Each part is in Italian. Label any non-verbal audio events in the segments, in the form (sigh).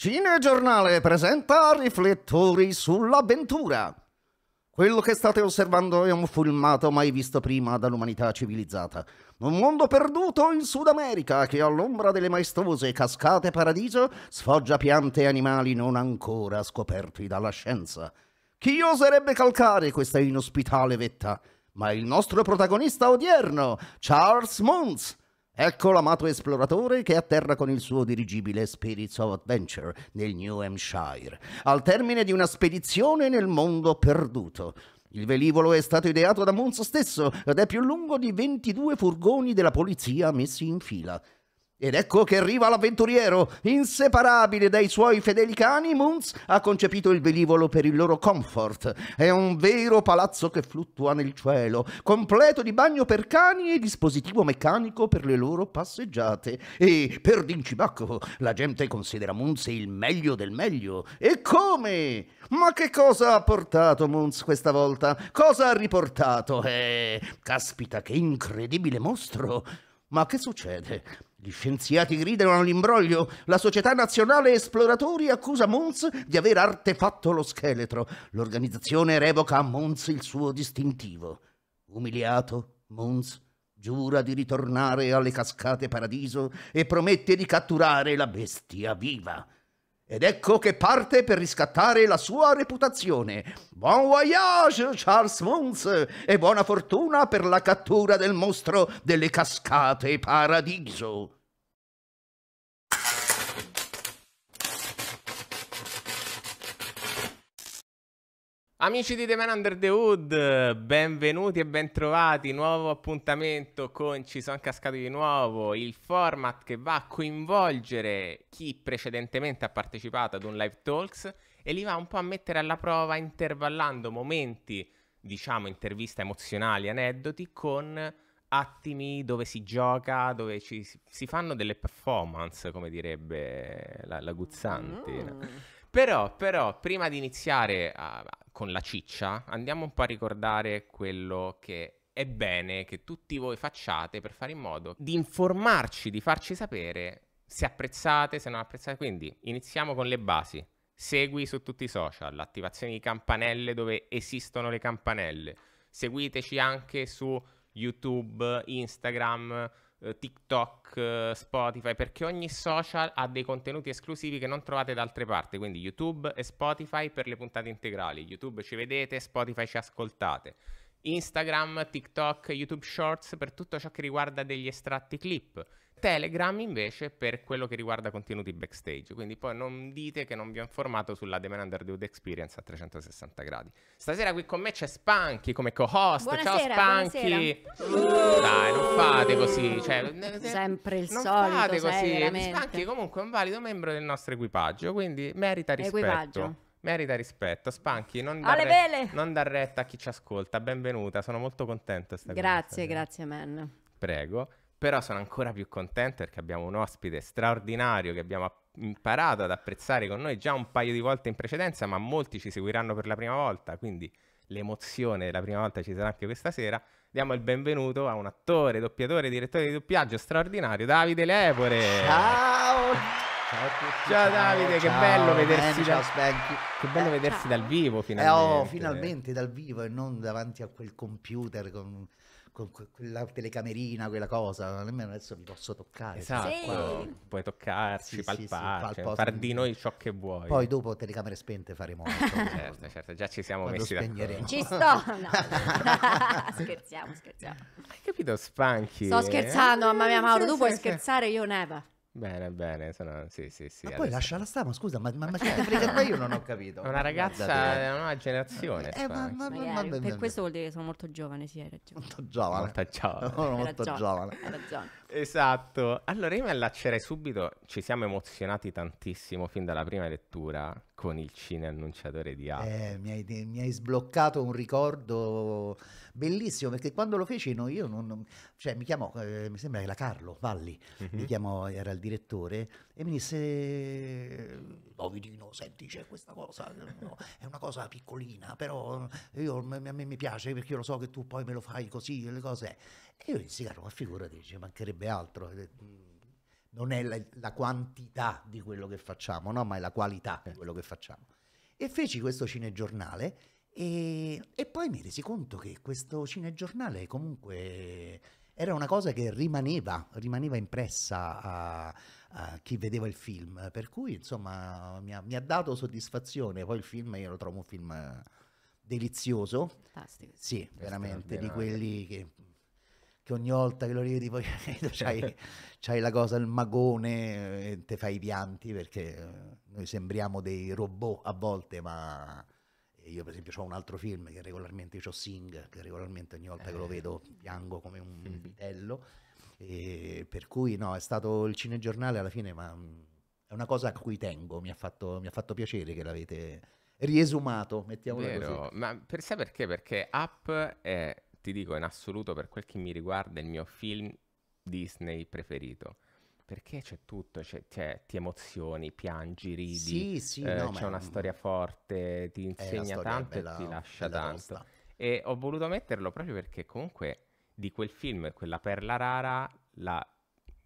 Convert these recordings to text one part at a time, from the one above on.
Cinegiornale presenta Riflettori sull'avventura. Quello che state osservando è un filmato mai visto prima dall'umanità civilizzata. Un mondo perduto in Sud America che all'ombra delle maestose cascate paradiso sfoggia piante e animali non ancora scoperti dalla scienza. Chi oserebbe calcare questa inospitale vetta? Ma il nostro protagonista odierno, Charles Munz, Ecco l'amato esploratore che atterra con il suo dirigibile Spirits of Adventure nel New Hampshire, al termine di una spedizione nel mondo perduto. Il velivolo è stato ideato da Monzo stesso ed è più lungo di 22 furgoni della polizia messi in fila. Ed ecco che arriva l'avventuriero, inseparabile dai suoi fedeli cani, Munz ha concepito il velivolo per il loro comfort. È un vero palazzo che fluttua nel cielo, completo di bagno per cani e dispositivo meccanico per le loro passeggiate. E per Dincibacco, la gente considera Munz il meglio del meglio. E come? Ma che cosa ha portato Munz questa volta? Cosa ha riportato? Eh, caspita, che incredibile mostro! Ma che succede? Gli scienziati gridano all'imbroglio. La Società Nazionale Esploratori accusa Mons di aver artefatto lo scheletro. L'organizzazione revoca a Mons il suo distintivo. Umiliato, Mons giura di ritornare alle cascate paradiso e promette di catturare la bestia viva. Ed ecco che parte per riscattare la sua reputazione. Buon voyage, Charles Mons, e buona fortuna per la cattura del mostro delle cascate paradiso. Amici di The Man Under the Hood, benvenuti e bentrovati, nuovo appuntamento con Ci sono cascati di nuovo, il format che va a coinvolgere chi precedentemente ha partecipato ad un live talks e li va un po' a mettere alla prova intervallando momenti, diciamo interviste emozionali, aneddoti, con attimi dove si gioca, dove ci, si fanno delle performance, come direbbe la, la Guzzanti. Mm. Però, però, prima di iniziare a, con la ciccia, andiamo un po' a ricordare quello che è bene che tutti voi facciate per fare in modo di informarci, di farci sapere se apprezzate, se non apprezzate. Quindi iniziamo con le basi. Segui su tutti i social, l'attivazione di campanelle dove esistono le campanelle. Seguiteci anche su YouTube, Instagram, eh, TikTok, eh, Spotify, perché ogni social ha dei contenuti esclusivi che non trovate da altre parti, quindi YouTube e Spotify per le puntate integrali, YouTube ci vedete, Spotify ci ascoltate, Instagram, TikTok, YouTube Shorts per tutto ciò che riguarda degli estratti clip, Telegram invece per quello che riguarda contenuti backstage, quindi poi non dite che non vi ho informato sulla Demand Hood Experience a 360 gradi. Stasera qui con me c'è Spanky come co-host, buonasera, ciao Spanky! Buonasera. Dai, non fate così, cioè, eh, eh, Sempre il non solito, fate così. Veramente. Spunky comunque è un valido membro del nostro equipaggio, quindi merita rispetto. Equipaggio. Merita rispetto, Spanchi, non dar, re- non dar retta a chi ci ascolta, benvenuta, sono molto contento. Grazie, grazie man. Prego però sono ancora più contento perché abbiamo un ospite straordinario che abbiamo imparato ad apprezzare con noi già un paio di volte in precedenza, ma molti ci seguiranno per la prima volta, quindi l'emozione della prima volta ci sarà anche questa sera. Diamo il benvenuto a un attore, doppiatore, direttore di doppiaggio straordinario, Davide Lepore. Ciao! Ciao a tutti. Ciao, Davide, ciao, che bello vedersi, man, da... che bello eh, vedersi dal vivo finalmente. Eh, oh, finalmente dal vivo e non davanti a quel computer con con quella telecamerina, quella cosa, nemmeno adesso li posso toccare. Esatto, sì. puoi toccarci, sì, palpare, sì, cioè, far di noi ciò che vuoi. Poi dopo telecamere spente faremo (laughs) altro. certo, certo, già ci siamo Quando messi d'accordo. Ci sto, (laughs) scherziamo, scherziamo. Hai capito Spanchi? Sto scherzando, eh, mamma mia Mauro, tu puoi scherzare, io never. Bene, bene, sono... sì, sì, sì. Ma poi lasciala stare, (laughs) eh, ma scusa, ma, ma, ma cioè, io non ho capito. È una ragazza di una nuova generazione. Eh, ma, ma, Magari, per questo vuol dire che sono molto giovane, sì, hai ragione. Molto giovane. Molto giovane. (laughs) Molto giovane. Hai ragione. Esatto. Allora io mi allaccerei subito, ci siamo emozionati tantissimo fin dalla prima lettura con il cine annunciatore di A. Eh, mi, mi, hai, sbloccato un ricordo bellissimo perché quando lo feci no, io non, cioè, mi chiamò, eh, mi sembra che la Carlo Valli, mm-hmm. mi mhm. chiamò, era il direttore e mi disse Ovidino, oh, senti c'è questa cosa, no, è una cosa piccolina, però io, a me mi piace perché io lo so che tu poi me lo fai così, le cose. E io dissi, caro, ma figurati, ci mancherebbe altro. Eh, mm, non è la, la quantità di quello che facciamo, no? ma è la qualità di eh. quello che facciamo. E feci questo cinegiornale e, e poi mi resi conto che questo cinegiornale comunque era una cosa che rimaneva, rimaneva impressa a, a, chi vedeva il film, per cui insomma mi ha, mi ha, dato soddisfazione, poi il film io lo trovo un film delizioso, fantastico, sì, veramente, di quelli che che ogni volta che lo rivedi poi (laughs) c'hai, (laughs) c'hai, la cosa, il magone, e te fai i pianti perché eh, noi sembriamo dei robot a volte, ma io per esempio ho un altro film che regolarmente ho Sing, che regolarmente ogni volta eh. che lo eh. vedo piango come un mm. vitello, e per cui no, è stato il cinegiornale alla fine, ma mm, è una cosa a cui tengo, mi ha fatto, mi ha fatto piacere che l'avete riesumato, mettiamolo Vero, così. Ma per sé perché? Perché Up è ti dico in assoluto per quel che mi riguarda il mio film Disney preferito. Perché c'è tutto, c'è, c'è, cioè, ti emozioni, piangi, ridi, sì, sì, eh, no, c'è una storia forte, ti insegna tanto bella, e ti lascia tanto. Rosta. E ho voluto metterlo proprio perché comunque di quel film, quella perla rara, la,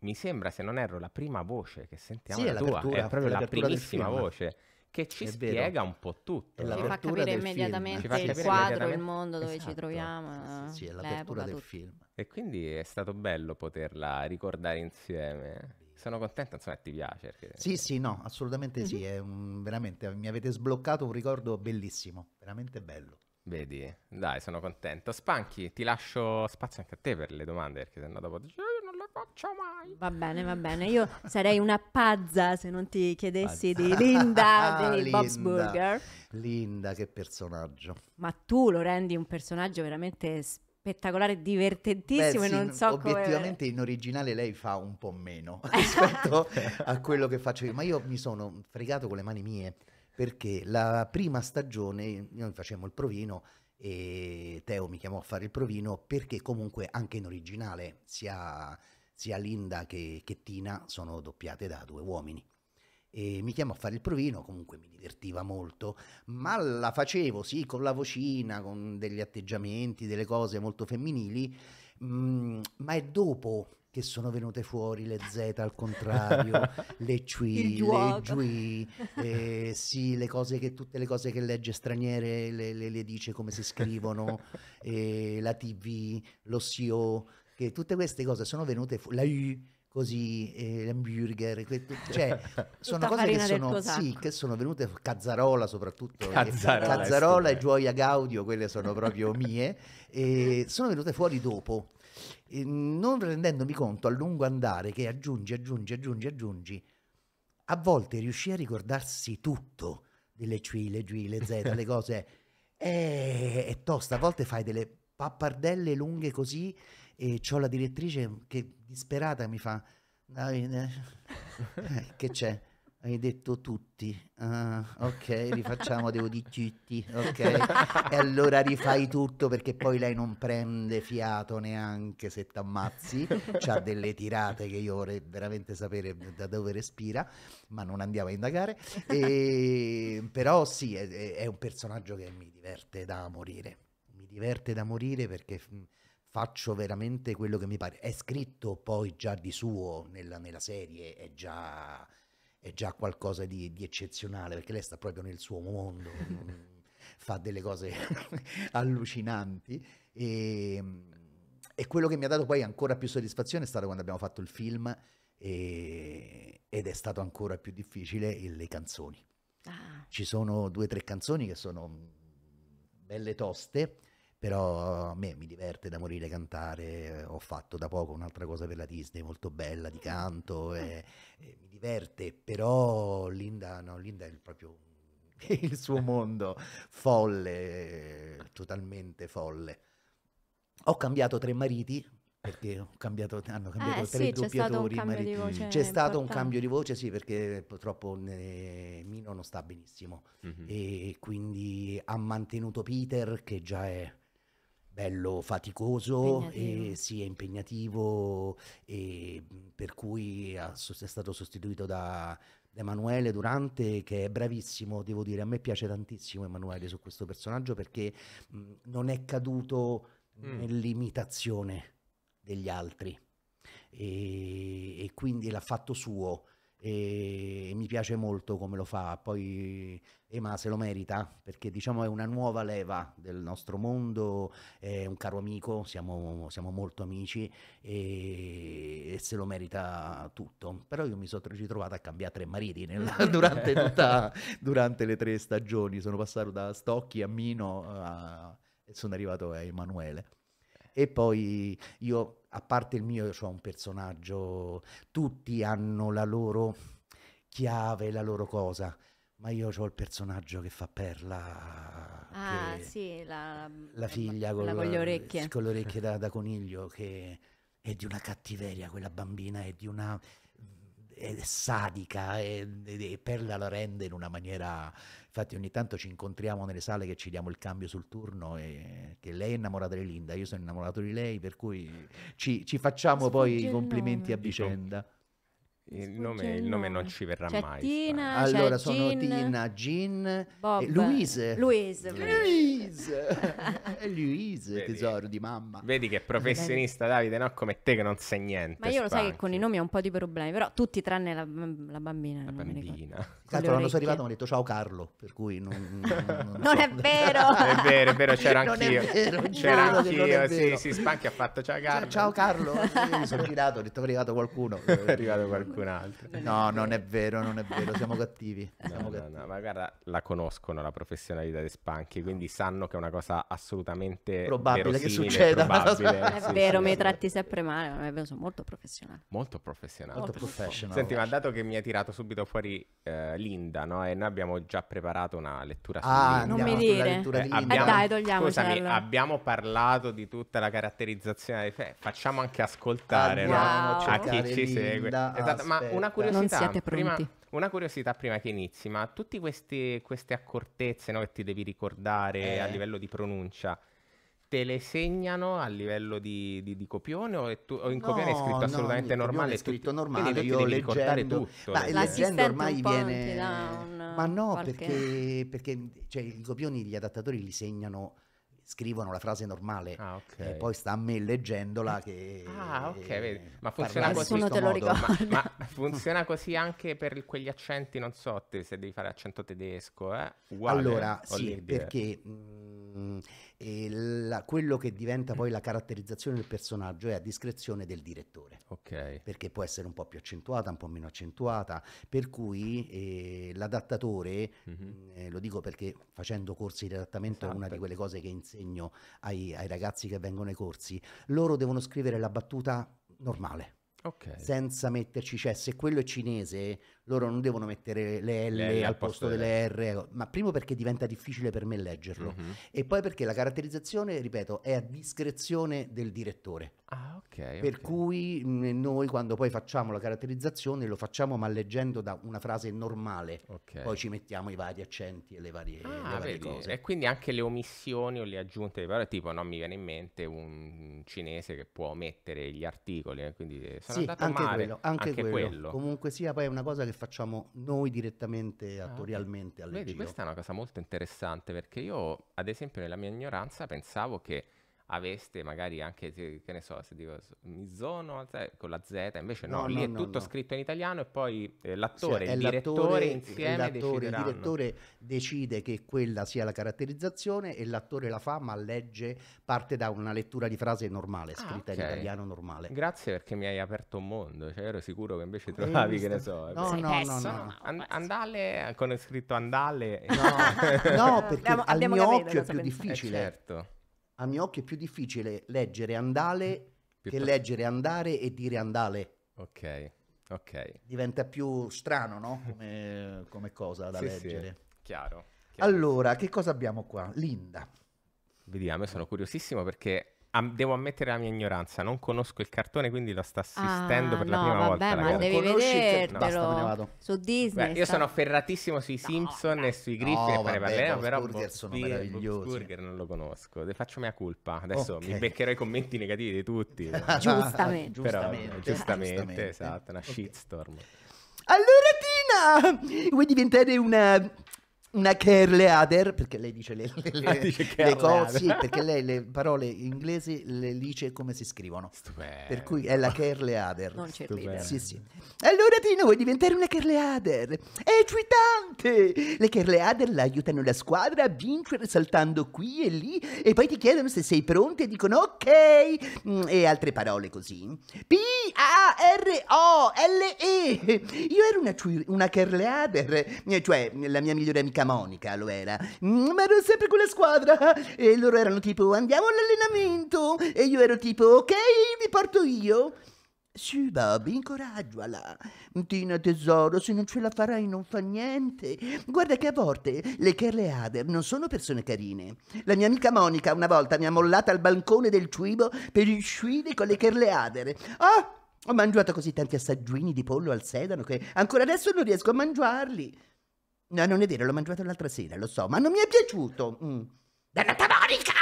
mi sembra, se non erro, la prima voce che sentiamo sì, è la tua, è proprio la primissima voce che ci è spiega vero. un po' tutto. Ci fa capire immediatamente fa capire il quadro, immediatamente... il mondo dove esatto. ci troviamo. Sì, sì, sì è l'apertura del tutto. film. E quindi è stato bello poterla ricordare insieme. Sono contento, insomma, ti piace. Perché... Sì, sì, no, assolutamente sì. Mhm. Un, veramente, mi avete sbloccato un ricordo bellissimo, veramente bello. Vedi, dai, sono contento. Spanchi, ti lascio spazio anche a te per le domande, perché sennò dopo faccio mai. Va bene, va bene. Io sarei una pazza se non ti chiedessi pazza. (laughs) di Linda di Linda, Bob's Burger. Linda, che personaggio. Ma tu lo rendi un personaggio veramente spettacolare, divertentissimo Beh, sì, e non so obiettivamente come... in originale lei fa un po' meno (laughs) rispetto a quello che faccio io, ma io mi sono fregato con le mani mie perché la prima stagione noi facevamo il provino e Teo mi chiamò a fare il provino perché comunque anche in originale sia sia Linda che, che Tina sono doppiate da due uomini e mi chiamo a fare il provino, comunque mi divertiva molto, ma la facevo sì con la vocina, con degli atteggiamenti, delle cose molto femminili, mh, mm, ma è dopo che sono venute fuori le Z al contrario, (laughs) le CUI, le GUI, eh, sì, le cose che, tutte le cose che legge straniere le, le, le dice come si scrivono, (laughs) eh, la TV, lo CEO, che tutte queste cose sono venute fuori, la U, così, eh, l'hamburger, cioè, (laughs) sono cose che sono, sì, che sono, venute fuori, Cazzarola soprattutto, eh, Cazzarola, Cazzarola e Gioia Gaudio, quelle sono proprio (laughs) mie, e sono venute fuori dopo. E non rendendomi conto a lungo andare che aggiungi, aggiungi, aggiungi, aggiungi, a volte riuscì a ricordarsi tutto delle C, le G, le Z, le cose. È, eh, è tosta, a volte fai delle pappardelle lunghe così e ho la direttrice che disperata mi fa eh, eh, che c'è? Hai detto tutti, ah, ok, rifacciamo, devo dire tutti, ok, e allora rifai tutto perché poi lei non prende fiato neanche se t'ammazzi, c'ha delle tirate che io vorrei veramente sapere da dove respira, ma non andiamo a indagare, e, però sì, è, è un personaggio che mi diverte da morire, mi diverte da morire perché faccio veramente quello che mi pare. È scritto poi già di suo nella, nella serie, è già, è già qualcosa di, di, eccezionale, perché lei sta proprio nel suo mondo, (laughs) fa delle cose (laughs) allucinanti. E, ehm, e, quello che mi ha dato poi ancora più soddisfazione è stato quando abbiamo fatto il film e, eh, ed è stato ancora più difficile le canzoni. Ah. Ci sono due o tre canzoni che sono belle toste, però a me mi diverte da morire cantare, ho fatto da poco un'altra cosa per la Disney molto bella di canto, mm. e, e mi diverte, però Linda, no, Linda è proprio (laughs) il suo mondo folle, totalmente folle. Ho cambiato tre mariti perché ho cambiato, hanno cambiato eh, tre sì, doppiatori. C'è stato, un cambio, c'è stato un cambio di voce, sì, perché purtroppo eh, Mino non sta benissimo. Mm-hmm. E quindi ha mantenuto Peter, che già è bello faticoso, E, sì, è impegnativo, e, per cui è stato sostituito da Emanuele Durante che è bravissimo, devo dire, a me piace tantissimo Emanuele su questo personaggio perché non è caduto mm. nell'imitazione degli altri e, e quindi l'ha fatto suo e mi piace molto come lo fa, poi e eh, ma se lo merita perché diciamo è una nuova leva del nostro mondo, è un caro amico, siamo, siamo molto amici e, e, se lo merita tutto. Però io mi sono ritrovato a cambiare tre mariti nel, (laughs) durante, tutta, durante le tre stagioni, sono passato da Stocchi a Mino e sono arrivato a Emanuele. E poi io a parte il mio, io ho un personaggio, tutti hanno la loro chiave, la loro cosa ma io ho il personaggio che fa Perla, ah, sì, la, la, figlia con, la, con, le orecchie, con le orecchie (laughs) da, da, coniglio, che è di una cattiveria quella bambina, è di una è sadica e, Perla la rende in una maniera infatti ogni tanto ci incontriamo nelle sale che ci diamo il cambio sul turno e che lei è innamorata di Linda io sono innamorato di lei per cui ci, ci facciamo Sfugge poi i complimenti a vicenda il nome, il nome, non ci verrà c'è mai. Tina, allora sono Tina, Gin, Bob, Louise. Louise. Louise. Louise (laughs) tesoro di mamma. Vedi che professionista Davide, no? Come te che non sai niente. Ma io spanchi. lo sai che con i nomi ho un po' di problemi, però tutti tranne la, la bambina. La bambina. Tanto quando sono arrivato mi hanno detto ciao Carlo, per cui non... Non, non, (laughs) non so. è vero! (laughs) è vero, è vero, c'era anch'io. Vero, c'era no, anch'io, sì, sì, Spanchi ha fatto ciao Carlo. Ciao, ciao Carlo, sì, sono girato, ho detto è arrivato qualcuno. è arrivato qualcuno qualcun (laughs) altro. No, non è vero, non è vero, siamo (laughs) cattivi. No, siamo no, cattivi. No, ma guarda, la conoscono la professionalità dei Spanchi, quindi sanno che è una cosa assolutamente probabile che succeda. Probabile, (laughs) è vero, mi tratti sempre male, ma è vero, sono molto professionale. Molto professionale. Molto professional. Senti, ma dato che mi ha tirato subito fuori eh, Linda, no? E noi abbiamo già preparato una lettura ah, su Linda. non mi dire. Eh, abbiamo, eh dai, togliamo Scusami, certo. abbiamo parlato di tutta la caratterizzazione dei fe. Facciamo anche ascoltare, no? a chi ci Linda segue. Esatto, Aspetta, ma una curiosità, prima, una curiosità prima che inizi, ma tutte queste, queste accortezze no, che ti devi ricordare eh. a livello di pronuncia, te le segnano a livello di, di, di copione o, tu, o in no, copione è scritto assolutamente no, normale? È scritto tu, normale, io devi leggendo, ricordare tutto. Ma leggendo ormai viene... Ma no, qualche... perché, perché cioè, i copioni, gli adattatori li segnano scrivono la frase normale ah, okay. e poi sta a me leggendola che... Ah, ok, vedi. Ma funziona così. Te lo modo. ma, ma funziona così anche per quegli accenti, non so, te, se devi fare accento tedesco, eh? Uguale, allora, sì, perché... Mh, mm, e la, quello che diventa poi la caratterizzazione del personaggio è a discrezione del direttore. Okay. Perché può essere un po' più accentuata, un po' meno accentuata, per cui eh, l'adattatore, mm-hmm. eh, lo dico perché facendo corsi di adattamento esatto. è una di esatto. quelle cose che insegno ai, ai ragazzi che vengono ai corsi, loro devono scrivere la battuta normale. Okay. senza metterci, cioè se quello è cinese loro non devono mettere le L, le L al posto, delle R. ma primo perché diventa difficile per me leggerlo mm-hmm. e poi perché la caratterizzazione, ripeto, è a discrezione del direttore. Ah, ok. Per okay. cui mm, noi quando poi facciamo la caratterizzazione lo facciamo ma leggendo da una frase normale, okay. poi ci mettiamo i vari accenti e le varie, ah, le varie cose. E quindi anche le omissioni o le aggiunte di parole, tipo non mi viene in mente un cinese che può omettere gli articoli, eh, quindi eh, sono sì, andato anche male. Quello, anche, anche quello. quello. Comunque sia poi è una cosa che che facciamo noi direttamente ah, attorialmente alle Vedi, giro. questa è una cosa molto interessante perché io, ad esempio, nella mia ignoranza pensavo che aveste magari anche, che ne so, se dico Mizono con la Z, invece no, no lì no, è no, tutto scritto in italiano e poi eh, l'attore, cioè, il direttore insieme l'attore, il direttore decide che quella sia la caratterizzazione e l'attore la fa ma legge, parte da una lettura di frase normale, ah, scritta ah, okay. in italiano normale. Grazie perché mi hai aperto un mondo, cioè ero sicuro che invece eh, trovavi, che ne so. Eh, no, no, no, no. And- andale, con scritto andale. No, no (laughs) perché abbiamo, al abbiamo mio capito, occhio è più eh, difficile. Eh, certo a mio occhio è più difficile leggere andale mm. più che leggere andare e dire andale. Ok, ok. Diventa più strano, no? Come, come cosa da sì, leggere. Sì. Chiaro, chiaro. Allora, che cosa abbiamo qua? Linda. Vediamo, io sono curiosissimo perché Am- devo ammettere la mia ignoranza, non conosco il cartone, quindi lo sto assistendo ah, per la prima vabbè, volta. Ma ragazzi. devi vedertelo Basta, su Disney. Beh, io sono ferratissimo sui Simpson no, e sui Griffin, no, vabbè, parliamo, però Burger sono meravigliosi. Burger non lo conosco, ne faccio mia colpa. Adesso okay. mi beccherò i commenti negativi di tutti. (laughs) giustamente. Però, giustamente. giustamente. esatto, una okay. shitstorm. Allora Tina, vuoi diventare una una Kerleader, perché lei dice le, le, (laughs) le, le cose, perché lei le parole inglesi le dice come si scrivono. Stupendo. Per cui è la Kerleader. Non c'è sì, sì. Allora di noi diventare una Kerleader è eccitante. Le Kerleader la aiutano la squadra a vincere saltando qui e lì e poi ti chiedono se sei pronte e dicono ok mm, e altre parole così. P-A-R-O-L-E. Io ero una, una Kerleader, cioè la mia migliore amica Santa Monica lo era, mm, ma ero sempre con la squadra e loro erano tipo andiamo all'allenamento e io ero tipo ok vi porto io. Sì, Bob, incoraggiala. Tina, tesoro, se non ce la farai non fa niente. Guarda che a volte le Kerleader non sono persone carine. La mia amica Monica una volta mi ha mollata al balcone del cibo per uscire con le Kerleader. Ah, ho mangiato così tanti assaggini di pollo al sedano che ancora adesso non riesco a mangiarli. No, non è vero, l'ho mangiato l'altra sera, lo so, ma non mi è piaciuto. Mm. Dannata Monica!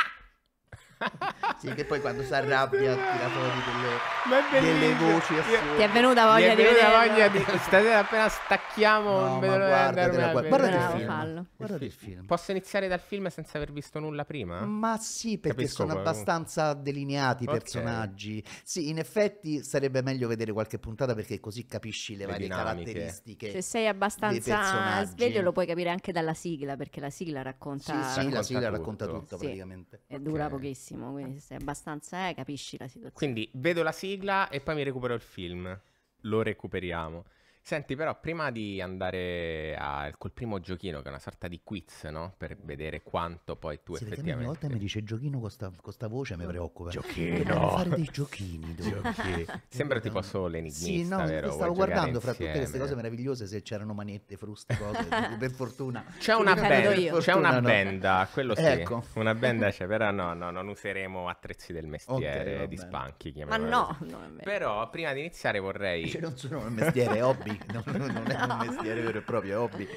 sì, che poi quando si arrabbia tira fuori delle, delle voci assurde. Ti è venuta voglia di vedere. voglia di stasera appena stacchiamo no, guarda, guarda, guarda il film. Guardate il film. Posso iniziare dal film senza aver visto nulla prima? Ma sì, perché Capisco, sono abbastanza delineati i okay. personaggi. Sì, in effetti sarebbe meglio vedere qualche puntata perché così capisci le, le varie dinamiche. caratteristiche. Se sei abbastanza sveglio lo puoi capire anche dalla sigla, perché la sigla racconta Sì, sì racconta la sigla tutto. racconta tutto sì. praticamente. E dura okay. pochissimo benissimo, quindi se sei abbastanza eh, capisci la situazione. Quindi vedo la sigla e poi mi recupero il film. Lo recuperiamo. Senti, però, prima di andare a, col primo giochino, che è una sorta di quiz, no? Per vedere quanto poi tu sì, effettivamente. Ogni volta mi dice giochino con questa voce, mi preoccupa. Giochino! Devo fare dei giochini. (laughs) Giochini. Sembra tipo solo l'enigmista. Sì, no, vero? stavo Vuoi guardando fra tutte queste cose meravigliose se c'erano manette, fruste, cose. (laughs) per fortuna. C'è una, band, c'è una benda, quello sì. Ecco. Una benda (laughs) c'è, però no, no, non useremo attrezzi del mestiere okay, di spanchi. Ma no, no, Però prima di iniziare vorrei. Cioè, non sono un mestiere, è hobby. (laughs) non, non è un mestiere vero e proprio, è hobby.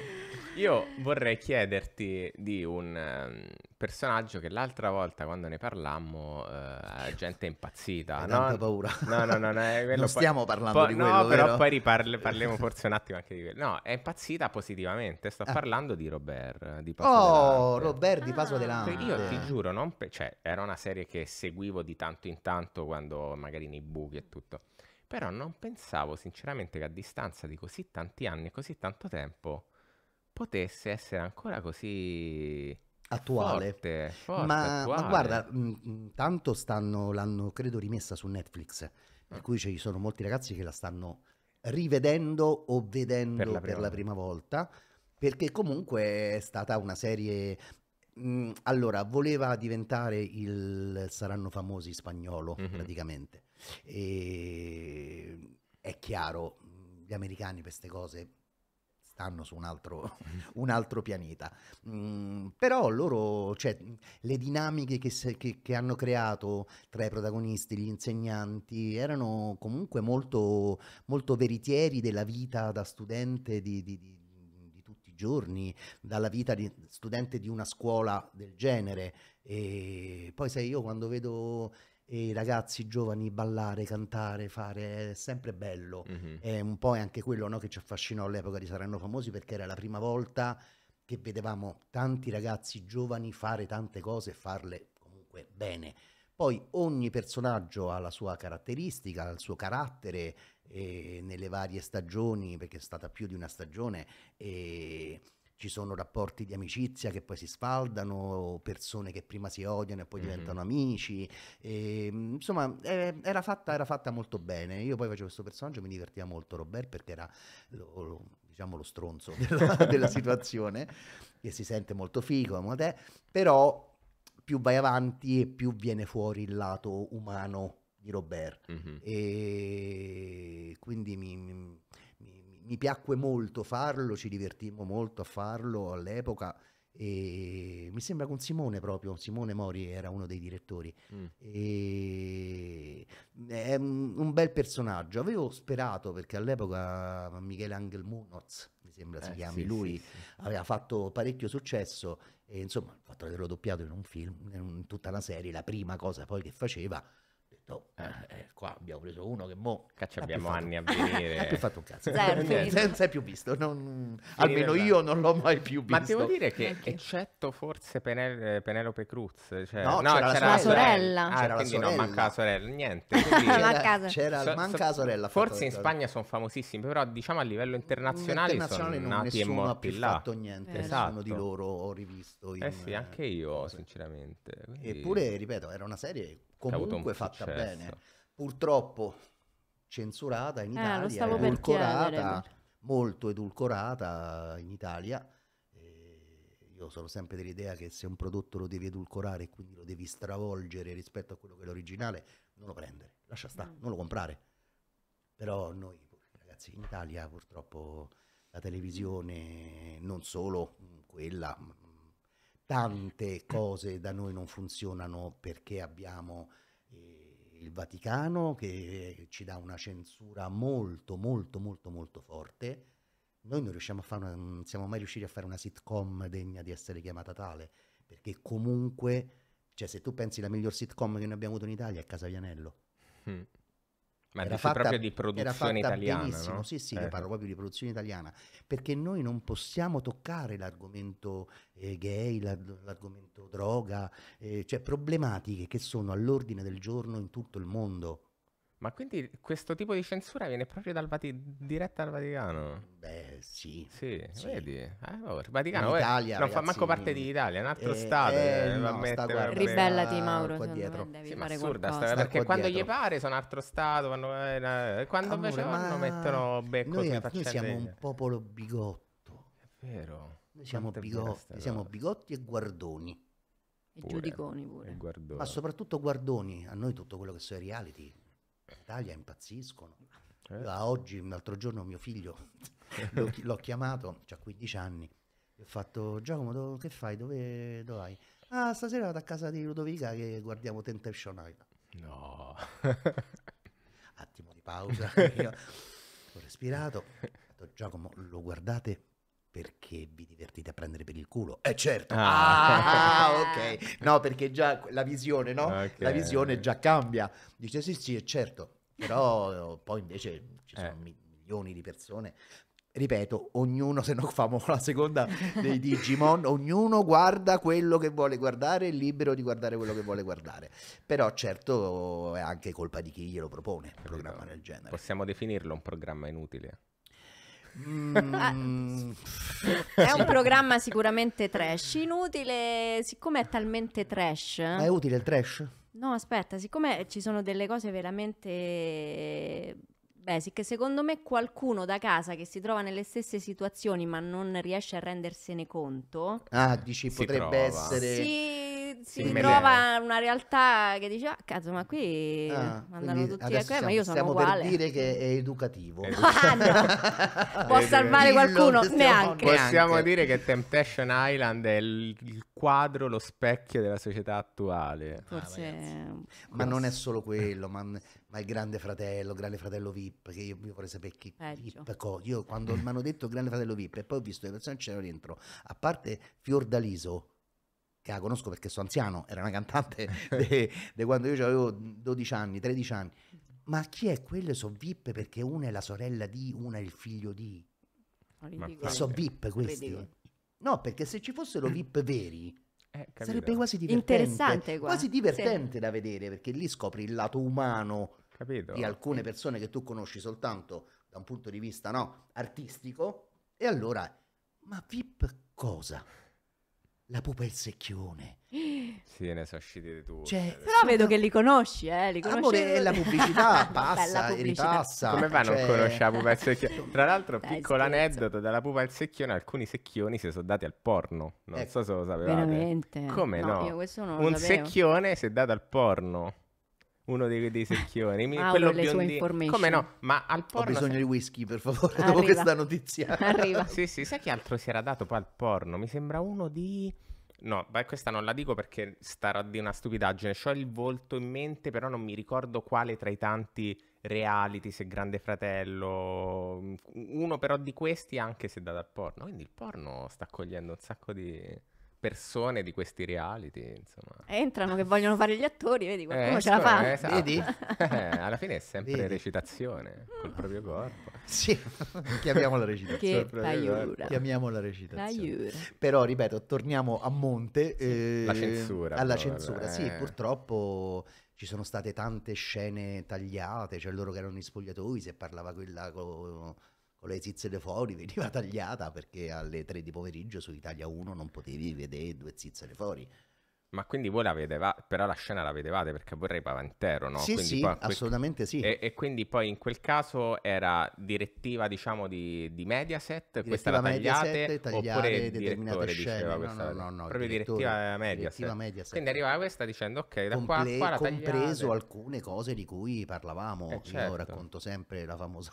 Io vorrei chiederti di un ehm, personaggio che l'altra volta quando ne parlammo la uh, eh, gente è impazzita. Hai no, tanta paura. No, no, no, no (laughs) non stiamo parlando po- di quello. No, però, però poi riparle- parliamo forse un attimo anche di quello. No, è impazzita positivamente. Sto ah. parlando di Robert di Paso Oh, Robert di Paso ah. Delante. Io ti giuro, non pe- cioè, era una serie che seguivo di tanto in tanto quando magari nei buchi e tutto. Però non pensavo sinceramente che a distanza di così tanti anni e così tanto tempo potesse essere ancora così attuale. Forte, forte, ma, attuale. ma, guarda, mh, mm, mm, tanto stanno, l'hanno credo rimessa su Netflix, per cui ci sono molti ragazzi che la stanno rivedendo o vedendo per la prima, per la prima volta perché comunque è stata una serie allora, voleva diventare il saranno famosi spagnolo mm-hmm. praticamente. E è chiaro, gli americani per queste cose stanno su un altro, (laughs) un altro pianeta. Mm, però loro, cioè, le dinamiche che, se, che, che, hanno creato tra i protagonisti, gli insegnanti, erano comunque molto, molto veritieri della vita da studente di, di, di giorni dalla vita di studente di una scuola del genere. E poi sai, io quando vedo eh, i ragazzi giovani ballare, cantare, fare, è sempre bello. Mm-hmm. È un po' anche quello no, che ci affascinò all'epoca di Saranno Famosi perché era la prima volta che vedevamo tanti ragazzi giovani fare tante cose e farle comunque bene. Poi ogni personaggio ha la sua caratteristica, il suo carattere eh, nelle varie stagioni, perché è stata più di una stagione, eh, ci sono rapporti di amicizia che poi si sfaldano, persone che prima si odiano e poi mm-hmm. diventano amici. E, ehm, insomma, era, fatta, era, fatta, molto bene. Io poi facevo questo personaggio e mi divertiva molto Robert perché era lo, lo, diciamo lo stronzo (laughs) della, della situazione, che si sente molto figo, però più vai avanti e più viene fuori il lato umano di Robert. Mm-hmm. E quindi mi, mi, mi, mi, piacque molto farlo, ci divertimmo molto a farlo all'epoca. E mi sembra con Simone proprio, Simone Mori era uno dei direttori. Mm. E... È un bel personaggio. Avevo sperato perché all'epoca Michele Angel Munoz, mi sembra eh, si chiami, sì, lui sì, sì. aveva fatto parecchio successo e insomma, il fatto di averlo doppiato in un film, in tutta una serie, la prima cosa poi che faceva detto, eh, eh, qua abbiamo preso uno che mo... Caccia abbiamo fatto, anni a venire. (laughs) Ha più fatto un cazzo. Eh, non si più visto, non, almeno io non l'ho mai più visto. Ma devo dire che, Anche. eccetto forse Penel, eh, Penelope Cruz, cioè, no, no, c'era, c'era la sorella. Ah, c'era quindi sorella. no, manca la sorella, niente. c'era, c'era manca la sorella. Forse in Spagna sono famosissimi, però diciamo a livello internazionale, internazionale sono non nati e morti là. fatto niente, esatto. nessuno di esatto. loro ho rivisto. In, eh sì, anche io, sinceramente. Quindi... Eppure, ripeto, era una serie comunque fatta successo. bene, purtroppo censurata in eh, Italia, eh, edulcorata, molto edulcorata in Italia. io sono sempre dell'idea che se un prodotto lo devi edulcorare e quindi lo devi stravolgere rispetto a quello che è l'originale, non lo prendere, lascia stare, mm. non lo comprare. Però noi, ragazzi, in Italia purtroppo la televisione, non solo quella, tante cose da noi non funzionano perché abbiamo eh, il Vaticano che eh, ci dà una censura molto molto molto molto forte. Noi non riusciamo a fare una, non siamo mai riusciti a fare una sitcom degna di essere chiamata tale, perché comunque, cioè se tu pensi la miglior sitcom che noi abbiamo avuto in Italia è Casa Vianello. Mm ma era fatta proprio di produzione italiana. No? Sì, sì, eh. parlo proprio di produzione italiana, perché noi non possiamo toccare l'argomento eh, gay, l'argomento droga, eh, cioè problematiche che sono all'ordine del giorno in tutto il mondo. Ma quindi questo tipo di censura viene proprio dal Vati- diretta dal Vaticano? Beh, sì. Sì, sì. vedi. Eh, oh, il Vaticano in Italia, non fa manco parte di mm. Italia, è un altro eh, stato. Eh, eh, no, ribellati, Mauro. Qua dietro. Me, sì, ma assurda, sta, sta perché quando dietro. gli pare sono altro stato, quando, eh, quando invece Amore, vanno mettono becco noi, noi siamo un popolo bigotto. È vero. Noi siamo bigotti, siamo bigotti e guardoni. E pure, giudiconi pure. E ma soprattutto guardoni, a noi tutto quello che sono reality in Italia impazziscono. Eh? Da oggi, l'altro giorno, mio figlio l'ho, (laughs) l'ho chiamato, ha 15 anni, e ho fatto Giacomo, do- che fai? Dove, dove vai? Ah, stasera vado a casa di Ludovica che guardiamo Temptation Island. No. (laughs) Attimo di pausa. (laughs) io ho respirato. Ho detto, Giacomo, lo guardate perché vi divertite a prendere per il culo. Eh certo. Ah, ah, ah ok. (laughs) No, perché già la visione, no? Okay. La visione già cambia. Dice sì, sì, è certo. Però poi invece ci sono eh. milioni di persone. Ripeto, ognuno, se non famo la seconda dei Digimon, (laughs) ognuno guarda quello che vuole guardare, è libero di guardare quello che vuole guardare. Però certo è anche colpa di chi glielo propone, un programma del genere. Possiamo definirlo un programma inutile? Mm. è un programma sicuramente trash. Inutile, siccome è talmente trash. Ma è utile il trash? No, aspetta, siccome ci sono delle cose veramente Basic, secondo me qualcuno da casa che si trova nelle stesse situazioni ma non riesce a rendersene conto. Ah, dici potrebbe trova. essere. Si, si, si trova una realtà che dice: Ah, cazzo, ma qui ah, mandano tutti a qua, siamo, ma io sono uguale. per dire che è educativo. (laughs) Ah, no, (laughs) Può salvare qualcuno? Dillo, neanche. Possiamo dire che Temptation Island è il, il quadro, lo specchio della società attuale. Forse. Ah, ma non è solo quello, ma ma il grande fratello, grande fratello VIP, che io, io vorrei sapere chi VIP, co. io quando mi hanno detto grande fratello VIP e poi ho visto le persone che c'erano dentro, a parte Fiordaliso, che la conosco perché sono anziano, era una cantante (laughs) di quando io avevo 12 anni, 13 anni, ma chi è quello? Sono VIP perché una è la sorella di, una è il figlio di. Ma sono VIP questi. No, perché se ci fossero mm. VIP veri, eh, sarebbe quasi divertente. Interessante, qua. quasi divertente sì. da vedere perché lì scopri il lato umano Capito. di alcune persone che tu conosci soltanto da un punto di vista no, artistico, e allora, ma VIP cosa? La pupa e il secchione. (gasps) Sì, ne sono usciti tu. Cioè, però vedo che li conosci, eh. Li conosci... Amore, la pubblicità (laughs) passa e ripassa. Come va a cioè... non conoscere la pupa e il secchione? (laughs) Tra l'altro, Dai, piccolo scherzo. aneddoto, dalla pupa e il secchione alcuni secchioni si sono dati al porno. Non ecco. so se lo sapevate. Veramente? Come no? no? Un secchione si è dato al porno uno dei, dei secchioni. Mi, Mauro, ah, quello le sue information. Come no? Ma al porno... Ho bisogno di whisky, per favore, (laughs) Arriva. dopo questa notizia. (laughs) Arriva. sì, sì, sai che altro si era dato poi al porno? Mi sembra uno di... No, beh, questa non la dico perché starà di una stupidaggine. Ho il volto in mente, però non mi ricordo quale tra i tanti reality, se Grande Fratello. Uno però di questi anche se dato al porno. Quindi il porno sta cogliendo un sacco di persone di questi reality, insomma. Entrano che vogliono fare gli attori, vedi, qualcuno eh, ce la fa. Eh, esatto. Vedi? Eh, alla fine è sempre vedi? recitazione, col proprio corpo. Sì, (laughs) chiamiamola recitazione. Che taiura. Chiamiamola recitazione. Però, ripeto, torniamo a monte. Eh, la censura. Alla proprio. censura, sì, eh. purtroppo ci sono state tante scene tagliate, cioè loro che erano gli spogliatoi, se parlava quella... Co- con le zizzere fuori (laughs) veniva tagliata perché alle 3 di pomeriggio su Italia 1 non potevi vedere due le fuori. Ma quindi voi la vedevate, però la scena la vedevate perché vorrei Pavantero, no? Sì, quindi sì, poi, assolutamente sì. E, e, quindi poi in quel caso era direttiva, diciamo, di, di Mediaset, direttiva questa la tagliate, Mediaset, tagliare oppure determinate scene, diceva no, questa, no, no, no, proprio direttiva Mediaset. direttiva Mediaset. Quindi arrivava questa dicendo, ok, da Comple- qua a qua la tagliate. compreso alcune cose di cui parlavamo, eh, certo. io racconto sempre la famosa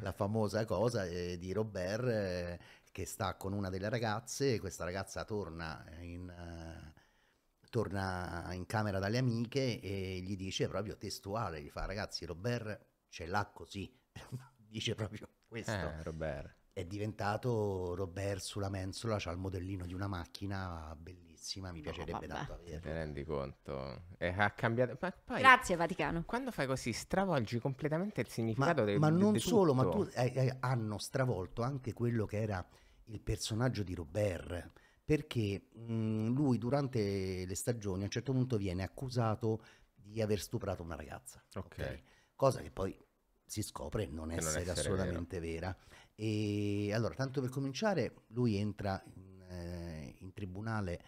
la famosa cosa eh, di Robert eh, che sta con una delle ragazze, questa ragazza torna in, uh, torna in camera dalle amiche e gli dice proprio testuale, gli fa ragazzi Robert ce l'ha così, (laughs) dice proprio questo. Eh, Robert. È diventato Robert sulla mensola, c'ha il modellino di una macchina bellissima bellissima, mi boh, piacerebbe no, tanto averla. Ti rendi conto? Eh, ha cambiato... Poi, Grazie Vaticano. Quando fai così stravolgi completamente il significato ma, del Ma non de solo, tutto. ma tu, eh, eh, hanno stravolto anche quello che era il personaggio di Robert, perché mh, mm, lui durante le stagioni a un certo punto viene accusato di aver stuprato una ragazza. Ok. okay? Cosa che poi si scopre non essere, non essere assolutamente vero. vera. E allora, tanto per cominciare, lui entra in, eh, in tribunale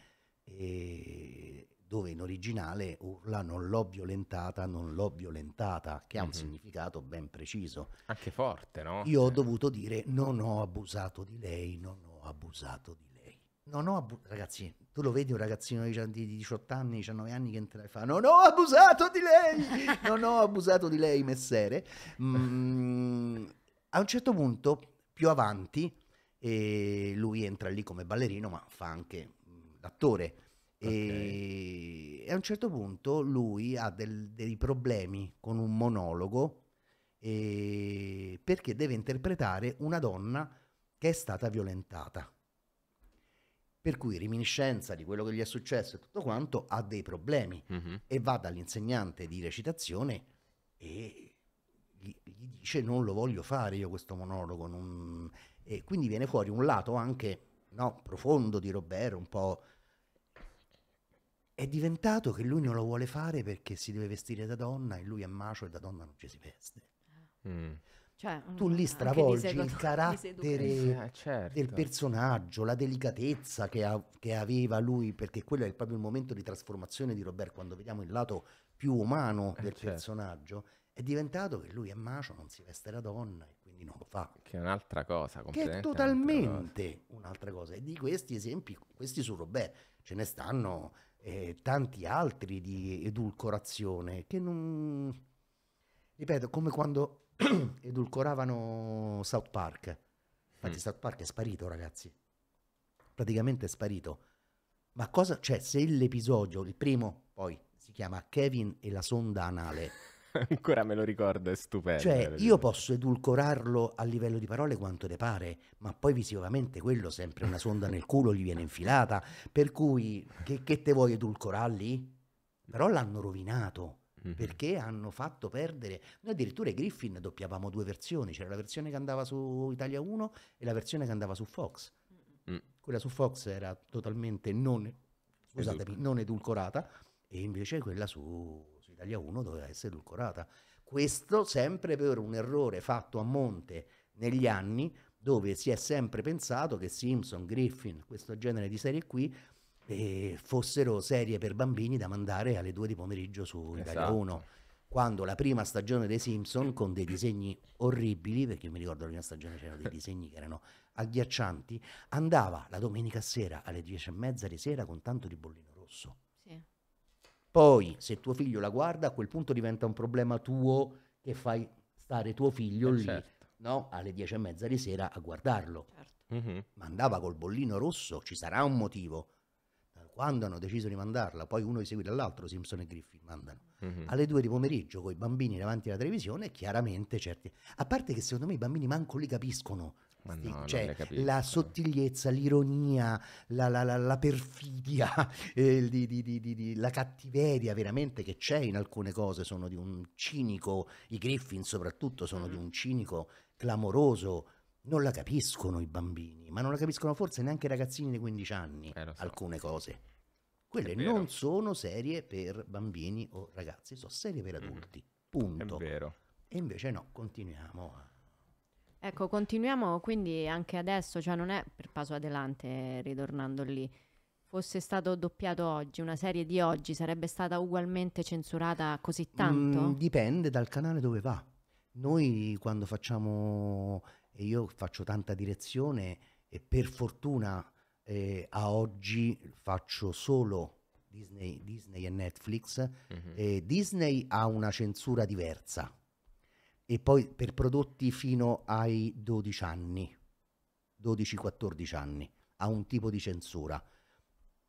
dove in originale urla non l'ho violentata, non l'ho violentata, che ha un mm-hmm. significato ben preciso. Anche forte, no? Io ho cioè dovuto dire non ho abusato di lei, non ho abusato di lei. Non ho abusato, ragazzi, tu lo vedi un ragazzino di 18 cioè, anni, 19 anni che entra e fa non ho abusato di lei, non ho abusato di lei, messere. Mm, a un certo punto, più avanti, e lui entra lì come ballerino, ma fa anche l'attore. Okay. E a un certo punto lui ha del, dei problemi con un monologo e... perché deve interpretare una donna che è stata violentata. Per cui reminiscenza di quello che gli è successo e tutto quanto ha dei problemi mm-hmm. e va dall'insegnante di recitazione e gli, gli, dice non lo voglio fare io questo monologo. Non... E quindi viene fuori un lato anche no, profondo di Roberto, un po' è diventato che lui non lo vuole fare perché si deve vestire da donna e lui è macio e da donna non ci si veste. Mm. Cioè, tu mm, lì stravolgi il (laughs) carattere eh, certo. del personaggio, la delicatezza che, ha, che, aveva lui, perché quello è proprio il momento di trasformazione di Robert, quando vediamo il lato più umano eh, del certo. personaggio, è diventato che lui è macio, non si veste da donna e quindi non lo fa. Che è un'altra cosa, che è totalmente un'altra cosa. un'altra cosa. E di questi esempi, questi su Robert, ce ne stanno eh, tanti altri di edulcorazione che non... Ripeto, come quando (clears throat) edulcoravano South Park. Infatti mm. South Park è sparito, ragazzi. Praticamente è sparito. Ma cosa... Cioè, se l'episodio, il primo, poi, si chiama Kevin e la sonda anale... (laughs) Ancora me lo ricordo, è stupendo. Cioè, io posso edulcorarlo a livello di parole quanto ne pare, ma poi visivamente quello sempre una sonda nel culo gli viene infilata. Per cui, che, che te vuoi edulcorarli? Però l'hanno rovinato mhm. perché hanno fatto perdere. Noi addirittura i Griffin doppiavamo due versioni, c'era la versione che andava su Italia 1 e la versione che andava su Fox. Mm. Quella su Fox era totalmente non, scusatemi, non edulcorata e invece quella su Italia 1 doveva essere edulcorata. Questo sempre per un errore fatto a monte negli anni dove si è sempre pensato che Simpson, Griffin, questo genere di serie qui eh, fossero serie per bambini da mandare alle 2 di pomeriggio su Italia esatto. 1 quando la prima stagione dei Simpson con dei disegni orribili, perché mi ricordo la prima stagione c'erano dei disegni che erano agghiaccianti, andava la domenica sera alle 10 e mezza di sera con tanto di bollino rosso. Poi, se tuo figlio la guarda, a quel punto diventa un problema tuo che fai stare tuo figlio eh lì certo. no? alle dieci e mezza di sera a guardarlo. Certo. Mm-hmm. Ma andava col bollino rosso, ci sarà un motivo. Quando hanno deciso di mandarla, poi uno di seguito all'altro, Simpson e Griffin mandano. Mm-hmm. Alle due di pomeriggio, con i bambini davanti alla televisione, chiaramente certi... A parte che secondo me i bambini manco li capiscono No, cioè, la sottigliezza, l'ironia, la, la, la, la perfidia, (laughs) eh, di, di, di, la cattiveria veramente che c'è in alcune cose sono di un cinico, i Griffin soprattutto sono di mm. un cinico clamoroso. Non la capiscono i bambini, ma non la capiscono forse neanche i ragazzini di 15 anni, eh, so. alcune cose. Quelle non sono serie per bambini o ragazzi, sono serie per mm. adulti, mm. punto. E invece no, continuiamo a Ecco, continuiamo quindi anche adesso, cioè non è per paso adelante, eh, ritornando lì, fosse stato doppiato oggi, una serie di oggi sarebbe stata ugualmente censurata così mm, tanto? Mm, dipende dal canale dove va. Noi quando facciamo, e io faccio tanta direzione e per fortuna eh, a oggi faccio solo Disney, Disney e Netflix, mm-hmm. e Disney ha una censura diversa e poi per prodotti fino ai 12 anni, 12-14 anni, ha un tipo di censura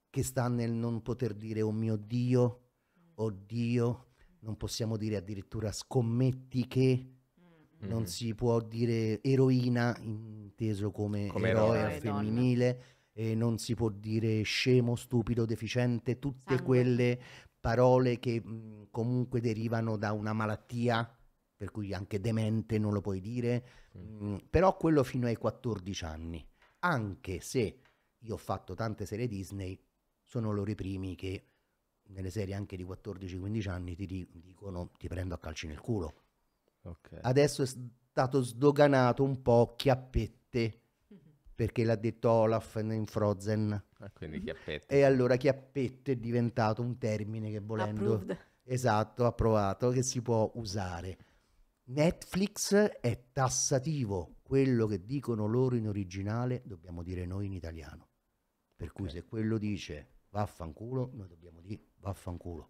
che sta nel non poter dire oh mio Dio, oddio, oh non possiamo dire addirittura scommetti che, mm-hmm. non si può dire eroina inteso come, come eroe, eroe femminile. Donna. E non si può dire scemo, stupido, deficiente, tutte Sangue. quelle parole che mh, mm, comunque derivano da una malattia per cui anche demente non lo puoi dire, mm. mm però quello fino ai 14 anni, anche se io ho fatto tante serie Disney, sono loro i primi che nelle serie anche di 14-15 anni ti dicono ti prendo a calci nel culo. Okay. Adesso è stato sdoganato un po' chiappette (laughs) perché l'ha detto Olaf in Frozen. Ah, quindi chiappette. E allora chiappette è diventato un termine che volendo... Approved. Esatto, approvato, che si può usare. Netflix è tassativo, quello che dicono loro in originale dobbiamo dire noi in italiano. Per cui okay. se quello dice vaffanculo, noi dobbiamo dire vaffanculo.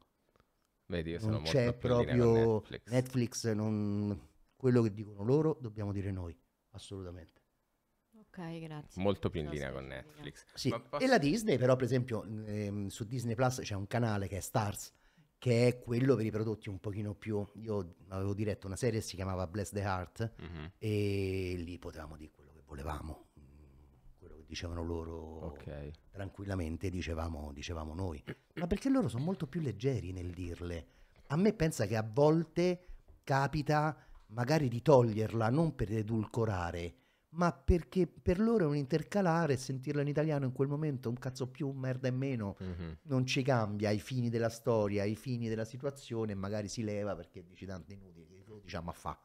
Vedi, io sono non c'è proprio Netflix, Netflix non... quello che dicono loro dobbiamo dire noi, assolutamente. Ok, grazie. Molto più in linea con Netflix. Sì. Posso... E la Disney, però, per esempio, ehm, su Disney Plus c'è un canale che è Stars, che è quello per i prodotti un pochino più... Io avevo diretto una serie che si chiamava Bless the Heart mm-hmm. e lì potevamo dire quello che volevamo, mm, quello che dicevano loro okay. tranquillamente, dicevamo, dicevamo noi. Ma perché loro sono molto più leggeri nel dirle. A me pensa che a volte capita magari di toglierla, non per edulcorare, ma perché per loro è un intercalare sentirlo in italiano in quel momento un cazzo più, un merda in meno, mm-hmm. non ci cambia ai fini della storia, ai fini della situazione, magari si leva perché dici tanto inutile, diciamo a fa.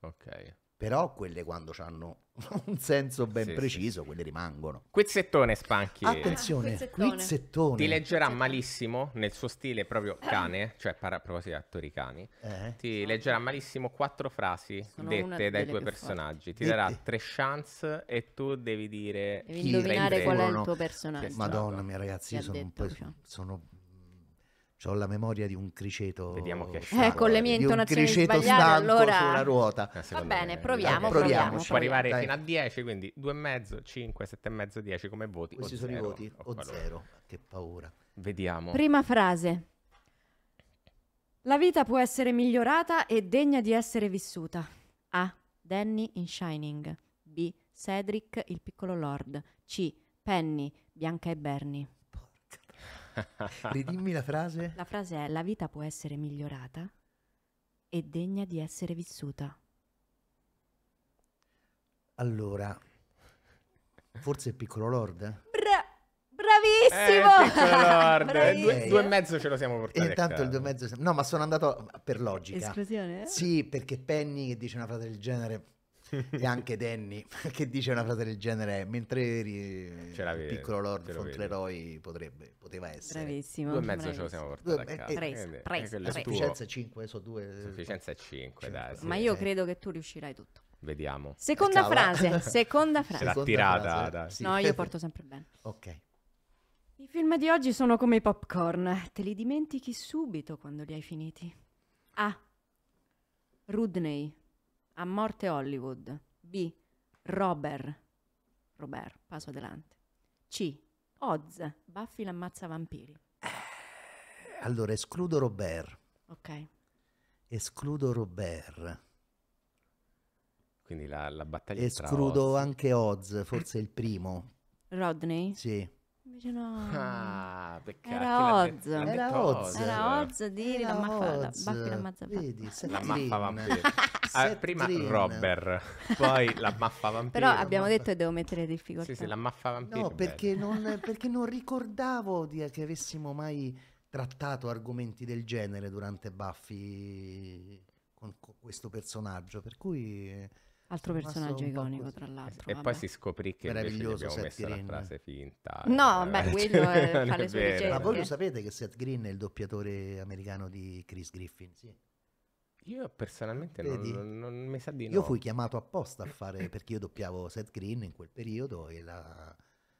Ok però quelle quando hanno (laughs) un senso ben sì, preciso, sì. quelle rimangono. Quizzettone Spanchi. Attenzione, eh, quizzettone. quizzettone. Ti leggerà malissimo nel suo stile proprio eh. cane, cioè para- proprio sì, attori cani. Eh. Ti Sono... leggerà malissimo quattro frasi Sono dette dai tuoi personaggi. Forti. Ti darà tre chance e tu devi dire devi indovinare qual è il tuo personaggio. Madonna mia ragazzi, io sono, un po', sono ho la memoria di un criceto. Vediamo che eh, con le mie intonazioni sbagliate, allora sulla ruota. Eh, Va bene, proviamo, proviamo, Ci Può arrivare Dai. fino a 10, quindi 2,5, 5, 7,5, 10 come voti. Questi sono zero, i voti, o zero. Che paura. Vediamo. Prima frase. La vita può essere migliorata e degna di essere vissuta. A. Danny in Shining. B. Cedric il piccolo lord. C. Penny, Bianca e Bernie. (laughs) Ridimmi la frase. La frase è la vita può essere migliorata e degna di essere vissuta. Allora, forse il piccolo Lord? Bra- bravissimo! Eh, piccolo (laughs) Lord, eh, bravissimo. Due, due, e mezzo ce lo siamo portati. intanto eh, il due e mezzo... No, ma sono andato per logica. Esclusione? Sì, perché Penny che dice una frase del genere (laughs) e anche Danny (laughs) che dice una frase del genere mentre eri piccolo Lord Fauntleroy potrebbe, poteva essere bravissimo due e mezzo bravissimo. ce lo siamo portati a casa presa, eh, presa, presa. sufficienza 5 so 2 sufficienza è 5 dai, sì. ma io credo che tu riuscirai tutto vediamo seconda frase (laughs) seconda frase l'ha tirata frase, sì. no io porto sempre bene ok i film di oggi sono come i popcorn, te li dimentichi subito quando li hai finiti. A. Rudney, a morte Hollywood. B. Robert. Robert, passo adelante. C. Oz. Buffy l'ammazza vampiri. Eh, allora, escludo Robert. Ok. Escludo Robert. Quindi la, la battaglia Escludo Oz. anche Oz, forse il primo. Rodney? Sì. Invece no. Ah, peccato. Era Oz. Era Oz. Era Oz di la maffa, la, Buffy la Vedi, La maffa vampiro. ah, prima Robber, poi la maffa vampiro. Però abbiamo detto che devo mettere difficoltà. Sì, sì, la maffa vampiro. No, perché non, perché non ricordavo di, che avessimo mai trattato argomenti del genere durante Buffy con, con questo personaggio, per cui... Altro personaggio iconico, tra l'altro. E vabbè. poi si scoprì che invece gli abbiamo messo Green. la frase finta. No, beh, quello è, (laughs) fa le sue ricerche. Ma voi lo sapete che Seth Green è il doppiatore americano di Chris Griffin, sì. Io personalmente non, non, non, mi sa di no. Io fui chiamato apposta a fare, (coughs) perché io doppiavo Seth Green in quel periodo e la,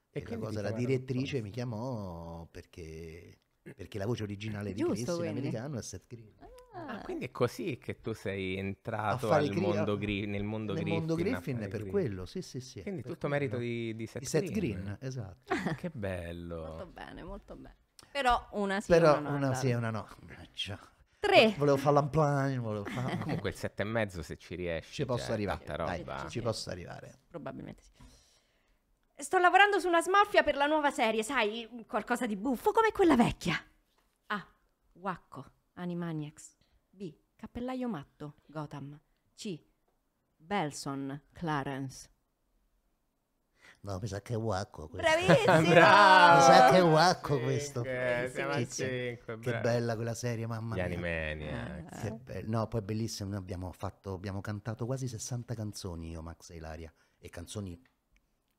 e e la, cosa, la direttrice mi chiamò perché, perché, la voce originale di Giusto, Chris in americano è Seth Green. Eh, Ah, ah, quindi è così che tu sei entrato al gri- mondo gri- nel mondo nel Griffin. Nel mondo Griffin è per Griffin. quello, sì, sì, sì. Quindi tutto quello. merito di, di Seth Seth Green. Green. esatto. Ah, che bello. Molto bene, molto bene. Però una sì Però una, no, una sì e una no. Mannaggia. Eh, Tre. Volevo fare l'unplane, volevo fare... (laughs) Comunque il sette e mezzo se ci riesci. Ci cioè, posso arrivare. Dai, ci, ci posso arrivare. Probabilmente sì. Sto lavorando su una smorfia per la nuova serie, sai, qualcosa di buffo come quella vecchia. Ah, Wacco, Animaniacs. Cappellaio Matto, Gotham. C. Belson, Clarence. No, mi sa che è Wacco questo. Bravissimo! (laughs) Bravo! Mi sa che è Wacco questo. siamo che, a cinque, che bella quella serie, mamma mia. Gli ah. ecco. che be- no, poi è bellissimo, noi abbiamo, fatto, abbiamo cantato quasi 60 canzoni io, Max e Ilaria, e canzoni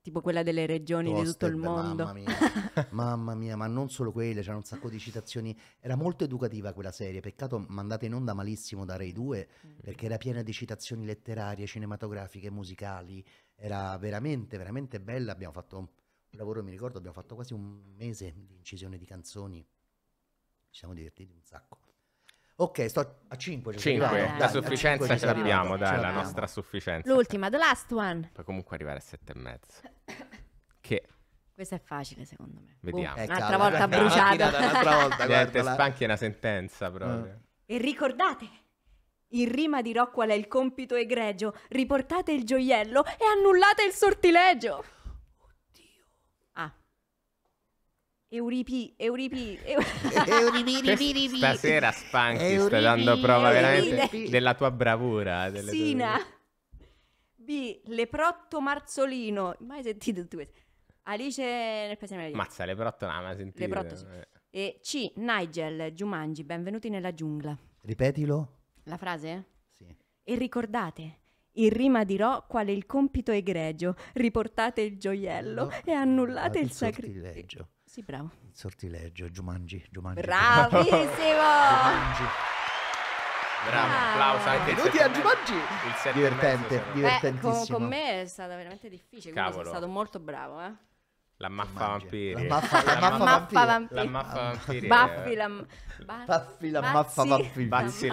tipo quella delle regioni Toasted, di tutto il mondo. Mamma mia, (laughs) mamma mia, ma non solo quelle, c'era un sacco di citazioni. Era molto educativa quella serie, peccato mandata in onda malissimo da Rai 2 mm. perché era piena di citazioni letterarie, cinematografiche, musicali. Era veramente, veramente bella. Abbiamo fatto un lavoro, mi ricordo, abbiamo fatto quasi un mese di incisione di canzoni. Ci siamo divertiti un sacco. Ok, sto a 5. 5. La sufficienza ce l'abbiamo, dai, ce la nostra sufficienza. L'ultima, the last one. Puoi comunque arrivare a 7 e mezzo. (coughs) Che questo è facile, secondo me. Boh, Vediamo. Oh, un'altra volta bruciata. Un'altra (laughs) volta, Niente, spanchi è una sentenza proprio. Mm. E ricordate in rima dirò qual è il compito egregio, riportate il gioiello e annullate il sortilegio. Euripi, Euripi, Euripi, (laughs) Euripi. Stasera Spanky sta dando prova veramente della tua bravura. Delle Sina. Tue... B. Leprotto Marzolino. Mai sentito tu Alice nel paese meglio. Mazza, Leprotto no, l'ha mai sentito. Leprotto, sì. Eh. E C. Nigel, Giumangi, benvenuti nella giungla. Ripetilo. La frase? Sì. E ricordate, in rima dirò qual è il compito egregio, riportate il gioiello no, e annullate il sacrilegio. Sì, bravo. Il sortileggio, Giumangi. Giumangi Bravissimo! Bravo, ah. applauso anche Benvenuti a Giumangi! Divertente, divertentissimo. Beh, con, con, me è stato veramente difficile, Cavolo. quindi sei stato molto bravo, eh. La maffa vampiri. La maffa, la maffa, La maffa vampiri. la, maffa vampiri. Bazzi la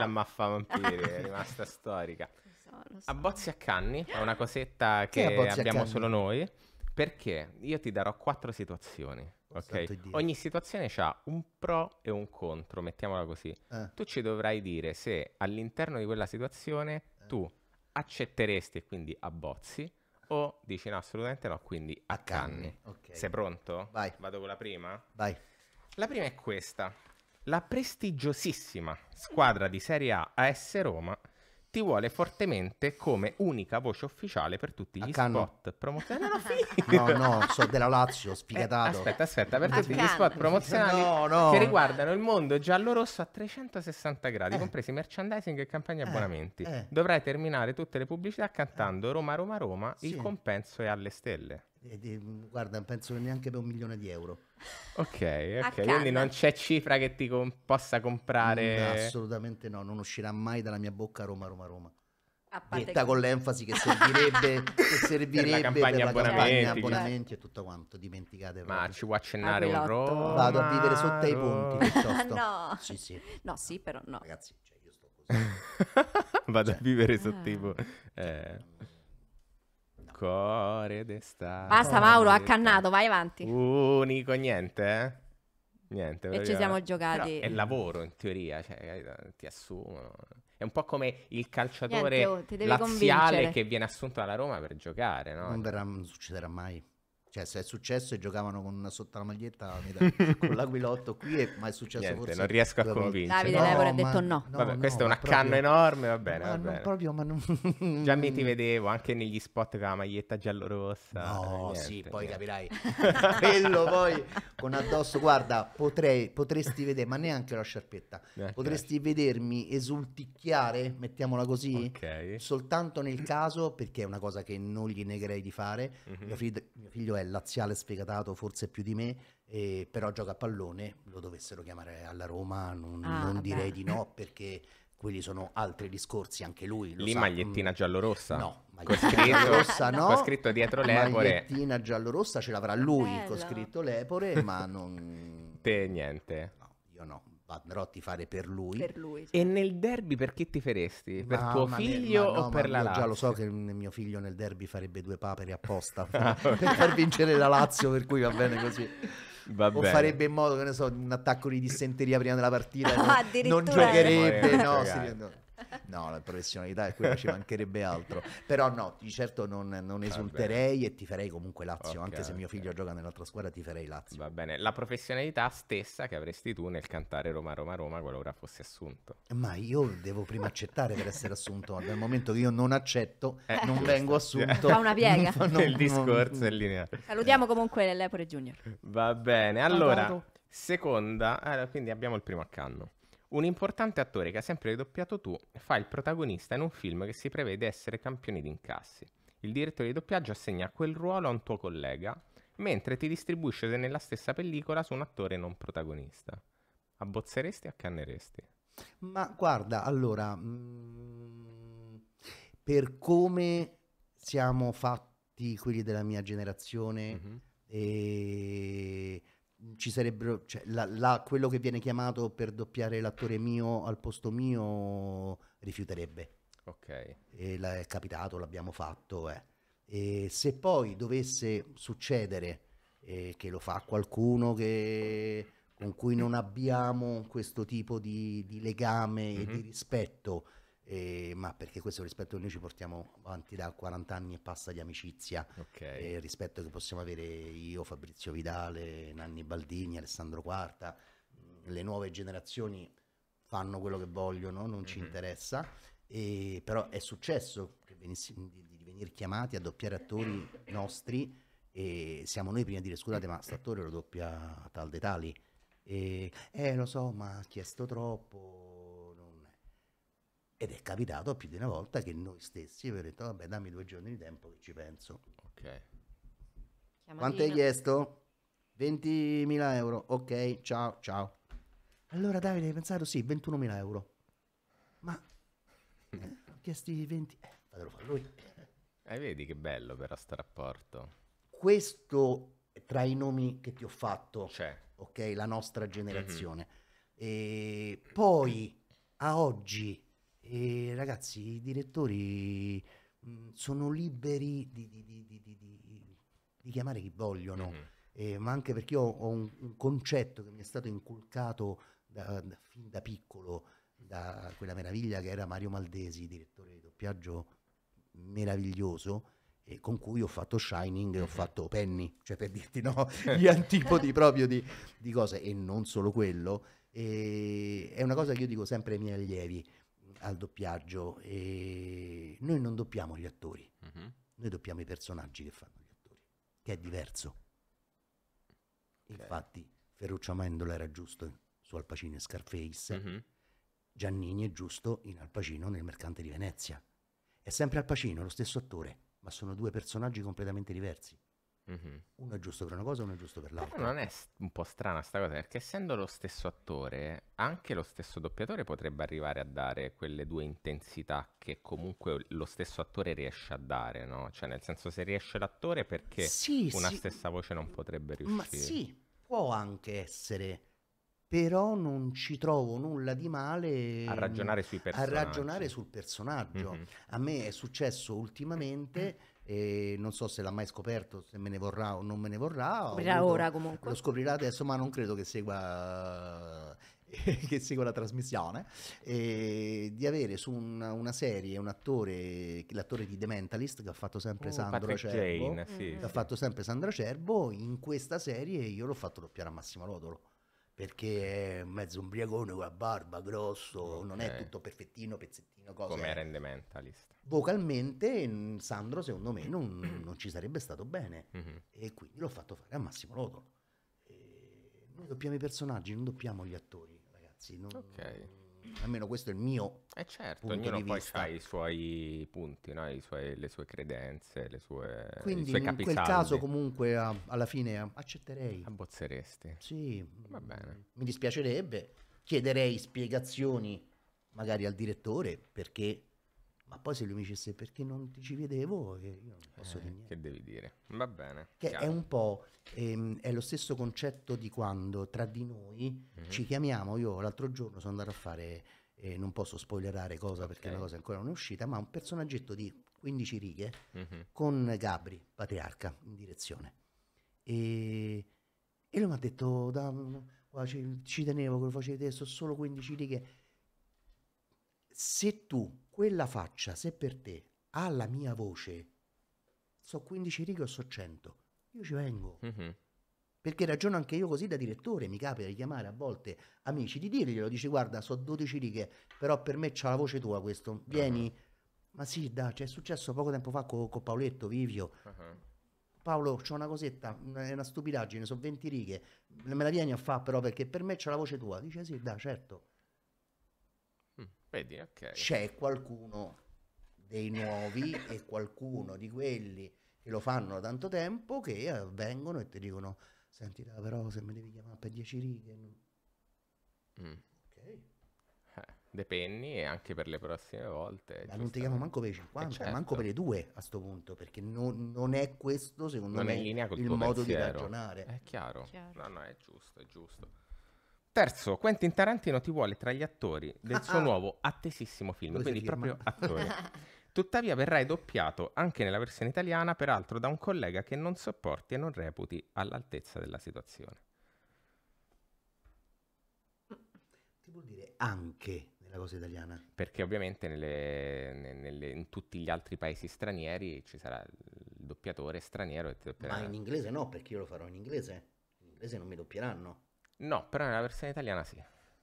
maffa vampiri, è rimasta storica. Lo so, so. A a canni è una cosetta che, che abbiamo solo noi, perché io ti darò quattro situazioni. Esatto, ok, ogni situazione ha un pro e un contro, mettiamola così. Eh. Tu ci dovrai dire se all'interno di quella situazione eh. tu accetteresti e quindi abbozzi o dici no, assolutamente no, quindi accanni. Okay. Sei pronto? Vai. Vado con la prima? Vai. La prima è questa. La prestigiosissima squadra di Serie A AS Roma ti vuole fortemente come unica voce ufficiale per tutti gli Accanno. spot promozionali. No, (laughs) no, no, so della Lazio, sfigatato. Eh, aspetta, aspetta, per tutti gli spot promozionali no, no. che riguardano il mondo giallo-rosso a 360 gradi, eh. compresi merchandising e campagne eh. abbonamenti. Eh. Dovrai terminare tutte le pubblicità cantando Roma, Roma, Roma, sì. il compenso è alle stelle guarda, penso che neanche per un milione di euro. Ok, ok, quindi non c'è cifra che ti com- possa comprare. No, mm, assolutamente no, non uscirà mai dalla mia bocca Roma, Roma, Roma. Detta che... con l'enfasi che servirebbe, che (laughs) servirebbe per la campagna per la abbonamenti, campagna abbonamenti diciamo. e tutto quanto, dimenticate. Proprio. ci può accennare un Roma? Vado a vivere sotto ai ponti piuttosto. (laughs) no. Sì, sì. no, sì, però no. Ragazzi, cioè, io sto così. (laughs) Vado cioè. a vivere sotto i ah. ponti. Eh cuore d'estate. Basta, Mauro, accannato, vai avanti. Unico, niente. Eh? Niente. E ci siamo giocati. Però è lavoro, in teoria, cioè, ti assumono. È un po' come il calciatore niente, oh, laziale convincere. che viene assunto alla Roma per giocare, no? Non, verrà, non succederà mai. Cioè, se è successo e giocavano con, una sotto la maglietta da, con l'aquilotto qui, e, ma è successo Niente, forse... non riesco a convincere. Davide no, Lepore ha detto no. no vabbè, questo no, è una accanno proprio, enorme, va bene, va bene. proprio, ma non... Già mi ti vedevo, anche negli spot con la maglietta giallo-rossa. No, niente, sì, niente. poi capirai. (laughs) Quello poi, con addosso, guarda, potrei, potresti vedere, ma neanche la sciarpetta, eh, potresti certo. vedermi esulticchiare, mettiamola così, okay. soltanto nel caso, perché è una cosa che non gli negherei di fare, mm-hmm. mio, mhm. figlio, mio figlio è è laziale sfegatato forse più di me, eh, però gioca a pallone, lo dovessero chiamare alla Roma, non, ah, non direi di no (laughs) perché quelli sono altri discorsi, anche lui. Lì sa. magliettina mm. giallorossa? No, magliettina rossa no. Con scritto dietro l'epore. Magliettina giallorossa ce l'avrà lui, Bello. con scritto l'epore, ma non... Te niente? No, io no andrò a tifare per lui. Per lui certo. E nel derby perché feresti? Per no, tuo figlio ne, no, o per la Lazio? Già lo so che mio figlio nel derby farebbe due papere apposta (laughs) (laughs) per, far vincere la Lazio, per cui va bene così. Va o bene. farebbe in modo che ne so, un attacco di dissenteria prima della partita, (laughs) ah, non, non giocherebbe, eh, no, no, no, la professionalità è quella, ci mancherebbe altro. Però no, di certo non, non esulterei e ti farei comunque Lazio, okay, anche se mio figlio gioca nell'altra squadra ti farei Lazio. Va bene, la professionalità stessa che avresti tu nel cantare Roma Roma Roma qualora fossi assunto. Ma io devo prima accettare per essere assunto, dal momento che io non accetto, eh, non giusto. vengo assunto. Fa una piega. Fa, non, Il discorso non... è lineare. Salutiamo comunque l'Epore Junior. Va bene, allora... Seconda, eh, quindi abbiamo il primo accanno. Un importante attore che ha sempre doppiato tu fa il protagonista in un film che si prevede essere campione di incassi. Il direttore di doppiaggio assegna quel ruolo a un tuo collega, mentre ti distribuisce se nella stessa pellicola su un attore non protagonista. Abbozzeresti o accanneresti? Ma guarda, allora, mh, mm, per come siamo fatti quelli della mia generazione, mm-hmm. e ci sarebbero, cioè, la, la, quello che viene chiamato per doppiare l'attore mio al posto mio rifiuterebbe. Ok. E la, è capitato, l'abbiamo fatto. Eh. E se poi dovesse succedere eh, che lo fa qualcuno che, con cui non abbiamo questo tipo di, di legame mm-hmm. e di mhm. rispetto, eh, ma perché questo rispetto che noi ci portiamo avanti da 40 anni e passa di amicizia, okay. eh, rispetto che possiamo avere io, Fabrizio Vidale, Nanni Baldini, Alessandro Quarta, le nuove generazioni fanno quello che vogliono, non ci mm-hmm. interessa, e, però è successo venissi, di, di venire chiamati a doppiare attori nostri e siamo noi prima di dire scusate ma sta attore lo doppia tal detali, e eh, lo so ma ha chiesto troppo ed è capitato più di una volta che noi stessi abbiamo detto, vabbè, dammi due giorni di tempo che ci penso. Ok. Chiamatina. Quanto hai chiesto? 20.000 euro. Ok, ciao, ciao. Allora Davide, hai pensato? Sì, 21.000 euro. Ma eh, ho chiesto i 20... Eh, fatelo fare lui. E eh, vedi che bello però sta rapporto. Questo tra i nomi che ti ho fatto, C'è. ok, la nostra generazione. Mm-hmm. E poi a oggi e ragazzi, i direttori mm, sono liberi di, di, di, di, chiamare chi vogliono, mm-hmm. eh, ma anche perché io ho un, un, concetto che mi è stato inculcato da, da, fin da piccolo da quella meraviglia che era Mario Maldesi, direttore di doppiaggio meraviglioso, eh, con cui ho fatto Shining e ho mm-hmm. fatto Penny, cioè per dirti no, (laughs) (laughs) gli antipodi proprio di, di, cose, e non solo quello, e è una cosa che io dico sempre ai miei allievi, al doppiaggio e noi non doppiamo gli attori, mm-hmm. noi doppiamo i personaggi che fanno gli attori, che è diverso. Okay. Infatti Ferruccio Amendola era giusto su Al Pacino e Scarface, mm-hmm. Giannini è giusto in Al Pacino nel Mercante di Venezia. È sempre Al Pacino, lo stesso attore, ma sono due personaggi completamente diversi. Mm-hmm. Uno è giusto per una cosa, e uno è giusto per eh, l'altra. Però non è un po' strana questa cosa, perché essendo lo stesso attore, anche lo stesso doppiatore potrebbe arrivare a dare quelle due intensità che comunque lo stesso attore riesce a dare, no? Cioè, nel senso, se riesce l'attore, perché sì, una sì. stessa voce non potrebbe riuscire? Ma sì, può anche essere. Però non ci trovo nulla di male a ragionare, sui personaggi. a ragionare sul personaggio. Mm-hmm. A me è successo ultimamente (clears throat) e non so se l'ha mai scoperto, se me ne vorrà o non me ne vorrà. Scoprirà ora comunque. Lo scoprirà adesso, ma non credo che segua, (laughs) che segua la trasmissione. E di avere su una, una serie un attore, l'attore di The Mentalist che ha fatto sempre uh, oh, Sandra Cerbo, Jane, sì, che sì. ha fatto sempre Sandra Cerbo, in questa serie io l'ho fatto doppiare a Massimo Lodolo perché è mezzo ubriacone con la barba, grosso, okay. non è tutto perfettino, pezzettino, cose. Come rendimentalista. Vocalmente mm, Sandro secondo me non, non ci sarebbe stato bene mm-hmm. e quindi l'ho fatto fare a Massimo Lotolo. E noi doppiamo i personaggi, non doppiamo gli attori, ragazzi. Non, ok Almeno questo è il mio. E eh certo, punto ognuno poi ha i suoi punti, no? I suoi, le sue credenze, le sue Quindi i in quel caso comunque alla fine accetterei. Abbozzeresti. Sì. Va bene. Mi dispiacerebbe, chiederei spiegazioni magari al direttore perché ma poi se lui mi dicesse perché non ti ci vedevo, eh, io non posso eh, dire niente. Che devi dire? Va bene. Che chiaro. è un po' ehm, è lo stesso concetto di quando tra di noi mm-hmm. ci chiamiamo. Io l'altro giorno sono andato a fare, eh, non posso spoilerare cosa okay. perché la cosa ancora non è uscita, ma un personaggetto di 15 righe mm-hmm. con Gabri, patriarca, in direzione. E, e lui mi ha detto, ci, tenevo che lo facevi adesso, solo 15 righe se tu quella faccia, se per te ha la mia voce, so 15 righe o so 100, io ci vengo. Mm-hmm. Perché ragiono anche io così da direttore, mi capita di chiamare a volte amici, di dirglielo, dici guarda, so 12 righe, però per me c'ha la voce tua questo, vieni. Uh-huh. Ma sì, da, cioè, è successo poco tempo fa con co Paoletto, Vivio. Uh-huh. Paolo, c'ho una cosetta, è una stupidaggine, sono 20 righe, me la vieni a fare però perché per me c'ha la voce tua. Dice sì, da, certo. Vedi, okay. C'è qualcuno dei nuovi (coughs) e qualcuno di quelli che lo fanno da tanto tempo che eh, vengono e ti dicono senti però se mi devi chiamare per 10 righe no? mm. ok eh, dei penny e anche per le prossime volte. Ma non ti chiamo manco per i 50, eh, certo. manco per le 2 a sto punto, perché non, non è questo secondo non me il modo pensiero. di ragionare. È chiaro. chiaro. No, no, è giusto, è giusto. Terzo, Quentin Tarantino ti vuole tra gli attori del suo ah, ah. nuovo attesissimo film, quindi proprio attore. (laughs) Tuttavia verrai doppiato anche nella versione italiana, peraltro da un collega che non sopporti e non reputi all'altezza della situazione. Che vuol dire anche nella cosa italiana? Perché ovviamente nelle, nelle, in tutti gli altri paesi stranieri ci sarà il doppiatore straniero. E Ma in inglese no, perché io lo farò in inglese. In inglese non mi doppieranno. No, però nella versione italiana sì.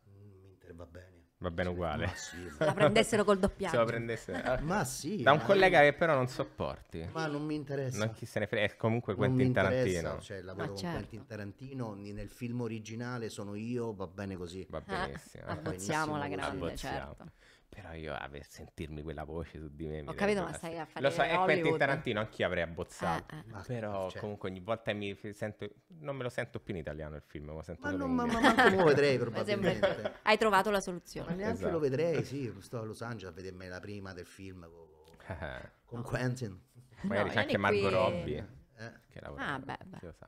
Mm, Inter va bene. Va bene uguale. Ma sì, Se la prendessero col doppiaggio. Se la prendessero. okay. (laughs) Ma sì. Da un ma- eh. collega che però non sopporti. Ma non mi interessa. Non chi se ne frega. È comunque Non mi Quentin Tarantino. Cioè, lavoro Ma con certo. Quentin Tarantino, nel film originale sono io, va bene così. Va ah, benissimo. eh. abbozziamo la grande, certo. Però io a sentirmi quella voce su di me. Ho capito, ma stai a fare. Lo so, e Quentin Tarantino anch'io avrei abbozzato. Ah, ah, però cioè. comunque ogni volta mi sento. Non me lo sento più in italiano il film, ma sento. Ma non ma, ma manco lo vedrei (laughs) probabilmente. Hai (laughs) trovato la soluzione. Ma neanche esatto. lo vedrei, sì. Sto a Los Angeles a vedermi la prima del film con, (laughs) con Quentin. Magari c'è anche Margot qui... Robbie. Eh. Che lavora. Ah, beh, beh. Lo sa.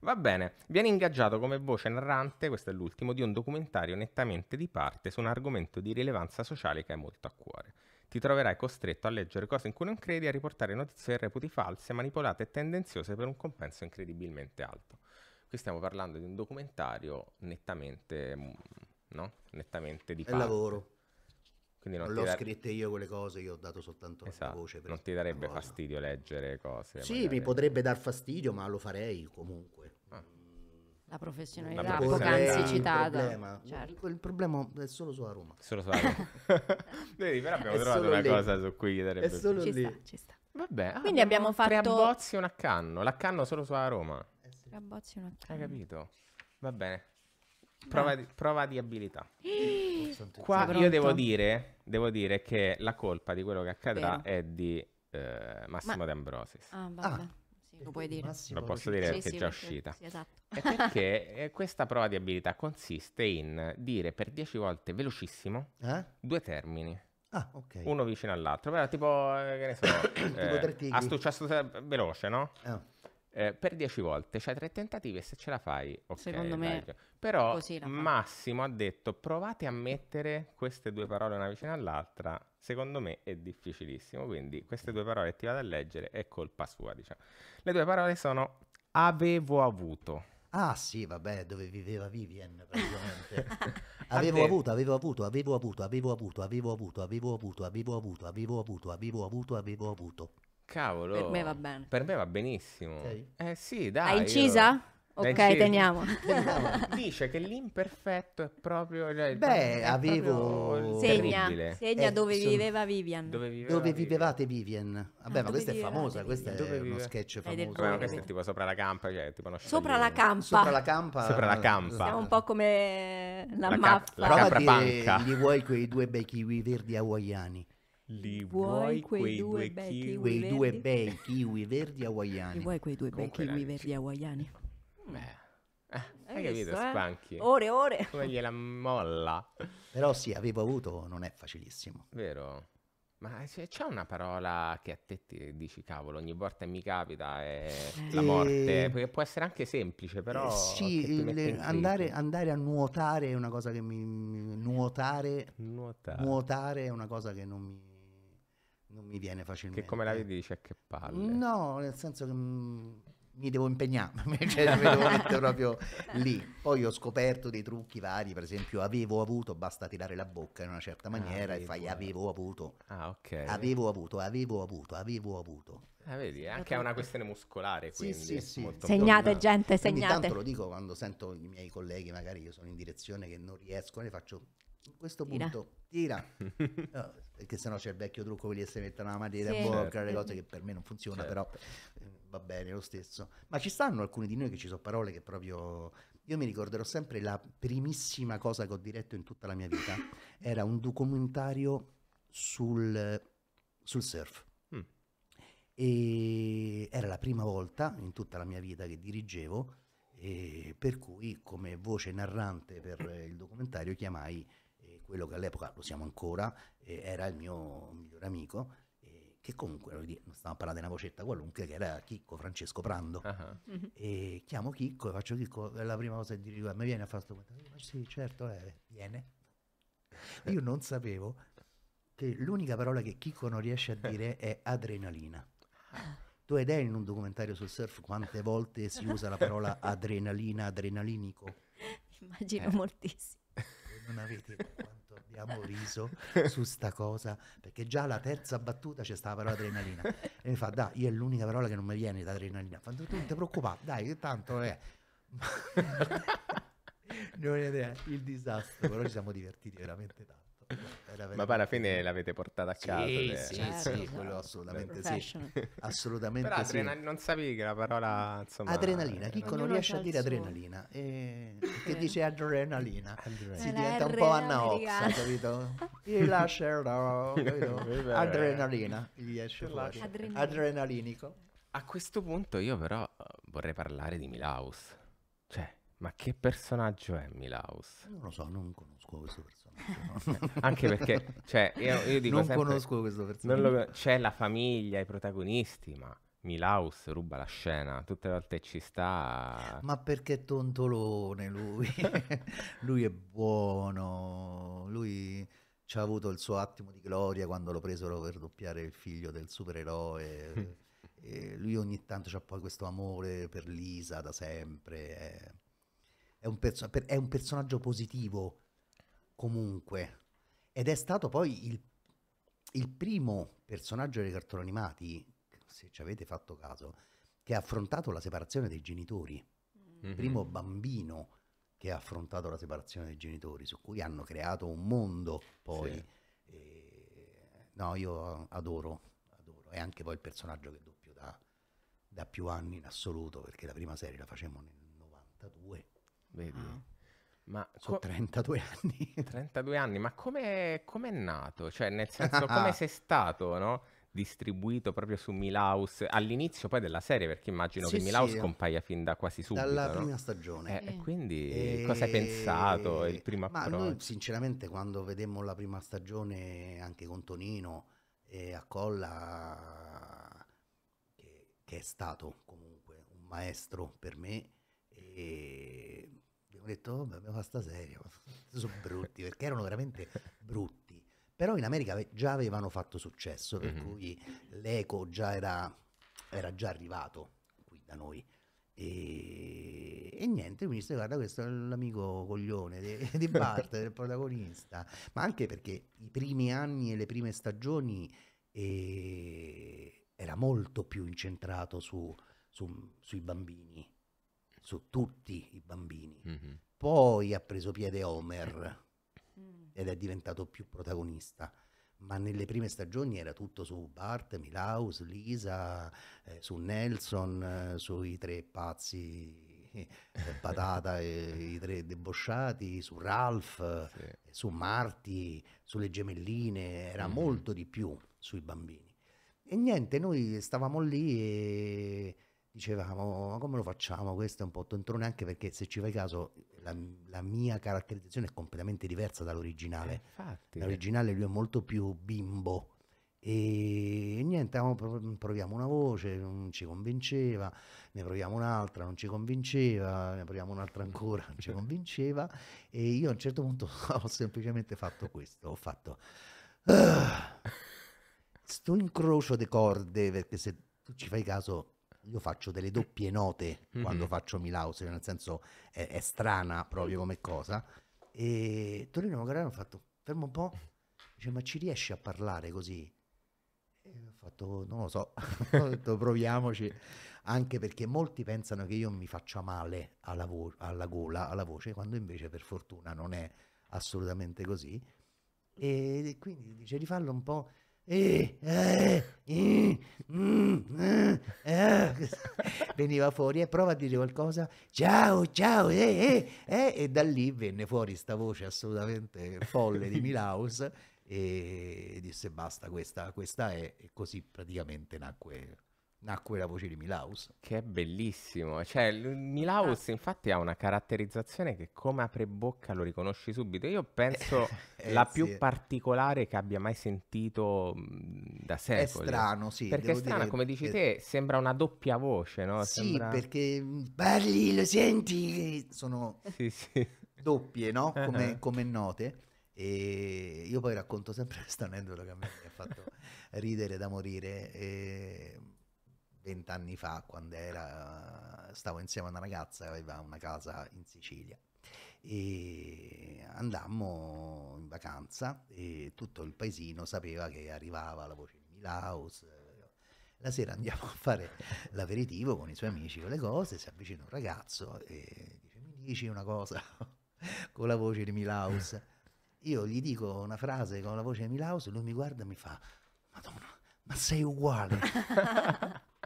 Va bene, viene ingaggiato come voce narrante, questo è l'ultimo, di un documentario nettamente di parte su un argomento di rilevanza sociale che hai molto a cuore. Ti troverai costretto a leggere cose in cui non credi e a riportare notizie che reputi false, manipolate e tendenziose per un compenso incredibilmente alto. Qui stiamo parlando di un documentario nettamente, mm, no? nettamente di parte. È lavoro. Quindi non, non l'ho dar... scritte io quelle cose, io ho dato soltanto esatto. la voce. Per non ti darebbe fastidio leggere cose? Sì, magari. mi potrebbe dar fastidio, ma lo farei comunque. Ah. La professionalità, la poc'anzi citata. Certo. Il problema è solo sulla Roma. Solo sulla Roma. (laughs) (laughs) Vedi, però abbiamo è trovato una lì. cosa su cui gli darebbe È solo ci Sta, ci sta. Vabbè, ah, quindi abbiamo, abbiamo fatto... Tre abbozzi e un accanno. L'accanno solo sulla Roma. Eh sì. Tre abbozzi e un accanno. Hai capito? Va bene. Prova, di, prova di abilità. Qua io devo dire, devo dire che la colpa di quello che accadrà Vero. è di eh, Massimo Ma- D'Ambrosis. Ah, vabbè. Ah. lo puoi dire. Massimo, Lo posso dire perché Sì, sì, è già perché- uscita. sì, esatto. È perché eh, questa prova di abilità consiste in dire per 10 volte velocissimo Eh? due termini, Ah, ok. uno vicino all'altro. Però tipo, eh, che ne so, (coughs) Tipo eh, tre tigri. astuccia astuccia veloce, no? Ah eh, per 10 volte, cioè tre tentativi e se ce la fai, ok. Secondo me dai. Però così Massimo ha detto provate a mettere queste due parole una vicino all'altra, secondo me è difficilissimo, quindi queste due parole ti vado a leggere, è colpa sua, diciamo. Le due parole sono avevo avuto. Ah sì, vabbè, dove viveva Vivian (laughs) praticamente. avevo avuto, avevo avuto, avevo avuto, avevo avuto, avevo avuto, avevo avuto, avevo avuto, avevo avuto, avevo avuto, avevo avuto, avevo avuto. Cavolo. Per me va bene. Per me va benissimo. Okay. Eh sì, dai. L'hai incisa? Io... Ok, Dai, teniamo. (laughs) Dice che l'imperfetto è proprio. Cioè, Beh, avevo. Segna, segna eh, dove sono... viveva Vivian. Dove, viveva dove vivevate Vivian? Vabbè, ah, ma questa è famosa. Questo è uno sketch famoso. Vabbè, questo è tipo sopra la campa. Cioè, tipo uno sopra la campa. Sopra la campa. Sopra la campa. Siamo un po' come la, la maffa. Ca- la Prova capra panca. Gli vuoi quei due bei kiwi verdi hawaiani? Li vuoi quei, due, due kiwi, kiwi quei due bei kiwi verdi hawaiani? Li vuoi quei due bei kiwi verdi hawaiani? Beh. Eh, hai capito, visto, eh? Ore, ore. Come gliela molla. Però sì, avevo avuto, non è facilissimo. Vero. Ma c'è una parola che a te ti dici cavolo, ogni volta mi capita è eh. la morte, eh. perché può essere anche semplice, però... Eh, sì, le, andare, andare, a nuotare è una cosa che mi... Nuotare, nuotare. nuotare è una cosa che non mi non mi viene facilmente. Che come la vedi dice eh, che palle. No, nel senso che mh, mm, mi devo impegnare, (laughs) cioè, mi devo mettere proprio lì. Poi ho scoperto dei trucchi vari, per esempio avevo avuto, basta tirare la bocca in una certa maniera ah, e fai avevo avuto. Ah, ok. Avevo avuto, avevo avuto, avevo avuto. Ah, vedi, è anche una questione muscolare, quindi. Sì, sì, sì. Segnate, molto... gente, segnate. Ogni tanto lo dico quando sento i miei colleghi, magari io sono in direzione che non riesco, ne faccio a questo tira. punto tira (laughs) no, perché sennò c'è il vecchio trucco quelli che si mettono la materia sì. a bocca certo. le cose che per me non funziona certo. però eh, va bene lo stesso ma ci stanno alcuni di noi che ci sono parole che proprio io mi ricorderò sempre la primissima cosa che ho diretto in tutta la mia vita (laughs) era un documentario sul, sul surf mm. e era la prima volta in tutta la mia vita che dirigevo per cui come voce narrante per il documentario chiamai quello che all'epoca lo siamo ancora, eh, era il mio migliore amico, eh, che comunque non stavo parlando di una vocetta qualunque, che era Chicco Francesco Prando. Uh-huh. E chiamo Chicco e faccio Chicco, la prima cosa che dico, ah, mi viene a fare questo Ma eh, sì, certo, eh, viene. Io non sapevo che l'unica parola che Chicco non riesce a dire (laughs) è adrenalina. Tu hai è in un documentario sul surf quante volte si usa la parola adrenalina, adrenalinico? Immagino eh. moltissimo. Non avete abbiamo riso su sta cosa, perché già la terza battuta c'è stata la parola adrenalina. (laughs) E mi fa, dai, io è l'unica parola che non mi viene da adrenalina. Fa, tu non ti preoccupare, dai, che tanto è... (laughs) non è idea, il disastro, però ci siamo divertiti veramente tanto. Ma poi alla fine l'avete portata a casa. Cioè, sì, sì, certo, sì, quello assolutamente sì. (laughs) Assolutamente Però sì. non sapevi che la parola... Insomma, adrenalina, chi non riesce a dire adrenalina. E... Eh, (laughs) che dice adrenalina. adrenalina. Si diventa un po' Anna Oxa, capito? Ti (laughs) lascerò, Adrenalina. Gli esce fuori. Adrenalinico. A questo punto io però eh, vorrei parlare di Milaus. Cioè, ma che personaggio è Milaus? Non lo so, non conosco questo personaggio. (laughs) Anche perché, cioè, io, io dico Non sempre, conosco questo personaggio. Lo, c'è la famiglia, i protagonisti, ma Milaus ruba la scena, tutte le volte ci sta... Ma perché è tontolone lui? (laughs) lui è buono, lui ci ha avuto il suo attimo di gloria quando lo presero per doppiare il figlio del supereroe. (laughs) e lui ogni tanto ha poi questo amore per Lisa da sempre. È, è, un, perso- è un, personaggio positivo comunque. Ed è stato poi il, il primo personaggio dei cartoni animati, se ci avete fatto caso, che ha affrontato la separazione dei genitori. Mm-hmm. Primo bambino che ha affrontato la separazione dei genitori, su cui hanno creato un mondo poi. Sì. E... Eh, no, io adoro, adoro. È anche poi il personaggio che doppio da, da più anni in assoluto, perché la prima serie la facevamo nel 92. Vedi? Ah. Ma sono 32 anni. 32 (laughs) anni, ma come è nato? Cioè, nel senso, come (laughs) sei stato, no? distribuito proprio su Milhouse all'inizio poi della serie perché immagino sì, che Milhouse sì. compaia fin da quasi subito dalla no? prima stagione eh, eh. quindi e... cosa hai pensato il primo ma noi sinceramente quando vedemmo la prima stagione anche con Tonino e a Colla che, che è stato comunque un maestro per me e detto, oh, ma sta serio, (laughs) sono brutti, perché erano veramente brutti. Però in America già avevano fatto successo, per mm-hmm. cui l'eco già era, era, già arrivato qui da noi. E, e niente, quindi se guarda questo è l'amico coglione di, di (laughs) Bart, del protagonista, ma anche perché i primi anni e le prime stagioni eh, era molto più incentrato su, su, sui bambini, su tutti i bambini. Mm-hmm. Poi ha preso piede Homer mm. ed è diventato più protagonista. Ma nelle prime stagioni era tutto su Bart, Milhouse, Lisa, eh, su Nelson, eh, sui tre pazzi, eh, patata, i tre debosciati, su Ralph, sì. Eh, su Marty, sulle gemelline, era mm-hmm. molto di più sui bambini. E niente, noi stavamo lì e dicevamo ma come lo facciamo questo è un po' tontrone anche perché se ci fai caso la, la mia caratterizzazione è completamente diversa dall'originale eh, l'originale lui è molto più bimbo e niente proviamo una voce non ci convinceva ne proviamo un'altra non ci convinceva ne proviamo un'altra ancora non ci convinceva e io a un certo punto (laughs) ho semplicemente fatto questo ho fatto uh, sto incrocio di corde perché se tu ci fai caso io faccio delle doppie note mm-hmm. quando faccio Milhouse, cioè nel senso è, è, strana proprio come cosa. E Torino Magari ha fatto, fermo un po', dice ma ci riesci a parlare così? E ho fatto, non lo so, (laughs) ho detto proviamoci, anche perché molti pensano che io mi faccia male alla, vo- alla gola, alla voce, quando invece per fortuna non è assolutamente così. E quindi dice rifallo un po' veniva fuori e eh, prova a dire qualcosa ciao ciao eh, eh, e da lì venne fuori sta voce assolutamente folle di Milhouse e disse basta questa, questa è e così praticamente nacque nacque la voce di Milaus. Che è bellissimo. Cioè, Milaus ah. infatti ha una caratterizzazione che come apre bocca lo riconosci subito. Io penso (laughs) eh, la eh, più particolare che abbia mai sentito mm, da secoli. È strano, sì. Perché è strano, dire, come dici eh, te, sembra una doppia voce, no? Sì, sembra... perché parli, mm, lo senti, sono sì, sì. doppie, no? Eh, come, uh-huh. come note. E io poi racconto sempre (laughs) questa aneddoto che a me mi ha fatto ridere da morire. E vent'anni fa, quando era, stavo insieme a una ragazza che aveva una casa in Sicilia e andammo in vacanza e tutto il paesino sapeva che arrivava la voce di Milaus. La sera andiamo a fare l'aperitivo con i suoi amici, con le cose, si avvicina un ragazzo e dice mi dici una cosa (laughs) con la voce di Milaus. Io gli dico una frase con la voce di Milaus, lui mi guarda e mi fa Madonna, ma sei uguale. (laughs)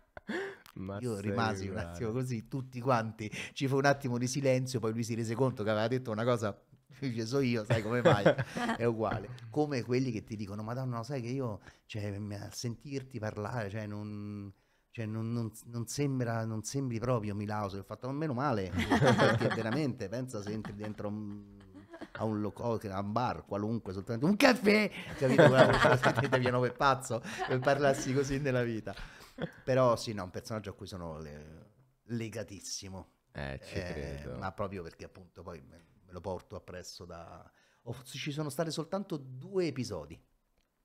Ma Io rimasi un attimo così, tutti quanti. Ci fu un attimo di silenzio, poi lui si rese conto che aveva detto una cosa io so io, sai come mai? (laughs) È uguale. Come quelli che ti dicono, Madonna, sai che io, cioè, a sentirti parlare, cioè, non, cioè, non, non, non, sembra, non sembri proprio Milauso, ho fatto meno male, perché veramente, pensa se entri dentro un, a un locale, a un bar, qualunque, soltanto un caffè, capito? Quella cosa che ti viene per pazzo per parlarsi così nella vita. Però sì, no, un personaggio a cui sono le... legatissimo. Eh, ci eh, credo. Ma proprio perché appunto poi me, me lo porto appresso da... Oh, ci sono stati soltanto due episodi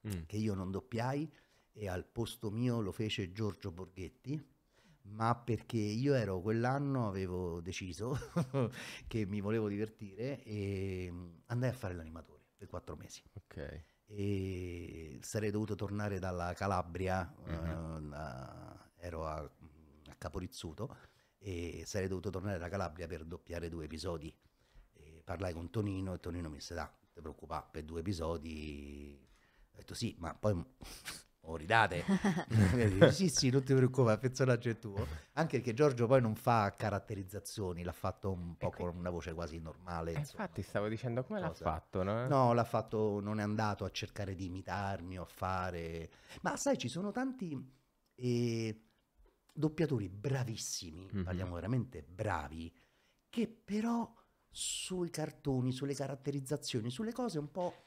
mm. che io non doppiai e al posto mio lo fece Giorgio Borghetti ma perché io ero quell'anno avevo deciso (laughs) che mi volevo divertire e andai a fare l'animatore per quattro mesi. Ok e sarei dovuto tornare dalla Calabria, mm-hmm. eh, ero a, a Caporizzuto e sarei dovuto tornare dalla Calabria per doppiare due episodi. E parlai con Tonino e Tonino mi disse, da, ti preoccupare, per due episodi... Ho detto sì, ma poi (laughs) o ridate. (laughs) sì, sì, non ti preoccupare, il personaggio è tuo. Anche perché Giorgio poi non fa caratterizzazioni, l'ha fatto un po' con una voce quasi normale. Eh, insomma. Infatti stavo dicendo come l'ha fatto, no? No, l'ha fatto, non è andato a cercare di imitarmi o a fare... Ma sai, ci sono tanti eh, doppiatori bravissimi, mm-hmm. parliamo veramente bravi, che però sui cartoni, sulle caratterizzazioni, sulle cose un po'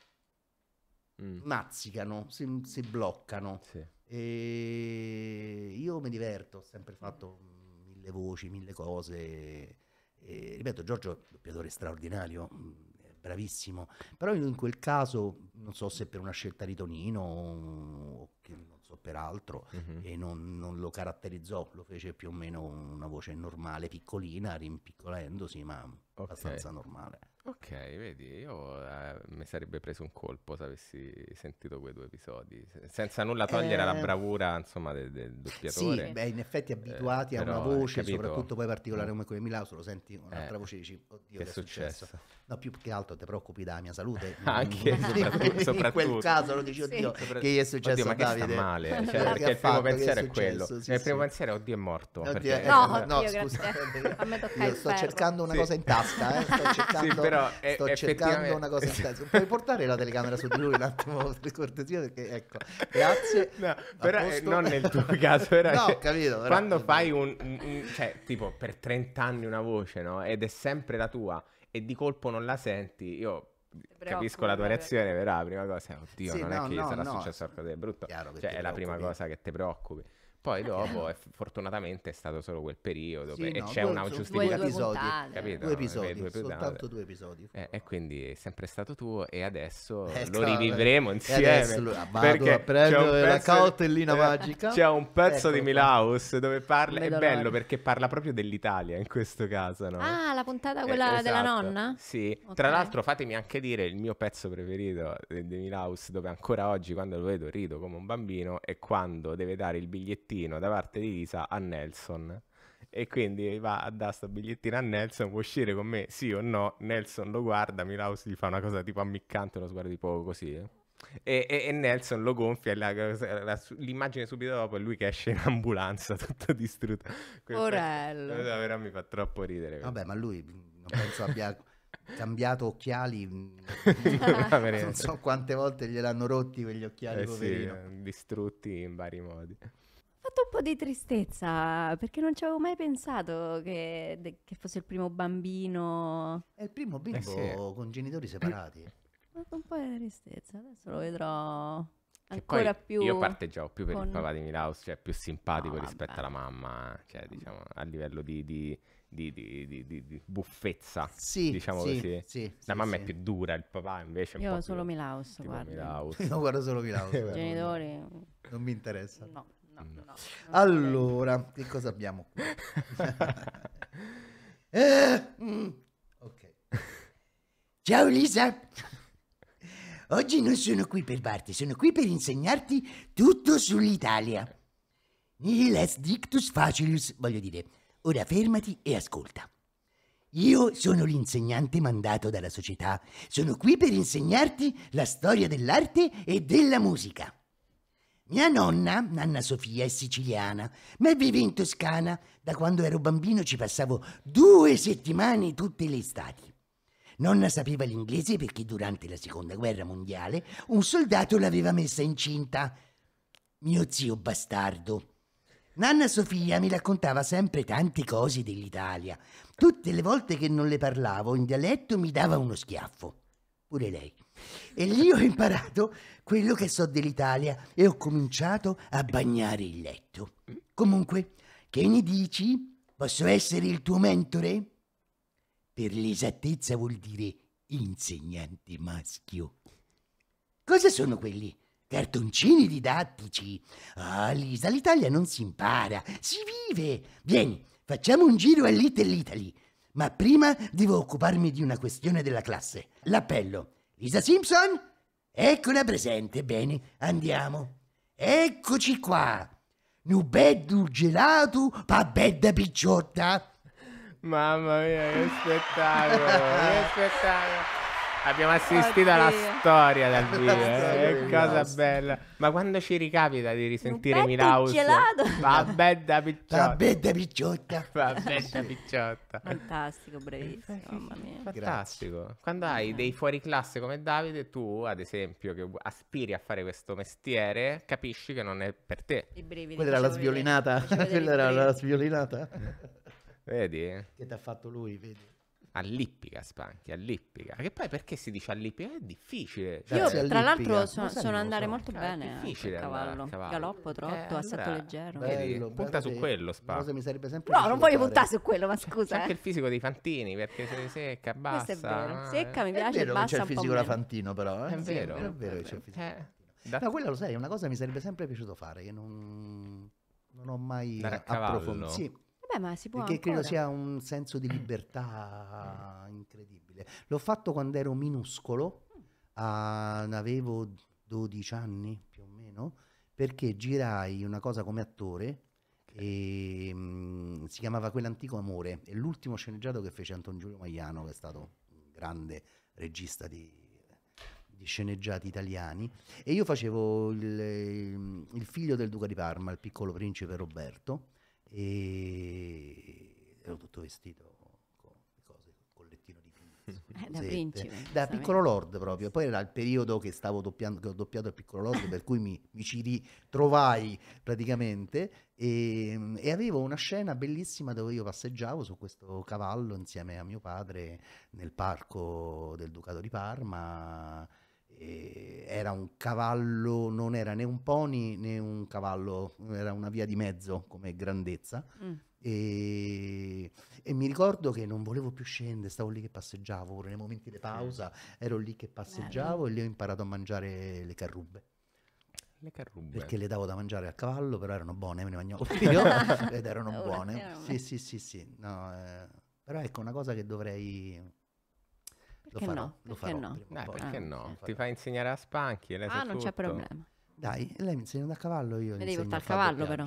mm. mazzicano, si, si bloccano. Sì. E io mi diverto, ho sempre fatto mille voci, mille cose. E, ripeto, Giorgio è un doppiatore straordinario, mm, bravissimo, però in quel caso non so se per una scelta di Tonino o che non so per altro mm-hmm. e non, non, lo caratterizzò, lo fece più o meno una voce normale, piccolina, rimpiccolendosi, ma okay. abbastanza normale. Ok, vedi, io eh, mi sarebbe preso un colpo se avessi sentito quei due episodi, senza nulla togliere alla Eh. bravura, insomma, del, del doppiatore. Sì, beh, in effetti abituati a Eh, una voce, capito? soprattutto poi particolare mm. come quella di Milano, se lo senti un'altra Eh, voce dici, oddio, che è successo? No, più che altro ti preoccupi della mia salute. (laughs) Anche, In- (laughs) soprattutto- In quel caso lo dici, oddio, Sopra- che gli è successo Oddio, ma a che sta male? (laughs) Cioè, perché il primo fatto? pensiero è, successo? quello. Sì, Cioè, il sì. primo pensiero è oddio è morto. Oddio, perché- eh, No, no, oddio, scusa. grazie. Fammi toccare Io il sto cercando una cosa in tasca, eh, sto cercando però (laughs) sto cercando una cosa intensa. Puoi portare la telecamera su di lui un attimo per cortesia? Perché ecco, grazie. No, però eh, posto... non nel tuo (laughs) caso. Era (laughs) no, cioè, capito. Però, quando capito. fai un, un, un, cioè, tipo per 30 anni una voce, no? Ed è sempre la tua e di colpo non la senti, io capisco la tua reazione, però la prima cosa è, oddio, sì, non no, è che gli no, sarà no. successo qualcosa di brutto. cioè, è la prima cosa che ti preoccupi. Poi dopo, eh, fortunatamente, è stato solo quel periodo sì, e no, c'è una giustificazione. Due episodi, capito? Due episodi, due, soltanto due episodi. Eh, e quindi è sempre stato tuo e adesso (laughs) eh, lo rivivremo insieme. Lo, perché a la cautellina eh, magica. C'è un pezzo ecco, di Milaus dove parla, è bello perché parla proprio dell'Italia in questo caso, no? Ah, la puntata eh, quella esatto. della nonna? Sì. Okay. Tra l'altro fatemi anche dire il mio pezzo preferito di Milaus dove ancora oggi quando lo vedo rido come un bambino è quando deve dare il biglietto bigliettino da parte di Lisa a Nelson e quindi va a dare sto bigliettino a Nelson, può uscire con me sì o no, Nelson lo guarda, Milhouse gli fa una cosa tipo ammiccante, lo sguardo tipo così. E, e, e, Nelson lo gonfia la, la, la, l'immagine subito dopo è lui che esce in ambulanza (laughs) tutto distrutto. Orello. Però mi fa troppo ridere. Questo. ma lui non penso abbia cambiato occhiali. Mm, (laughs) non so quante volte gliel'hanno rotti quegli occhiali, eh poverino. Sì, distrutti in vari modi fatto un po' di tristezza perché non ci avevo mai pensato che, de- che fosse il primo bambino. È il primo eh bimbo sì. con genitori separati. Ho fatto un po' di tristezza, adesso lo vedrò ancora più. Io parteggiavo più per con... il papà di Milaus, cioè più simpatico no, rispetto alla mamma, cioè diciamo a livello di, di... Di, di, di, di, buffezza. Sì, diciamo sì, così. Sì, la mamma è più dura, il papà invece è Io un po' solo più, Milaus, guarda. Milaus. (laughs) Io guardo solo Milaus. Genitori. Non mi interessa. No. No, mm. allora, che cosa abbiamo qui? (laughs) eh, mm, ok. Ciao Lisa. Oggi non sono qui per barti, sono qui per insegnarti tutto sull'Italia. Nihil dictus facilis, voglio dire. Ora fermati e ascolta. Io sono l'insegnante mandato dalla società. Sono qui per insegnarti la storia dell'arte e della musica. Mia nonna, Nanna Sofia, è siciliana, ma vive in Toscana. Da quando ero bambino ci passavo due settimane tutte le estati. Nonna sapeva l'inglese perché durante la seconda guerra mondiale un soldato l'aveva messa incinta. Mio zio bastardo. Nanna Sofia mi raccontava sempre tante cose dell'Italia. Tutte le volte che non le parlavo in dialetto mi dava uno schiaffo. Pure lei. E lì ho imparato quello che so dell'Italia e ho cominciato a bagnare il letto. Comunque, che ne dici? Posso essere il tuo mentore? Per l'esattezza vuol dire insegnante maschio. Cosa sono quelli? Cartoncini didattici. Ah, Lisa, l'Italia non si impara, si vive. Vieni, facciamo un giro a Little Italy. Ma prima devo occuparmi di una questione della classe. L'appello. Lisa Simpson? Eccola presente, bene, andiamo. Eccoci qua. Nu beddu gelato pa bedda picciotta. Mamma mia, che spettacolo, che spettacolo. Abbiamo assistito Oddio. alla storia dal vivo, eh? cosa bella. Ma quando ci ricapita di risentire Milaus? Va bella picciotta. Va bella picciotta. Vabbè da picciotta. Fantastico, bravissimo, mamma mia. Fantastico. Grazie. Quando hai dei fuori classe come Davide, tu ad esempio che aspiri a fare questo mestiere, capisci che non è per te. I brevi. Quella era la sviolinata. Quella era la sviolinata. Vedi? Che ti ha fatto lui, vedi? Allippica Spanchi, allippica. Che poi perché si dice allippica? È difficile. Io cioè, tra l'altro so, sono andare so. molto bene. È difficile a cavallo. cavallo. Galoppo, trotto, eh, assetto leggero. Bello, bello, punta bello, su quello Spa. No, non voglio puntare su quello, ma scusa. C'è eh. anche il fisico dei Fantini, perché se secca, bassa. Questo è vero. Eh. Secca mi piace, vero, bassa c'è il fisico da Fantino però. Eh. È vero. È vero che c'è il fisico. Ma eh, quello lo sai, è una cosa che mi sarebbe sempre piaciuto fare, che non non ho mai approfondito. Sì, Beh, ma si può perché ancora. credo sia un senso di libertà mm. incredibile. L'ho fatto quando ero minuscolo, a, avevo 12 anni più o meno, perché girai una cosa come attore e, mh, mm, si chiamava Quell'antico amore e l'ultimo sceneggiato che fece Anton Giulio Maiano che è stato un grande regista di, di sceneggiati italiani e io facevo il, il, figlio del duca di Parma il piccolo principe Roberto e ero tutto vestito con le cose, il collettino di pinzo, (laughs) eh, da, principe, da piccolo lord proprio, poi era il periodo che stavo doppiando, che ho doppiato il piccolo lord, per cui mi, mi, ci ritrovai praticamente e, ehm, e, avevo una scena bellissima dove io passeggiavo su questo cavallo insieme a mio padre nel parco del Ducato di Parma eh, era un cavallo, non era né un pony né un cavallo, era una via di mezzo come grandezza. Mm. E, e, mi ricordo che non volevo più scendere, stavo lì che passeggiavo, nei momenti di pausa ero lì che passeggiavo Bello. e lì ho imparato a mangiare le carrubbe. Le carrubbe. Perché le davo da mangiare al cavallo, però erano buone, me ne mangiavo (laughs) io ed erano buone. Sì, sì, sì, sì. No, eh, però ecco una cosa che dovrei perché farò, no? Perché farò no? Dai, perché eh. no? Certo. Ti fai insegnare a spanchi. Lei ah, non tutto. c'è problema. Dai, lei mi insegna da cavallo, io Mi devi portare a cavallo però.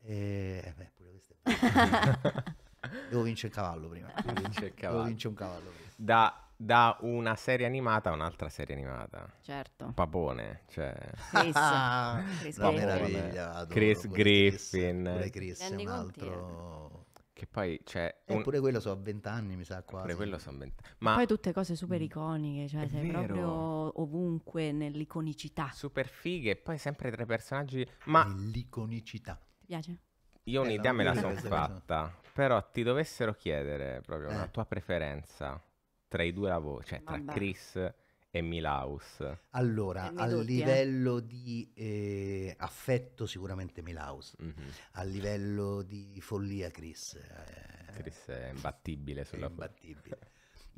E... Eh, eh beh, pure questo (laughs) Devo vincere il cavallo prima. Devo vincere, cavallo. Devo vincere un cavallo. Da, da, una serie animata a un'altra serie animata. Certo. Papone, cioè... Chris. Ah, (laughs) Chris, Griffin. Chris Griffin. Chris, è un altro... Che poi c'è. Cioè, eh, un... quello so a 20 anni, mi sa quasi. Eppure quello so a 20 Ma... Poi tutte cose super mm. iconiche, cioè È sei vero. proprio ovunque nell'iconicità. Super fighe, e poi sempre tre personaggi. Ma. Nell'iconicità. Ti piace? Io eh, un'idea me la sono fatta, però ti dovessero chiedere proprio eh. una tua preferenza tra i due lavori, cioè Vabbè. tra Chris e Milhouse. Allora, a livello di eh, affetto sicuramente Milhouse, mm-hmm. a livello di follia Chris. Eh, Chris è imbattibile sulla è imbattibile.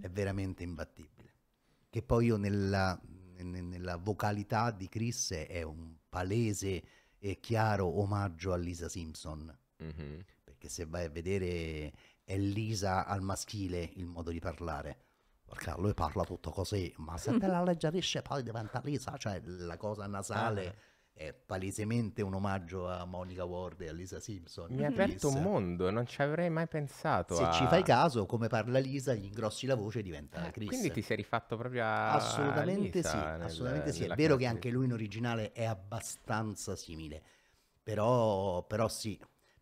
è veramente imbattibile. Che poi io nella, nella vocalità di Chris è un palese e chiaro omaggio a Lisa Simpson. Mm-hmm. Perché se vai a vedere è Lisa al maschile il modo di parlare perché lui parla tutto così, ma se te la (laughs) leggerisce poi diventa lisa, cioè la cosa nasale ah. è palesemente un omaggio a Monica Ward e a Lisa Simpson. Mi ha aperto un mondo, non ci avrei mai pensato. Se a... ci fai caso, come parla Lisa, gli ingrossi la voce e diventa ah, Chris. Quindi ti sei rifatto proprio a Assolutamente Lisa sì, nel, assolutamente sì. È vero che anche lui in originale è abbastanza simile, però, però sì,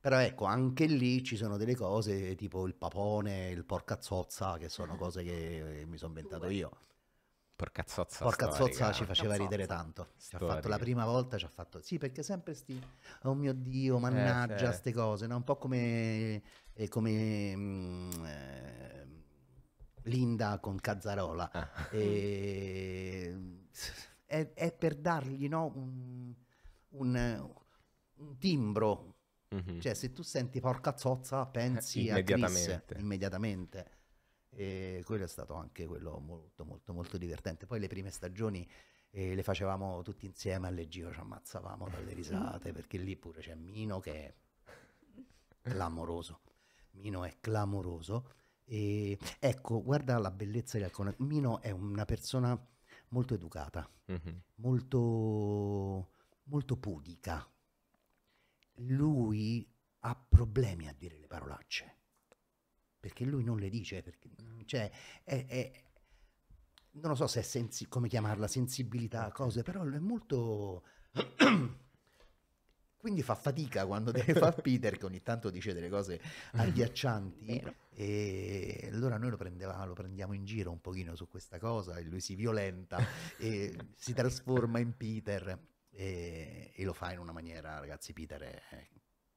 però ecco, anche lì ci sono delle cose tipo il papone, il porcazzozza, che sono cose che eh, mi sono inventato io. Porcazzozza. Porcazzozza ci faceva ridere tanto. Ci ha fatto la prima volta, ci ha fatto... Sì, perché sempre sti... Oh mio Dio, eh, mannaggia, queste eh, cose, no? Un po' come... Eh, come mh, mm, eh, Linda con Cazzarola. Ah. E, è, è, per dargli no, un, un, un timbro Mm-hmm. Cioè, se tu senti porca zozza, eh, pensi immediatamente. a Chris immediatamente. E quello è stato anche quello molto, molto, molto divertente. Poi le prime stagioni eh, le facevamo tutti insieme alle giro, ci ammazzavamo dalle risate, perché lì pure c'è Mino che è clamoroso. Mino è clamoroso. E ecco, guarda la bellezza di alcune. Mino è una persona molto educata, mm-hmm. molto, molto pudica lui ha problemi a dire le parolacce perché lui non le dice, perché, mm, cioè, è, è, non lo so se è sensi- come chiamarla, sensibilità, cose, però è molto... (clears throat) Quindi fa fatica quando deve (laughs) fare Peter, che ogni tanto dice delle cose mm-hmm. agghiaccianti, e allora noi lo, lo prendiamo in giro un pochino su questa cosa, e lui si violenta e si trasforma in Peter e, e, lo fa in una maniera, ragazzi, Peter è, eh, è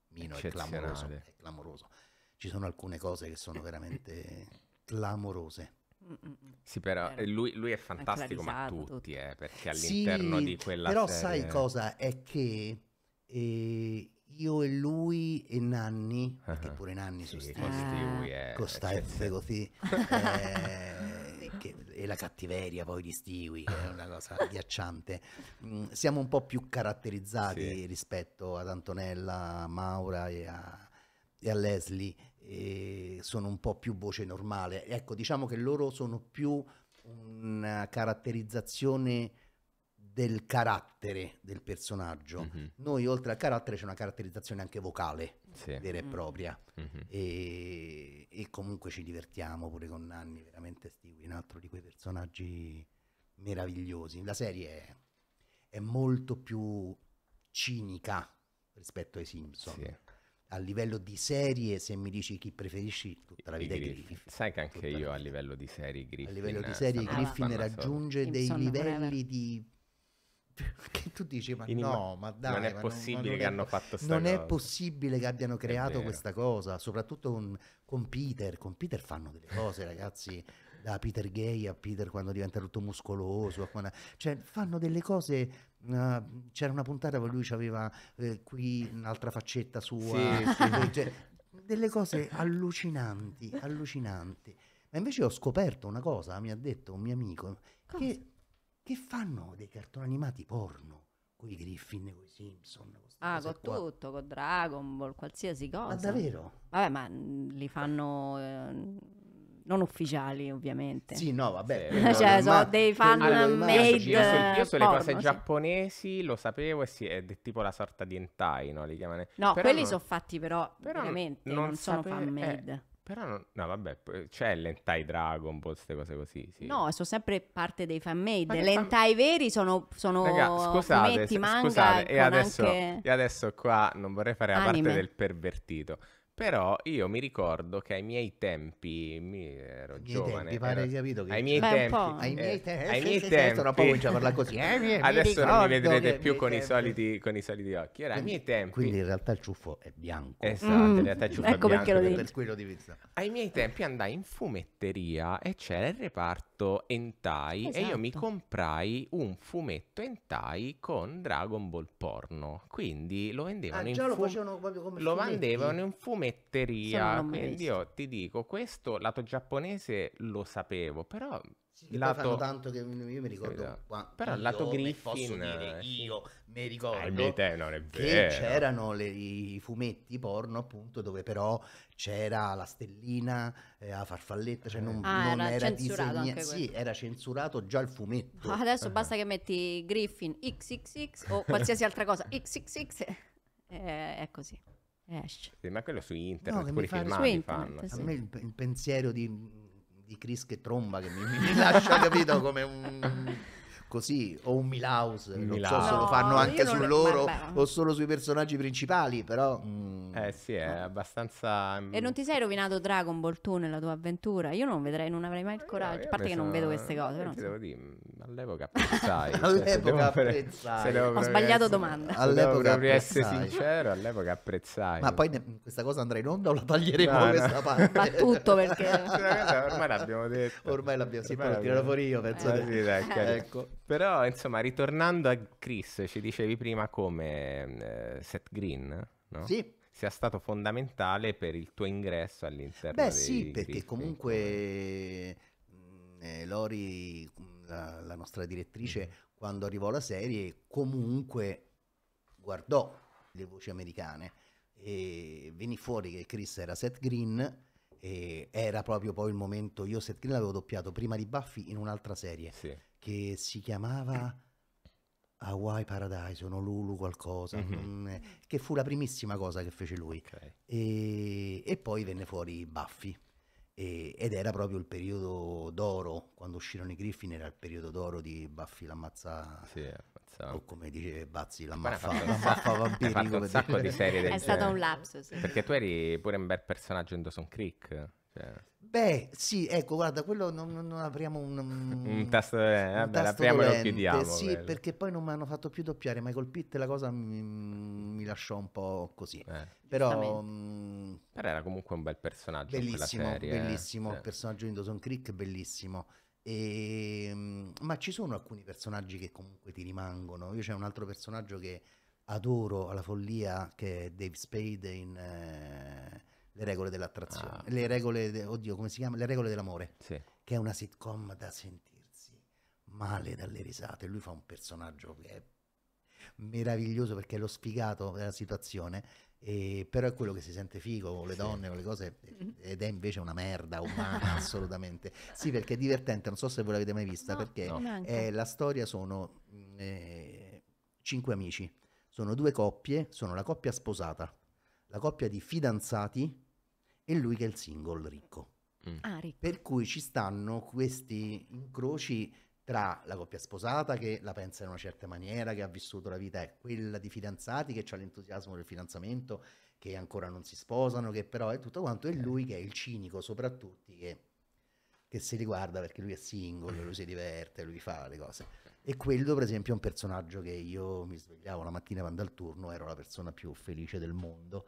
mino, è clamoroso, è clamoroso. Ci sono alcune cose che sono eh. veramente clamorose. Mm, mm, mm. Sì, però eh, lui, lui è fantastico, ma tutti, eh, perché all'interno sì, di quella... Però serie... sai cosa? È che eh, io e lui e Nanni, uh-huh. perché ah, pure Nanni sì, sono stati... Costai, costai, così... (laughs) Eh, che è la cattiveria poi di Stewie, che è una cosa agghiacciante. Mm, siamo un po' più caratterizzati sì. rispetto ad Antonella, a Maura e a, e a Leslie, e sono un po' più voce normale. Ecco, diciamo che loro sono più una caratterizzazione del carattere del personaggio. Mm-hmm. Noi oltre al carattere c'è una caratterizzazione anche vocale sì. vera e mm. propria mm-hmm. e, e, comunque ci divertiamo pure con Nanni, veramente Stewie, un altro di quei personaggi meravigliosi. La serie è, è molto più cinica rispetto ai Simpson. Sì. A livello di serie, se mi dici chi preferisci, tutta la vita I Griffin. Griffin. Sai che anche tutta io a livello di serie Griffin. A livello di serie Griffin raggiunge dei livelli di (laughs) che tu dici ma Inima- no ma dai non è ma possibile non, non che è, hanno fatto sta non cosa. è possibile che abbiano creato questa cosa soprattutto con, con, Peter con Peter fanno delle cose ragazzi da Peter Gay a Peter quando diventa tutto muscoloso quando... cioè fanno delle cose uh, c'era una puntata dove lui aveva eh, qui un'altra faccetta sua sì, sì. (laughs) Cioè, cioè, delle cose allucinanti allucinanti ma invece ho scoperto una cosa mi ha detto un mio amico cosa? che che fanno dei cartoni animati porno? Con i Griffin, con i Simpson. Con ah, con qua. tutto, con Dragon Ball, qualsiasi cosa. Ma davvero? Vabbè, ma mm, li fanno... Eh, non ufficiali ovviamente. Sì, no, vabbè. No, (laughs) cioè, sono dei fan allora, made. Io, so, io sulle eh, porno, cose sì. giapponesi lo sapevo e sì, è tipo la sorta di hentai, no? Li chiamano. No, però quelli non... sono fatti però, però veramente, non, non sono sape... fan made. Eh. Però non, no, vabbè, c'è l'entai Dragon Ball, queste cose così. Sì. No, sono sempre parte dei fan made. L'entai fan... veri sono, sono Raga, scusate, fumetti, manga. Scusate, e adesso, anche... e adesso, qua non vorrei fare la parte del pervertito. Però io mi ricordo che ai miei tempi, mi ero ai giovane. Tempi, ero, capito che... Ai miei Beh, eh, tempi. Ai miei, te- ai miei tempi. Eh, adesso non mi vedrete più con i, soliti, con i, soliti, occhi. Era ai miei tempi. Quindi in realtà il ciuffo è bianco. Esatto, mm. in realtà il ciuffo ecco è bianco. Ecco perché lo dico. Per di Ai miei tempi andai in fumetteria e c'era il reparto fumetto hentai esatto. e io mi esatto. comprai un fumetto hentai con Dragon Ball porno. Quindi lo vendevano, ah, in, lo fu- lo vendevano in fumetteria. Quindi io ti dico, questo lato giapponese lo sapevo, però sì, lato... tanto che eh, io mi ricordo sì, quando però il lato Griffin posso dire io mi ricordo te, che c'erano le, i fumetti porno appunto dove però c'era la stellina eh, la farfalletta cioè non, ah, non era, era disegnato sì era censurato già il fumetto adesso uh-huh. basta che metti Griffin XXX o (laughs) qualsiasi altra cosa XXX eh, è così esce sì, ma quello su internet no, quelli fa... filmati su internet, fanno sì. a me il, il pensiero di di Chris che tromba che mi, mi lascia capito come un così, o un Milhouse, Milhouse. so se lo fanno anche su loro vabbè. o solo sui personaggi principali, però... Mm, eh sì, è no. abbastanza... Mm, e non ti sei rovinato Dragon Ball tu nella tua avventura? Io non vedrei, non avrei mai il coraggio, a parte che non vedo queste cose. Però... Devo dire, mm, all'epoca apprezzai. all'epoca (laughs) cioè, apprezzai. Ho sbagliato domanda. All'epoca devo essere sincero, all'epoca apprezzai. Ma poi ne... questa cosa andrà in onda o la taglieremo no, questa no. (laughs) parte? Ma tutto perché... ormai l'abbiamo detto. Ormai l'abbiamo, sì, poi l'ho tirato fuori io, penso. Eh, sì, dai, ecco. Però, insomma, ritornando a Chris, ci dicevi prima come eh, Seth Green, no? Sì. Sia stato fondamentale per il tuo ingresso all'interno Beh, sì, perché comunque mm, eh, Lori, mm, la, la, nostra direttrice, mm-hmm. quando arrivò la serie, comunque guardò le voci americane e venì fuori che Chris era Seth Green e era proprio poi il momento, io Seth Green l'avevo doppiato prima di Buffy in un'altra serie. Sì che si chiamava Hawaii Paradise, o Lulu qualcosa, mm-hmm. che fu la primissima cosa che fece lui. Okay. E, e, poi venne fuori Buffy. E, ed era proprio il periodo d'oro, quando uscirono i Griffin era il periodo d'oro di Buffy l'ammazza... Sì, ammazza. O come dice Bazzi, l'ammazza, l'ammazza vampirico. un sacco di serie È stato un lapsus. Perché tu eri pure un bel personaggio in Dawson Creek. Cioè. Beh, sì, ecco, guarda, quello non, non apriamo un, (laughs) un, un tasto, eh, un tasto l'apriamo e lo chiudiamo. Sì, bello. perché poi non mi hanno fatto più doppiare. Michael Pitt la cosa mi, mi lasciò un po' così. Eh. Però, mh, mm, Però, era comunque un bel personaggio. Bellissimo, serie, eh. bellissimo. Eh. Il personaggio di Dawson Creek, bellissimo. E, ehm, mh, ma ci sono alcuni personaggi che comunque ti rimangono. Io c'è un altro personaggio che adoro alla follia, che è Dave Spade in... Eh, le regole dell'attrazione, ah. le regole, de, oddio, come si chiama? Le regole dell'amore, sì. che è una sitcom da sentirsi male dalle risate. Lui fa un personaggio che è meraviglioso perché è lo sfigato della situazione, e, però è quello che si sente figo con le sì. donne, con le cose, mhm. ed è invece una merda umana (laughs) assolutamente. Sì, perché è divertente, non so se voi l'avete mai vista, no, perché no. È, eh, la storia sono mm, eh, cinque amici, sono due coppie, sono la coppia sposata, la coppia di fidanzati e lui che è il single ricco. Mm. Ah, ricco. Per cui ci stanno questi incroci tra la coppia sposata che la pensa in una certa maniera, che ha vissuto la vita, e quella di fidanzati che ha l'entusiasmo del fidanzamento, che ancora non si sposano, che però è tutto quanto, e lui che è il cinico soprattutto, che, che si riguarda perché lui è single, lui si diverte, lui fa le cose. E quello per esempio è un personaggio che io mi svegliavo la mattina quando al turno, ero la persona più felice del mondo,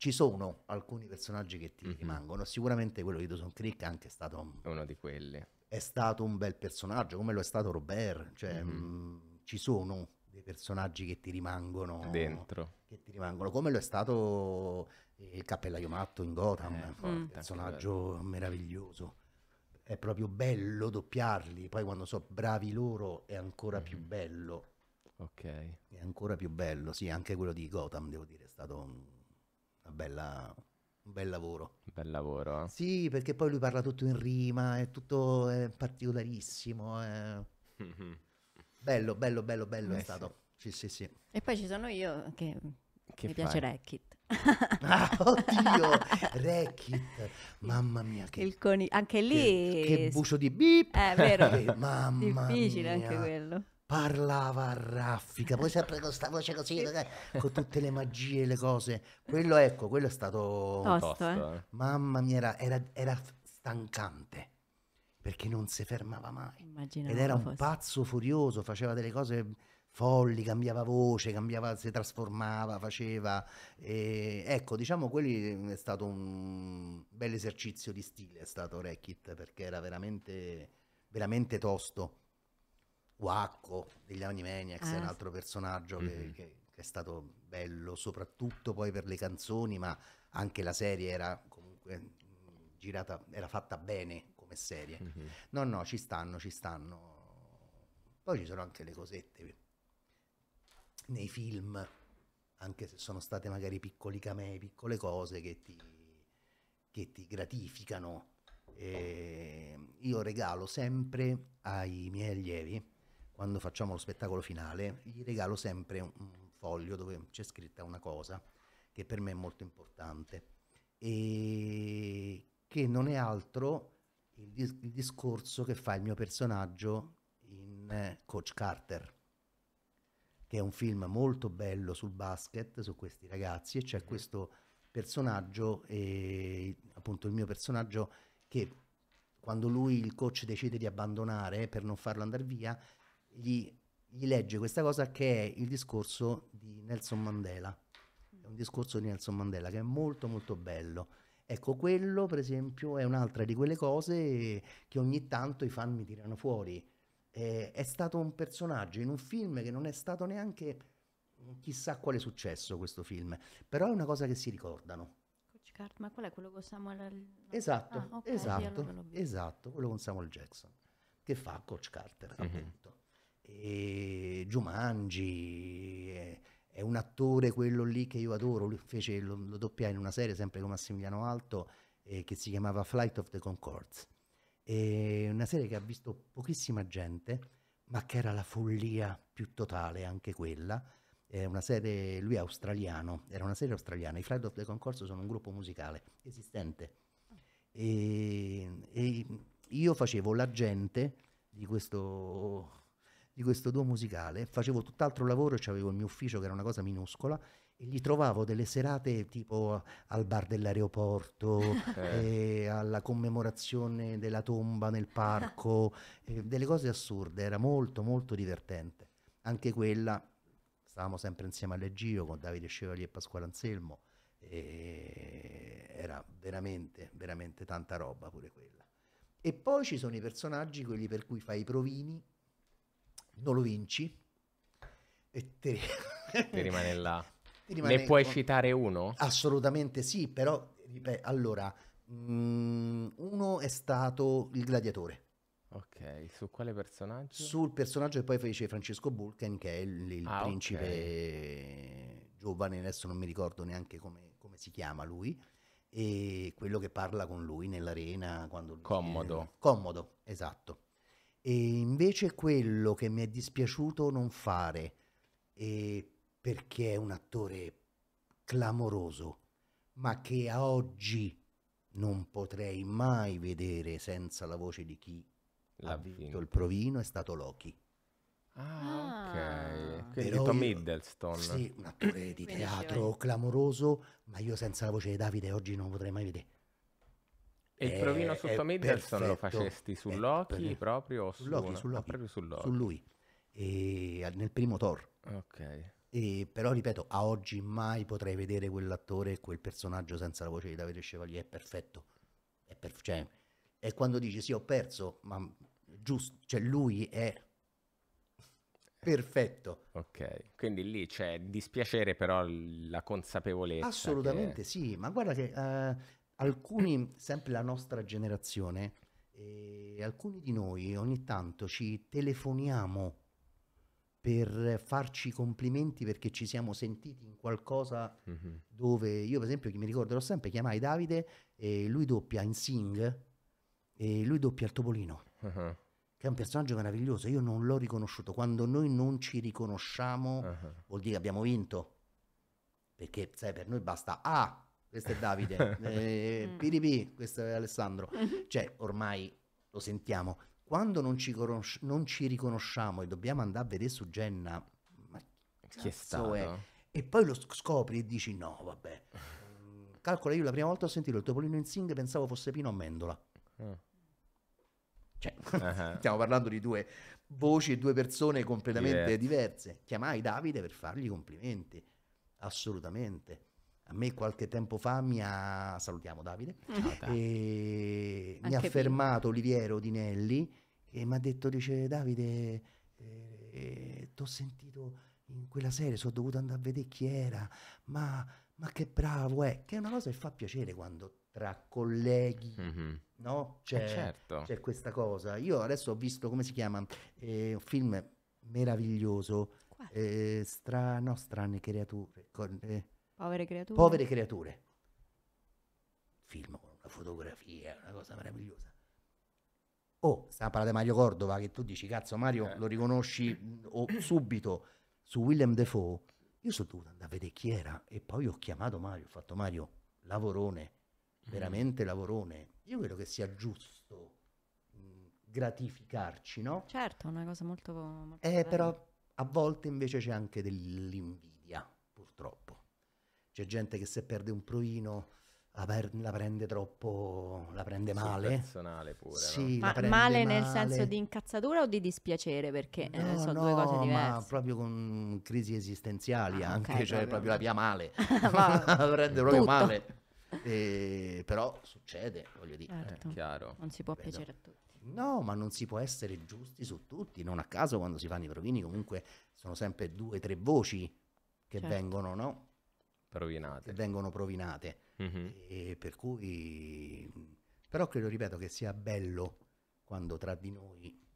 ci sono alcuni personaggi che ti mm-hmm. rimangono. Sicuramente quello di Dawson Creek anche stato uno di quelli. È stato un bel personaggio, come lo è stato Robert. Cioè, mm-hmm. Mm, mh, ci sono dei personaggi che ti rimangono dentro. Che ti rimangono, come lo è stato eh, il cappellaio matto in Gotham, eh, personaggio meraviglioso. È proprio bello doppiarli. Poi quando so bravi loro è ancora mm-hmm. più mhm. bello. Ok. È ancora più bello. Sì, anche quello di Gotham, devo dire, è stato un bella, un bel lavoro. Bel lavoro. Sì, perché poi lui parla tutto in rima, è tutto è particolarissimo. È... Mm-hmm. bello, bello, bello, bello eh, è stato. Sì. sì, sì, sì. E poi ci sono io che, che mi fai? piace Rackit. ah, oddio, (laughs) Rackit, mamma mia. Che, Il coni- anche lì... Che, che bucio di eh, bip. È vero. Che, mamma Difficile mia. anche quello parlava a raffica, poi sempre con questa voce così, eh, con tutte le magie e le cose. Quello, ecco, quello è stato... Eh. Tosto, eh. Mamma mia, era, era, era, stancante, perché non si fermava mai. Immaginavo Ed era un fosse. pazzo furioso, faceva delle cose folli, cambiava voce, cambiava, si trasformava, faceva. E, ecco, diciamo, quello eh, è stato un bel esercizio di stile, è stato Rekit, perché era veramente, veramente tosto. Quacco degli Animaniacs eh. è un ah. altro personaggio che, mm-hmm. che, che, è stato bello, soprattutto poi per le canzoni, ma anche la serie era comunque mm, girata, era fatta bene come serie. Mm-hmm. No, no, ci stanno, ci stanno. Poi ci sono anche le cosette nei film, anche se sono state magari piccoli camei, piccole cose che ti, che ti gratificano. E ehm, io regalo sempre ai miei allievi quando facciamo lo spettacolo finale, gli regalo sempre un, foglio dove c'è scritta una cosa che per me è molto importante e che non è altro il, dis- il discorso che fa il mio personaggio in eh, Coach Carter che è un film molto bello sul basket, su questi ragazzi, e c'è questo personaggio, eh, appunto il mio personaggio, che quando lui, il coach, decide di abbandonare per non farlo andare via, gli, gli legge questa cosa che è il discorso di Nelson Mandela. È un discorso di Nelson Mandela che è molto molto bello. Ecco, quello per esempio è un'altra di quelle cose che ogni tanto i fan mi tirano fuori. Eh, è stato un personaggio in un film che non è stato neanche chissà quale successo questo film, però è una cosa che si ricordano. ma qual è quello con Samuel? Jackson? Esatto, ah, okay, esatto, esatto, quello con Samuel Jackson, che fa Coach Carter, mm-hmm. appunto e Giumangi, è, un attore quello lì che io adoro, lui fece, lo, lo doppiai in una serie sempre con Massimiliano Alto eh, che si chiamava Flight of the Concords, è una serie che ha visto pochissima gente ma che era la follia più totale anche quella, è una serie, lui è australiano, era una serie australiana, i Flight of the Concords sono un gruppo musicale esistente e, e io facevo l'agente di questo di questo duo musicale, facevo tutt'altro lavoro, avevo il mio ufficio che era una cosa minuscola e gli trovavo delle serate tipo al bar dell'aeroporto, (laughs) eh. eh. alla commemorazione della tomba nel parco, (laughs) eh, delle cose assurde, era molto molto divertente. Anche quella, stavamo sempre insieme all'Egio con Davide Scevali e Pasquale Anselmo, e era veramente, veramente tanta roba pure quella. E poi ci sono i personaggi, quelli per cui fai i provini, non lo vinci e te... ti rimane là. (laughs) Ti rimane ne puoi citare uno? Assolutamente sì, però beh, allora, mh, mm, uno è stato il gladiatore. Ok, su quale personaggio? Sul personaggio che poi fece Francesco Bulken, che è il, il ah, principe okay. giovane, adesso non mi ricordo neanche come, come, si chiama lui, e quello che parla con lui nell'arena quando... Comodo. Eh, commodo, esatto. E invece quello che mi è dispiaciuto non fare, perché è un attore clamoroso, ma che a oggi non potrei mai vedere senza la voce di chi L'ha ha vinto, vinto il provino, è stato Loki. Ah, ah. ok. Quindi Tom Middleston. Sì, un attore di teatro clamoroso, ma io senza la voce di Davide oggi non potrei mai vedere. E il provino eh, sotto Mendelssohn lo facesti su Loki proprio su, Loki, ah, su, Loki. proprio su, Loki. su lui, e, nel primo Thor. Ok. E, però ripeto, a oggi mai potrei vedere quell'attore e quel personaggio senza la voce di Davide Chevalier, è perfetto. È, perf- cioè, è quando dici sì ho perso, ma giusto, cioè lui è (laughs) Perfetto. Ok, quindi lì c'è dispiacere però la consapevolezza. Assolutamente che... sì, ma guarda che uh, alcuni, sempre la nostra generazione, eh, alcuni di noi ogni tanto ci telefoniamo per farci complimenti perché ci siamo sentiti in qualcosa mm-hmm. dove io per esempio mi ricorderò sempre chiamai Davide e lui doppia in Sing e lui doppia il Topolino uh-huh. che è un personaggio meraviglioso io non l'ho riconosciuto quando noi non ci riconosciamo uh-huh. vuol dire che abbiamo vinto perché sai per noi basta ah questo è Davide, (laughs) eh, mm. questo è Alessandro. (laughs) Cioè, ormai lo sentiamo. Quando non ci, conosci- non ci riconosciamo e dobbiamo andare a vedere su Genna, ma chi è stato? È? E poi lo scopri e dici no, vabbè. Mm, calcola, io la prima volta ho sentito il Topolino in Sing pensavo fosse Pino Amendola. Ah. Cioè, uh-huh. (laughs) stiamo parlando di due voci e due persone completamente yeah. diverse. Chiamai Davide per fargli complimenti, assolutamente a me qualche tempo fa mi ha, salutiamo Davide, Ciao, mi ha fermato io. Oliviero Nelli e mi ha detto, dice Davide, eh, eh, ti ho sentito in quella serie, sono dovuto andare a vedere chi era, ma, ma, che bravo è, che è una cosa che fa piacere quando tra colleghi, mm-hmm. no? C'è, eh certo. c'è, questa cosa. Io adesso ho visto, come si chiama, eh, un film meraviglioso, eh, stra, no, strane creature. Con, eh, Povere creature. Povere creature. Film con una fotografia, una cosa meravigliosa. Oh, stiamo parlando di Mario Cordova, che tu dici, cazzo Mario, eh. lo riconosci oh, subito su William Defoe. Io sono dovuto andare a vedere chi era e poi ho chiamato Mario, ho fatto Mario, lavorone, mm. veramente lavorone. Io credo che sia giusto mm, gratificarci, no? Certo, è una cosa molto... molto eh, però a volte invece c'è anche dell'invito c'è gente che se perde un provino la, per, la prende troppo, la prende male. Sul personale pure. Sì, no? ma male, male, nel senso di incazzatura o di dispiacere? Perché eh, no, eh, sono no, due cose diverse. Ma proprio con crisi esistenziali ah, anche, okay, cioè proprio, proprio la via male, la (laughs) (laughs) prende proprio Tutto. male. Eh, però succede, voglio dire. Certo. Eh, chiaro. Non si può Vedo. piacere a tutti. No, ma non si può essere giusti su tutti. Non a caso quando si fanno i provini comunque sono sempre due o tre voci che certo. vengono, no? provinate. vengono provinate. Mm-hmm. per cui, però credo, ripeto, che sia bello quando tra di noi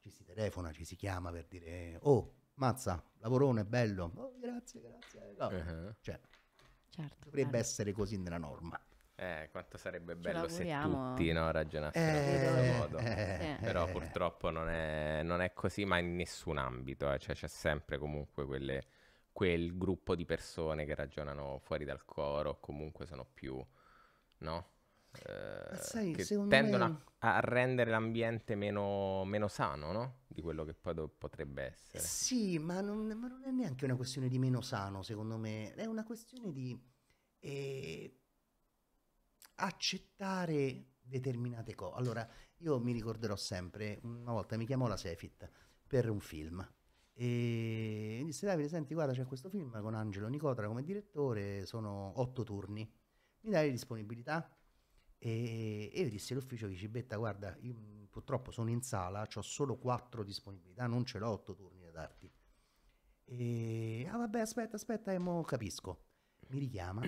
ci si telefona, ci si chiama per dire, oh, mazza, lavorone, bello, oh, grazie, grazie. No. Uh-huh. Cioè, certo, dovrebbe bello. essere così nella norma. Eh, quanto sarebbe bello se tutti no, ragionassero eh, in questo modo. Eh, eh, Però purtroppo non è, non è, così, ma in nessun ambito. Eh. Cioè, c'è sempre comunque quelle quel gruppo di persone che ragionano fuori dal coro, comunque sono più, no? Eh, sai, che tendono me... a, a, rendere l'ambiente meno, meno, sano, no? Di quello che poi potrebbe essere. Sì, ma non, ma non, è neanche una questione di meno sano, secondo me, è una questione di eh, accettare determinate cose. Allora, io mi ricorderò sempre, una volta mi chiamò la Sefit per un film e mi disse Davide, senti, guarda, c'è questo film con Angelo Nicotra come direttore, sono otto turni, mi dai disponibilità? E, e io dissi all'ufficio di Cibetta, guarda, io purtroppo sono in sala, ho solo quattro disponibilità, non ce l'ho otto turni da darti. E, ah vabbè, aspetta, aspetta, e eh, mo capisco. Mi richiama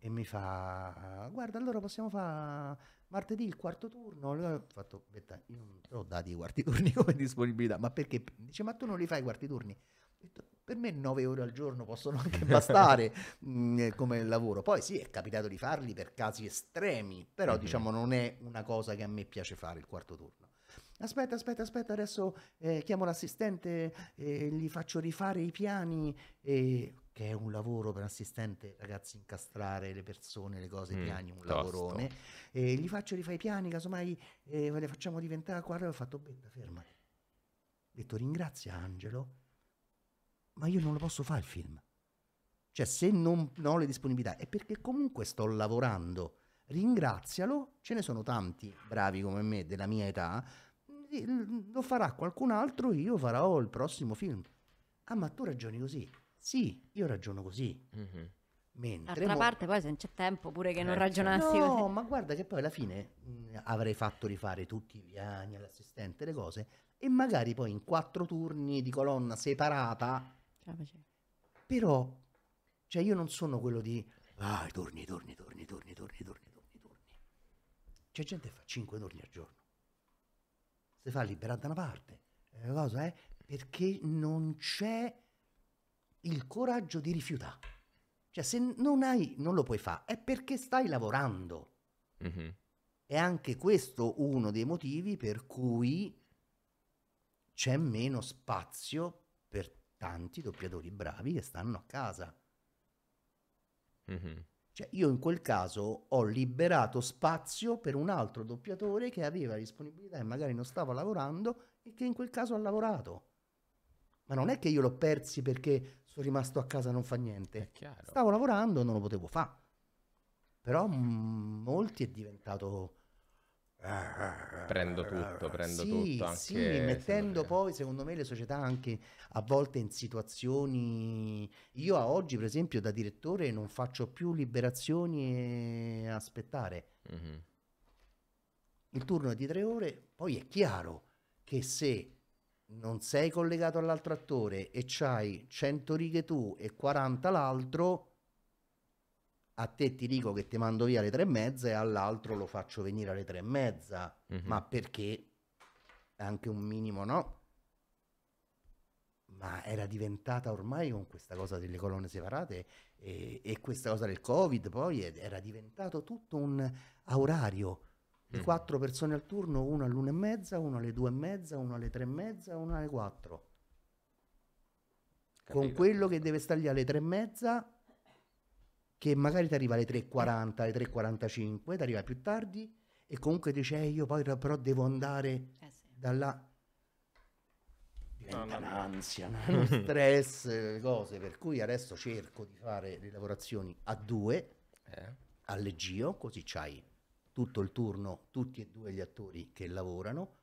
e mi fa guarda allora possiamo fare martedì il quarto turno allora ho fatto aspetta io non ho dati i quarti (laughs) turni come disponibilità ma perché dice ma tu non li fai i quarti turni detto, per me 9 ore al giorno possono anche (laughs) bastare mh, mm, eh, come lavoro poi sì è capitato di farli per casi estremi però mm-hmm. diciamo non è una cosa che a me piace fare il quarto turno aspetta, aspetta, aspetta, adesso eh, chiamo l'assistente, eh, gli faccio rifare i piani. E che è un lavoro per un assistente, ragazzi, incastrare le persone, le cose, i mm, piani, un tosto. lavorone. E gli faccio, rifare i piani, casomai eh, le facciamo diventare, guarda, ho fatto, betta, ferma. Ho detto, ringrazia Angelo, ma io non lo posso fare il film. Cioè, se non, non ho le disponibilità, è perché comunque sto lavorando. Ringrazialo, ce ne sono tanti bravi come me, della mia età, lo farà qualcun altro, io farò il prossimo film. Ah, ma tu ragioni così? Sì, io ragiono così. Mm-hmm. Mentre D'altra mo... parte poi se non c'è tempo pure che non eh, ragionassi no, così. ma guarda che poi alla fine mh, avrei fatto rifare tutti i piani all'assistente, le cose, e magari poi in quattro turni di colonna separata. Però, cioè io non sono quello di, ah, torni, torni, torni, torni, torni, torni, torni, torni. C'è gente che fa cinque torni al giorno. Se fa liberata da una parte, è eh, una cosa Eh? Perché non c'è il coraggio di rifiutare. Cioè, se non hai, non lo puoi fare, è perché stai lavorando. Mm-hmm. È anche questo uno dei motivi per cui c'è meno spazio per tanti doppiatori bravi che stanno a casa. Mm-hmm. Cioè, io in quel caso ho liberato spazio per un altro doppiatore che aveva disponibilità e magari non stava lavorando e che in quel caso ha lavorato. Ma non è che io l'ho persi perché sono rimasto a casa non fa niente. Stavo lavorando, non lo potevo fare. Però m- mm, molti è diventato... Prendo tutto, prendo sì, tutto. Anche sì, mettendo poi secondo me le società anche a volte in situazioni... Io a oggi per esempio da direttore non faccio più liberazioni e aspettare. Mm-hmm. Il turno è di tre ore, poi è chiaro che se non sei collegato all'altro attore e c'hai 100 righe tu e 40 l'altro, a te ti dico che ti mando via alle tre e mezza e all'altro lo faccio venire alle tre e mezza, mm-hmm. ma perché anche un minimo no? Ma era diventata ormai con questa cosa delle colonne separate e, e questa cosa del Covid, poi era diventato tutto un orario di mm. quattro persone al turno, uno all'una e mezza, uno alle due e mezza, uno alle tre e mezza, uno alle quattro. Capito. Con quello che deve stare lì alle tre e mezza, che magari ti arriva alle 3.40, alle 3.45, ti arriva più tardi e comunque dice eh, io poi però devo andare eh sì. da là. Diventa no, no, un'ansia, no. (laughs) (laughs) uno stress, cose, per cui adesso cerco di fare le lavorazioni a due, eh. a leggio, così c'hai tutto il turno tutti e due gli attori che lavorano,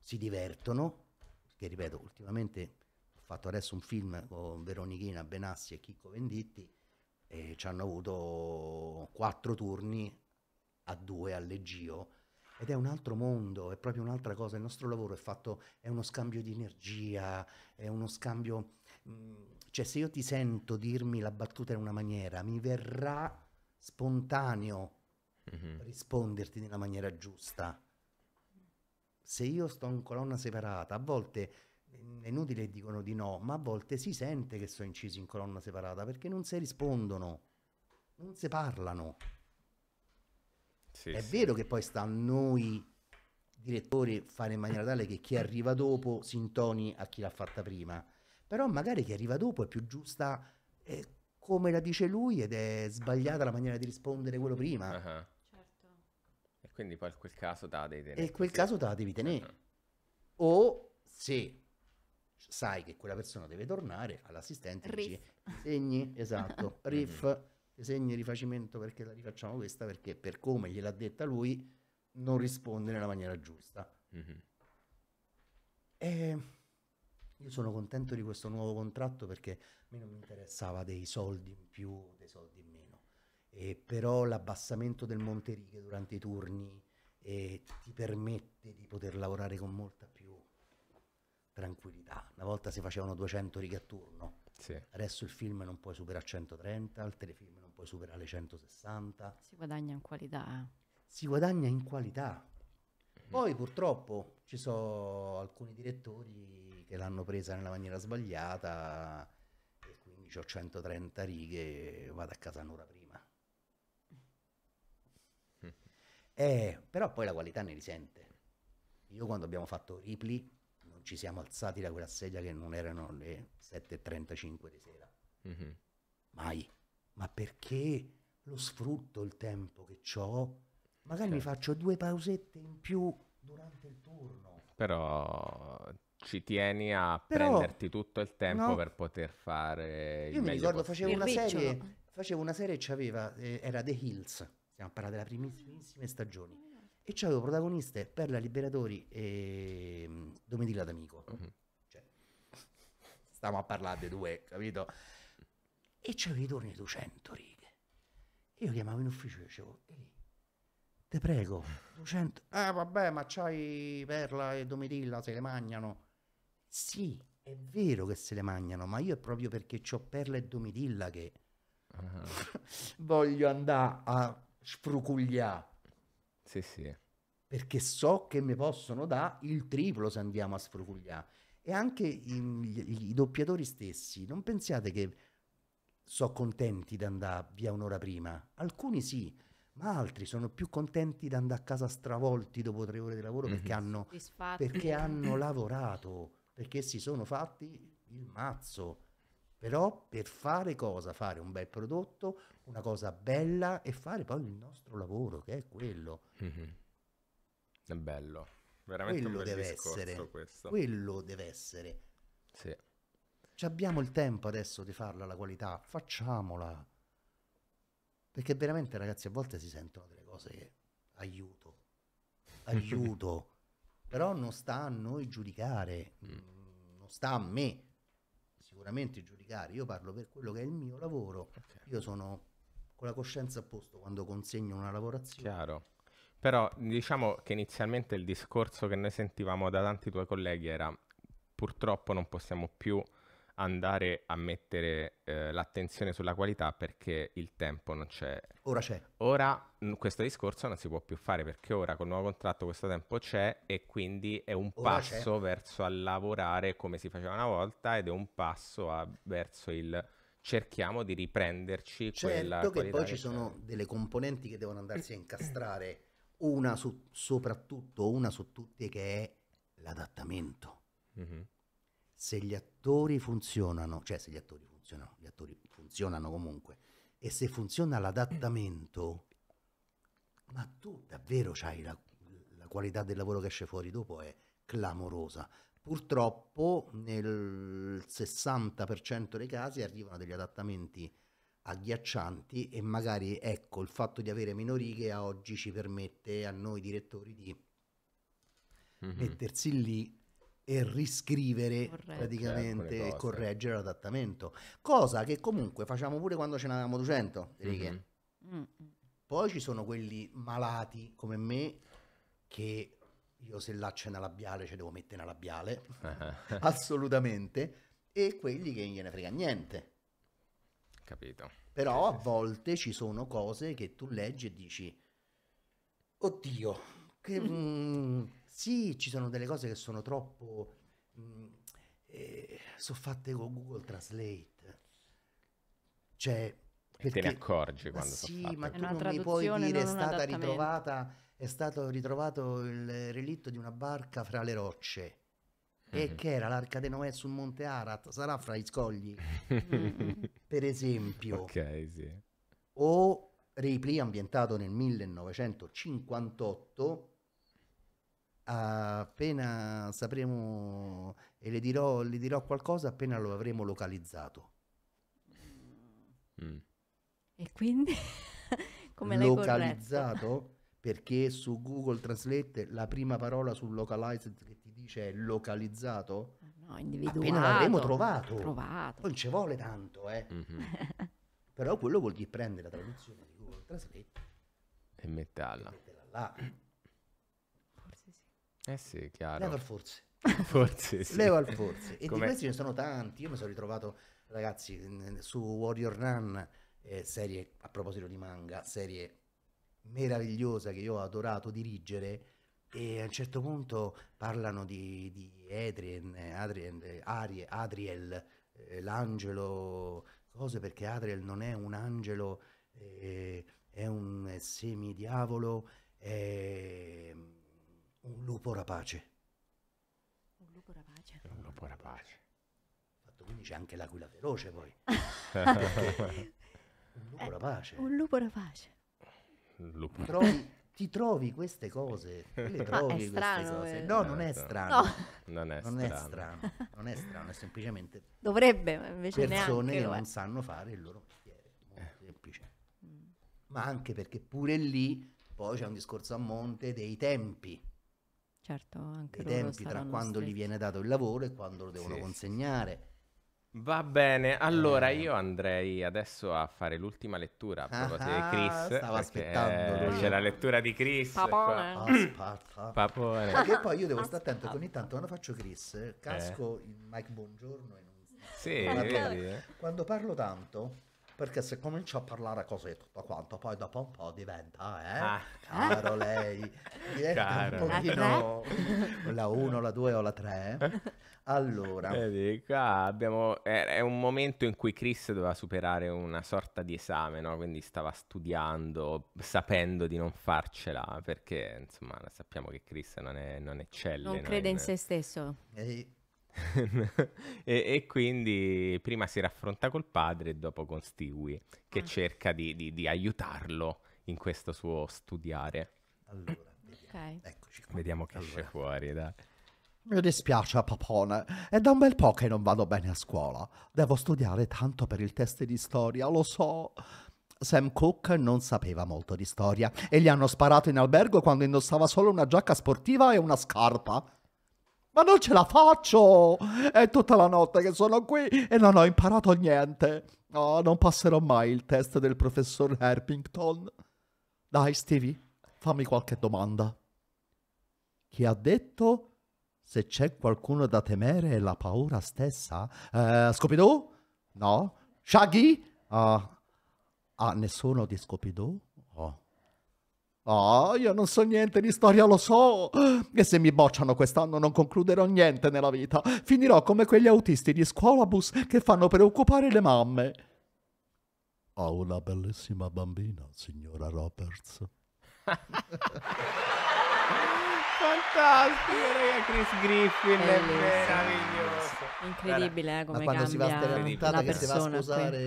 si divertono, che ripeto, ultimamente ho fatto adesso un film con Veronichina Benassi e Chicco Venditti e ci hanno avuto quattro turni a due a Leggio ed è un altro mondo, è proprio un'altra cosa, il nostro lavoro è fatto, è uno scambio di energia, è uno scambio, mh, cioè se io ti sento dirmi la battuta in una maniera, mi verrà spontaneo mm-hmm. risponderti nella maniera giusta. Se io sto in colonna separata, a volte mhmm, è inutile che dicono di no, ma a volte si sente che sto inciso in colonna separata perché non si rispondono, non si parlano. Sì, è sì. vero che poi sta a noi direttori fare in maniera tale che chi arriva dopo si intoni a chi l'ha fatta prima, però magari chi arriva dopo è più giusta eh, come la dice lui ed è sbagliata la maniera di rispondere quello prima. Uh-huh. Quindi poi in quel caso da devi tenere. E in quel caso da devi tenere. Uh-huh. O se sai che quella persona deve tornare all'assistente riff. dici segni, esatto, (laughs) mhm. riff, segni rifacimento perché la rifacciamo questa perché per come gliel'ha detta lui non risponde nella maniera giusta. Uh-huh. E io sono contento di questo nuovo contratto perché a me non mi interessava dei soldi in più, dei soldi in meno eh, però l'abbassamento del monte righe durante i turni eh, ti permette di poter lavorare con molta più tranquillità. Una volta si facevano 200 righe a turno, sì. adesso il film non puoi superare 130, il telefilm non puoi superare le 160. Si guadagna in qualità. Si guadagna in qualità. Mm-hmm. Poi purtroppo ci sono alcuni direttori che l'hanno presa nella maniera sbagliata e quindi ho 130 righe, vado a casa un'ora prima Eh, però poi la qualità ne risente. Io quando abbiamo fatto Ripley non ci siamo alzati da quella sedia che non erano le 7.35 di sera. Mm-hmm. Mai. Ma perché lo sfrutto il tempo che ho? Magari sì. mi certo. faccio due pausette in più durante il turno. Però ci tieni a Però, prenderti tutto il tempo no. per poter fare... Io mi ricordo possibile. facevo una, serie, facevo una serie che aveva, eh, era The Hills stiamo a parlare delle primissime stagioni, e c'avevo protagoniste per la Liberatori e mm, Domitilla D'Amico. Uh-huh. Cioè, stiamo a parlare dei due, capito? E c'avevo i torni 200 righe. Io chiamavo in ufficio e dicevo, Eli, te prego, 200. Ah, eh, vabbè, ma c'hai Perla e Domitilla, se le mangiano. Sì, è vero che se le mangiano, ma io è proprio perché ho Perla e Domitilla che uh-huh. (laughs) voglio andare a sfrucuglià. Sì, sì. Perché so che mi possono dare il triplo se andiamo a sfrucuglià. E anche i, i doppiatori stessi, non pensiate che sono contenti di andare via un'ora prima. Alcuni sì, ma altri sono più contenti di andare a casa stravolti dopo tre ore di lavoro mm-hmm. hanno, perché hanno (clears throat) lavorato, perché si sono fatti il mazzo. Però per fare cosa? Fare un bel prodotto, una cosa bella e fare poi il nostro lavoro, che è quello. Mm-hmm. È bello, veramente quello deve essere, questo. Quello deve essere. Sì. Ci abbiamo il tempo adesso di farla la qualità, facciamola. Perché veramente ragazzi a volte si sentono delle cose che aiuto, (laughs) aiuto, però non sta a noi giudicare, mm. non sta a me sicuramente giudicare, io parlo per quello che è il mio lavoro, okay. io sono con la coscienza a posto quando consegno una lavorazione. Chiaro. Però diciamo che inizialmente il discorso che noi sentivamo da tanti tuoi colleghi era purtroppo non possiamo più andare a mettere eh, l'attenzione sulla qualità perché il tempo non c'è. Ora c'è. Ora questo discorso non si può più fare perché ora col nuovo contratto questo tempo c'è e quindi è un ora passo c'è. verso a lavorare come si faceva una volta ed è un passo a, verso il cerchiamo di riprenderci certo quella che poi ci sono delle componenti che devono andarsi a incastrare una su, soprattutto una su tutte che è l'adattamento mm-hmm. se gli attori funzionano cioè se gli attori funzionano gli attori funzionano comunque e se funziona l'adattamento ma tu davvero hai la, la qualità del lavoro che esce fuori dopo è clamorosa. Purtroppo nel 60% dei casi arrivano degli adattamenti agghiaccianti e magari ecco il fatto di avere meno righe a oggi ci permette a noi direttori di mm-hmm. mettersi lì e riscrivere correggere praticamente e correggere l'adattamento cosa che comunque facciamo pure quando ce n'avevamo 200 righe mm-hmm. mm-hmm. Poi ci sono quelli malati come me che io se là una labiale ce devo mettere una labiale, (laughs) assolutamente, e quelli che non gliene frega niente. Capito. Però a volte ci sono cose che tu leggi e dici, oddio, che, mm, mm sì, ci sono delle cose che sono troppo... Mm, eh, sono fatte con Google Translate. Cioè, perché, te ne accorgi quando sì, sono fatte. ma tu non mi puoi dire è stata ritrovata è stato ritrovato il relitto di una barca fra le rocce mm-hmm. e che era l'arca di Noè sul monte Arat sarà fra i scogli (laughs) per esempio ok sì o Ripley ambientato nel 1958 appena sapremo e le dirò, le dirò qualcosa appena lo avremo localizzato mm. E quindi (laughs) come l'hai localizzato? Perché su Google Translate la prima parola sul localized che ti dice è localizzato? Ah, no, individuato. Appena l'avremo trovato. trovato. Non ci vuole tanto, eh. Mm-hmm. (laughs) Però quello vuol dire prendere la traduzione di Google Translate e metterla. E metterla là. Forse sì. Eh sì, chiaro. Leva al forse. (laughs) forse sì. Leva al forse. E Com'è? di questi ce ne sono tanti. Io mi sono ritrovato, ragazzi, su Warrior Run eh, serie a proposito di manga, serie meravigliosa che io ho adorato dirigere e a un certo punto parlano di, di Adrien, eh, Adrien, eh, Arie, Adriel, eh, l'angelo, cose perché Adriel non è un angelo, eh, è un semidiavolo, è mm, un lupo rapace. Un lupo rapace. Un lupo rapace. Fatto, quindi c'è anche l'aquila feroce poi. (laughs) (laughs) Eh, un lupo rapace. Un lupo rapace. Lupo. Trovi, ti trovi queste cose, le (laughs) trovi strano, queste cose. Eh. No, non è strano. No. Non, è, non strano. è strano. Non è strano, è semplicemente (laughs) Dovrebbe, invece persone che non sanno fare il loro mestiere, molto eh. semplice. Mm. Ma anche perché pure lì poi c'è un discorso a monte dei tempi. Certo, anche dei tempi tra quando stretti. gli viene dato il lavoro e quando lo devono sì. consegnare. Va bene, allora eh. io andrei adesso a fare l'ultima lettura a ah proposito di ah, Chris. Stavo aspettando. C'è la lettura di Chris. Papone. Aspetta. Papone. Perché poi io devo stare attento che ogni tanto quando faccio Chris casco eh. in Mike Buongiorno. E non... Sì, vedi. Eh. Quando parlo tanto perché se comincio a parlare così tutto quanto, poi dopo un po' diventa, eh, ah. caro lei, diventa caro. un pochino la 1, la 2 o la 3. Allora, Vedi, qua abbiamo, è, è, un momento in cui Chris doveva superare una sorta di esame, no? quindi stava studiando sapendo di non farcela, perché insomma sappiamo che Chris non è, non è eccelle. Non crede no? in se stesso. E (laughs) e, e, quindi prima si raffronta col padre e dopo con Stewie che ah. cerca di, di, di, aiutarlo in questo suo studiare. Allora, vediamo, okay. vediamo che allora. esce fuori. Dai. Mi dispiace, papone, è da un bel po' che non vado bene a scuola. Devo studiare tanto per il test di storia, lo so. Sam Cook non sapeva molto di storia e gli hanno sparato in albergo quando indossava solo una giacca sportiva e una scarpa. Ma non ce la faccio! È tutta la notte che sono qui e non ho imparato niente. oh, non passerò mai il test del professor Harpington. Dai, Stevie, fammi qualche domanda. Chi ha detto se c'è qualcuno da temere è la paura stessa? Eh, Scopidou? No. Shaggy? Uh, ah, nessuno di Scopidou? Oh, io non so niente di storia, lo so. E se mi bocciano quest'anno non concluderò niente nella vita. Finirò come quegli autisti di scuolabus che fanno preoccupare le mamme. Ho una bellissima bambina, signora Roberts. (laughs) Fantastico, raga, Chris Griffin è, meraviglioso. Incredibile eh, come Ma quando cambia si va a puntata che si va a sposare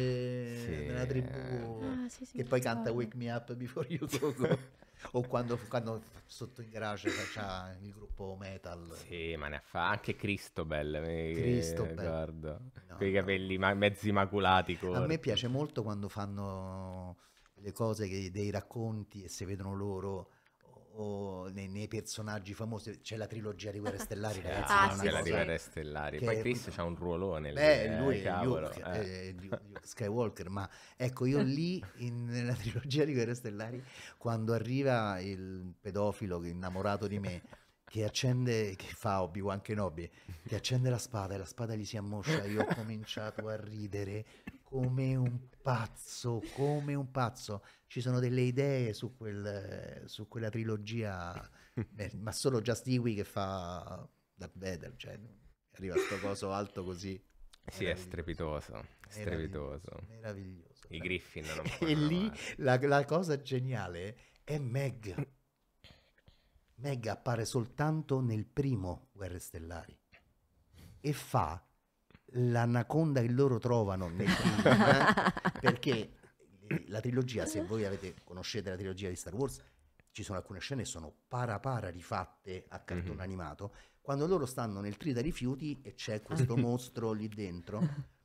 qui. nella tribù ah, sì, sì, che poi canta Wake Me Up Before You Go Go. (laughs) o quando, quando, sotto in garage c'ha il gruppo metal. Sì, ma ne fa anche Cristobel, mi Cristobel. ricordo. No, Quei capelli no. mezzi maculati Corti. A me piace molto quando fanno le cose che, dei racconti e si vedono loro o nei, nei, personaggi famosi c'è la trilogia di Guerre (laughs) Stellari ragazzi ah, sì, quella di Guerre Stellari che... poi Chris c'ha un ruolone beh lì, eh, lui eh, Luke, eh. Eh, Skywalker ma ecco io lì in, nella (laughs) trilogia di Guerre Stellari quando arriva il pedofilo innamorato di me che accende, che fa Obi-Wan Kenobi, che accende la spada e la spada gli si ammoscia, io ho cominciato a ridere come un pazzo, come un pazzo. Ci sono delle idee su, quel, su quella trilogia, (laughs) eh, ma solo Just Dewey che fa da Vader, cioè arriva sto coso alto così. Sì, è strepitoso, strepitoso. Meraviglioso. meraviglioso. I Griffin non (laughs) E lì la, la, cosa geniale è Meg. Meg appare soltanto nel primo Guerre Stellari e fa l'anaconda che loro trovano nel film, (laughs) perché eh, la trilogia, se voi avete, conoscete la trilogia di Star Wars, ci sono alcune scene che sono para para rifatte a cartone mm-hmm. animato, quando loro stanno nel trita rifiuti e c'è ah. questo (laughs) mostro lì dentro. (laughs)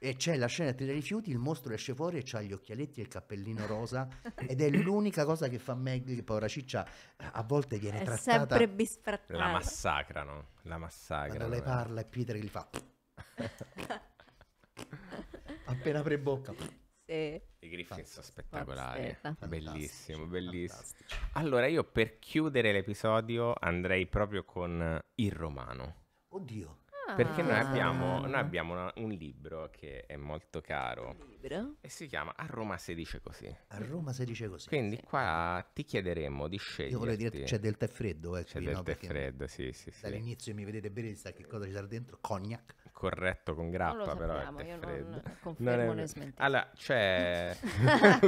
E c'è la scena tra i rifiuti, il mostro esce fuori e ha gli occhialetti e il cappellino rosa ed è l'unica cosa che fa Meg, che povera ciccia, a volte viene è trattata... sempre bisfrattata. La massacrano, la massacrano. Quando lei parla e Peter gli fa... (laughs) Appena apre bocca. Sì. I Griffin sono spettacolari, bellissimo, bellissimo. Fantastico. Allora io per chiudere l'episodio andrei proprio con il romano. Oddio. Ah. Perché noi abbiamo, ah. noi abbiamo una- un libro che è molto caro Libro. e si chiama A Roma si dice così. A Roma si dice così. Quindi qua ti chiederemo di scegliere. Io volevo dire c'è del tè freddo, eh, C'è qui, del no? tè freddo, sì, sì, sì. Dall'inizio mi vedete bere sa che cosa ci sarà dentro? Cognac corretto con grappa, non sappiamo, però è io freddo. non (laughs) confermo non è... né smentito. Allora, c'è...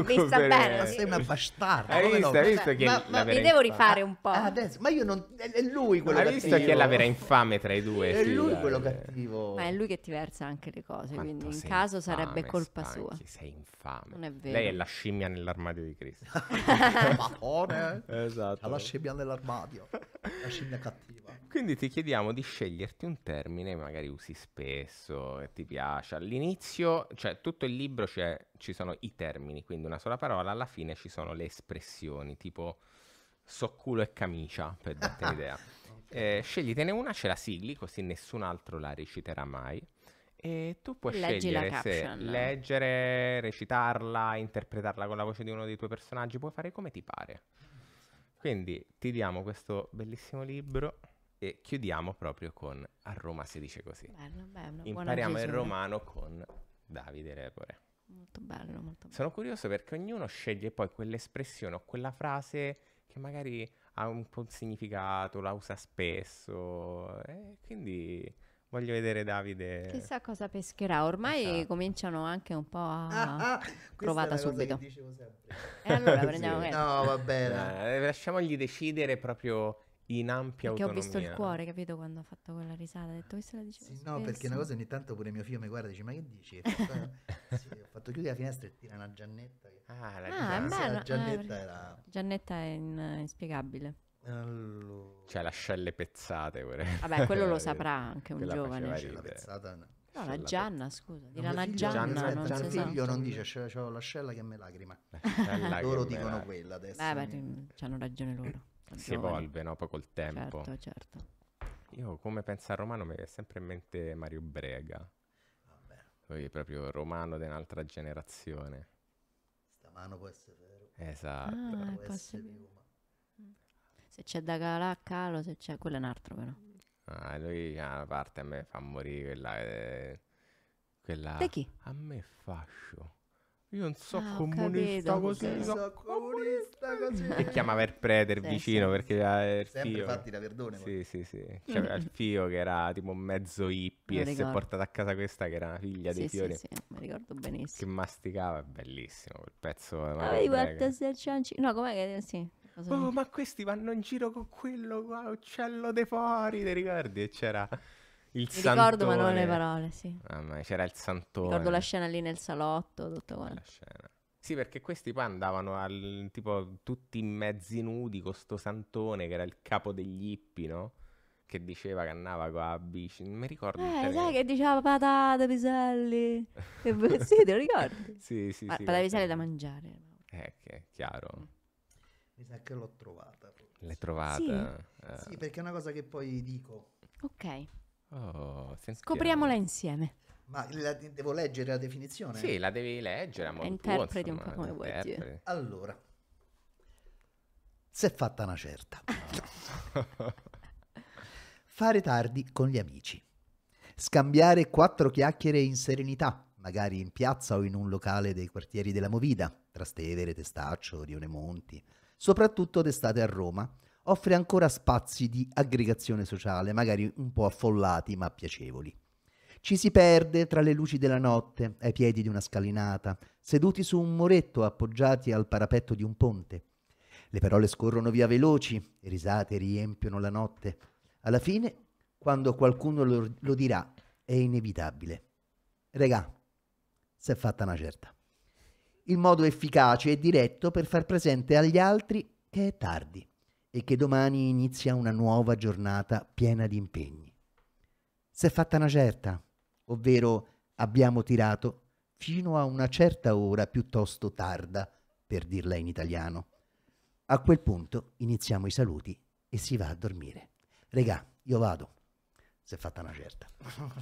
Vista (laughs) bene. Sei una eh, bastarda. Hai visto, hai visto chi ma, ma mi devo rifare un po'. Ah, adesso, ma io non... È lui quello ma cattivo. Hai visto che è la vera infame tra i due? È lui quello cattivo. Ma è lui che ti versa anche le cose, Quanto quindi in caso infame, sarebbe colpa stanchi, sua. Sei infame. Non è vero. Lei è la scimmia nell'armadio di Cristo. (laughs) Mahone. Eh. Esatto. La scimmia nell'armadio. La scimmia cattiva. Quindi ti chiediamo di sceglierti un termine, magari usi spesso, che ti piace. All'inizio, cioè tutto il libro ci sono i termini, quindi una sola parola, alla fine ci sono le espressioni, tipo socculo e camicia, per darti un'idea. okay. (laughs) eh, sceglitene una, ce la sigli, così nessun altro la reciterà mai. E tu puoi Leggi scegliere se leggere, recitarla, interpretarla con la voce di uno dei tuoi personaggi, puoi fare come ti pare. Quindi ti diamo questo bellissimo libro e chiudiamo proprio con A Roma si dice così. Bello, bello. Impariamo il eh. romano con Davide Repore. Molto bello, molto bello. Sono curioso perché ognuno sceglie poi quell'espressione o quella frase che magari ha un po' un significato, la usa spesso. Eh, quindi voglio vedere Davide. Chissà cosa pescherà. Ormai esatto. cominciano anche un po' a ah, ah, provata subito. E allora (laughs) prendiamo sì. No, va bene. Eh, lasciamogli decidere proprio in ampia perché autonomia. Perché ho visto il cuore, capito, quando ha fatto quella risata, ha detto questa la dicevo sì, No, perché una cosa ogni tanto pure mio figlio mi guarda e dice, ma che dici? (laughs) sì, ho fatto chiudere la finestra e tira una Giannetta. Ah, la, ah, eh, Giannetta, la Giannetta ah, era... Giannetta è in, eh, inspiegabile. Allora... Cioè, l'ascelle pezzate pure. Vabbè, quello lo (laughs) saprà anche un giovane. L'ascella pezzata no. No, la Gianna, scusa, di la Gianna. Gianna non figlio non dice c'ho l'ascella che me lacrima. Loro dicono lacrima. quella adesso. Beh, beh, mm, hanno ragione loro campione. Si evolve, no? Poi col tempo. Certo, certo. Io come pensa a romano mi viene sempre in mente Mario Brega. Vabbè. Lui è proprio romano di un'altra generazione. Stamano può essere vero. Esatto. Ah, può essere piuma. Mm. Se c'è da calà, calo, se c'è... Quello è un altro però. Ah, lui ah, a parte a me fa morire quella... Eh, quella... Di chi? A me fascio. Io non so ah, comunista così, non so comunista così. E chiamava il prete il vicino sì, perché aveva il Sempre fio. infatti la perdone. Sì, poi. sì, sì. C'aveva cioè, il mm. fio che era tipo mezzo hippie e si è portata a casa questa che era una figlia sì, dei sì, fiori. Sì, sì, mi ricordo benissimo. Che masticava, è bellissimo quel pezzo. Ah, guarda se cianci... No, com'è che... Sì. Oh, ma questi vanno in giro con quello qua, uccello de fuori, ti ricordi? E c'era... Il Mi santone. ricordo ma non le parole, sì. Ah, ma c'era il santone. ricordo la scena lì nel salotto, tutto quanto. La scena. Sì, perché questi poi andavano al tipo tutti mezzi nudi con sto santone che era il capo degli hippie, no? Che diceva che andava con la bici, non mi ricordo. Eh, sai che diceva patate, piselli. (laughs) sì, te lo ricordi? sì, sì, Ma, sì. Patate, piselli da mangiare. Eh, che è chiaro. Mm. Mi sa che l'ho trovata. L'hai trovata? Sì. Eh. sì, perché è una cosa che poi dico. Ok. Oh, Scopriamola insieme. Ma la, devo leggere la definizione? Sì, la devi leggere a Interpreti tuo, insomma, un po' come vuoi. Allora, si è fatta una certa. (laughs) Fare tardi con gli amici. Scambiare quattro chiacchiere in serenità, magari in piazza o in un locale dei quartieri della Movida, Trastevere, Testaccio, Rione Monti, soprattutto d'estate a Roma, offre ancora spazi di aggregazione sociale, magari un po' affollati ma piacevoli. Ci si perde tra le luci della notte, ai piedi di una scalinata, seduti su un muretto appoggiati al parapetto di un ponte. Le parole scorrono via veloci, le risate riempiono la notte. Alla fine, quando qualcuno lo, lo dirà, è inevitabile. Regà, è fatta una certa. Il modo efficace e diretto per far presente agli altri che è tardi e che domani inizia una nuova giornata piena di impegni. Si è fatta una certa, ovvero abbiamo tirato fino a una certa ora piuttosto tarda, per dirla in italiano. A quel punto iniziamo i saluti e si va a dormire. Regà, io vado si è fatta una certa.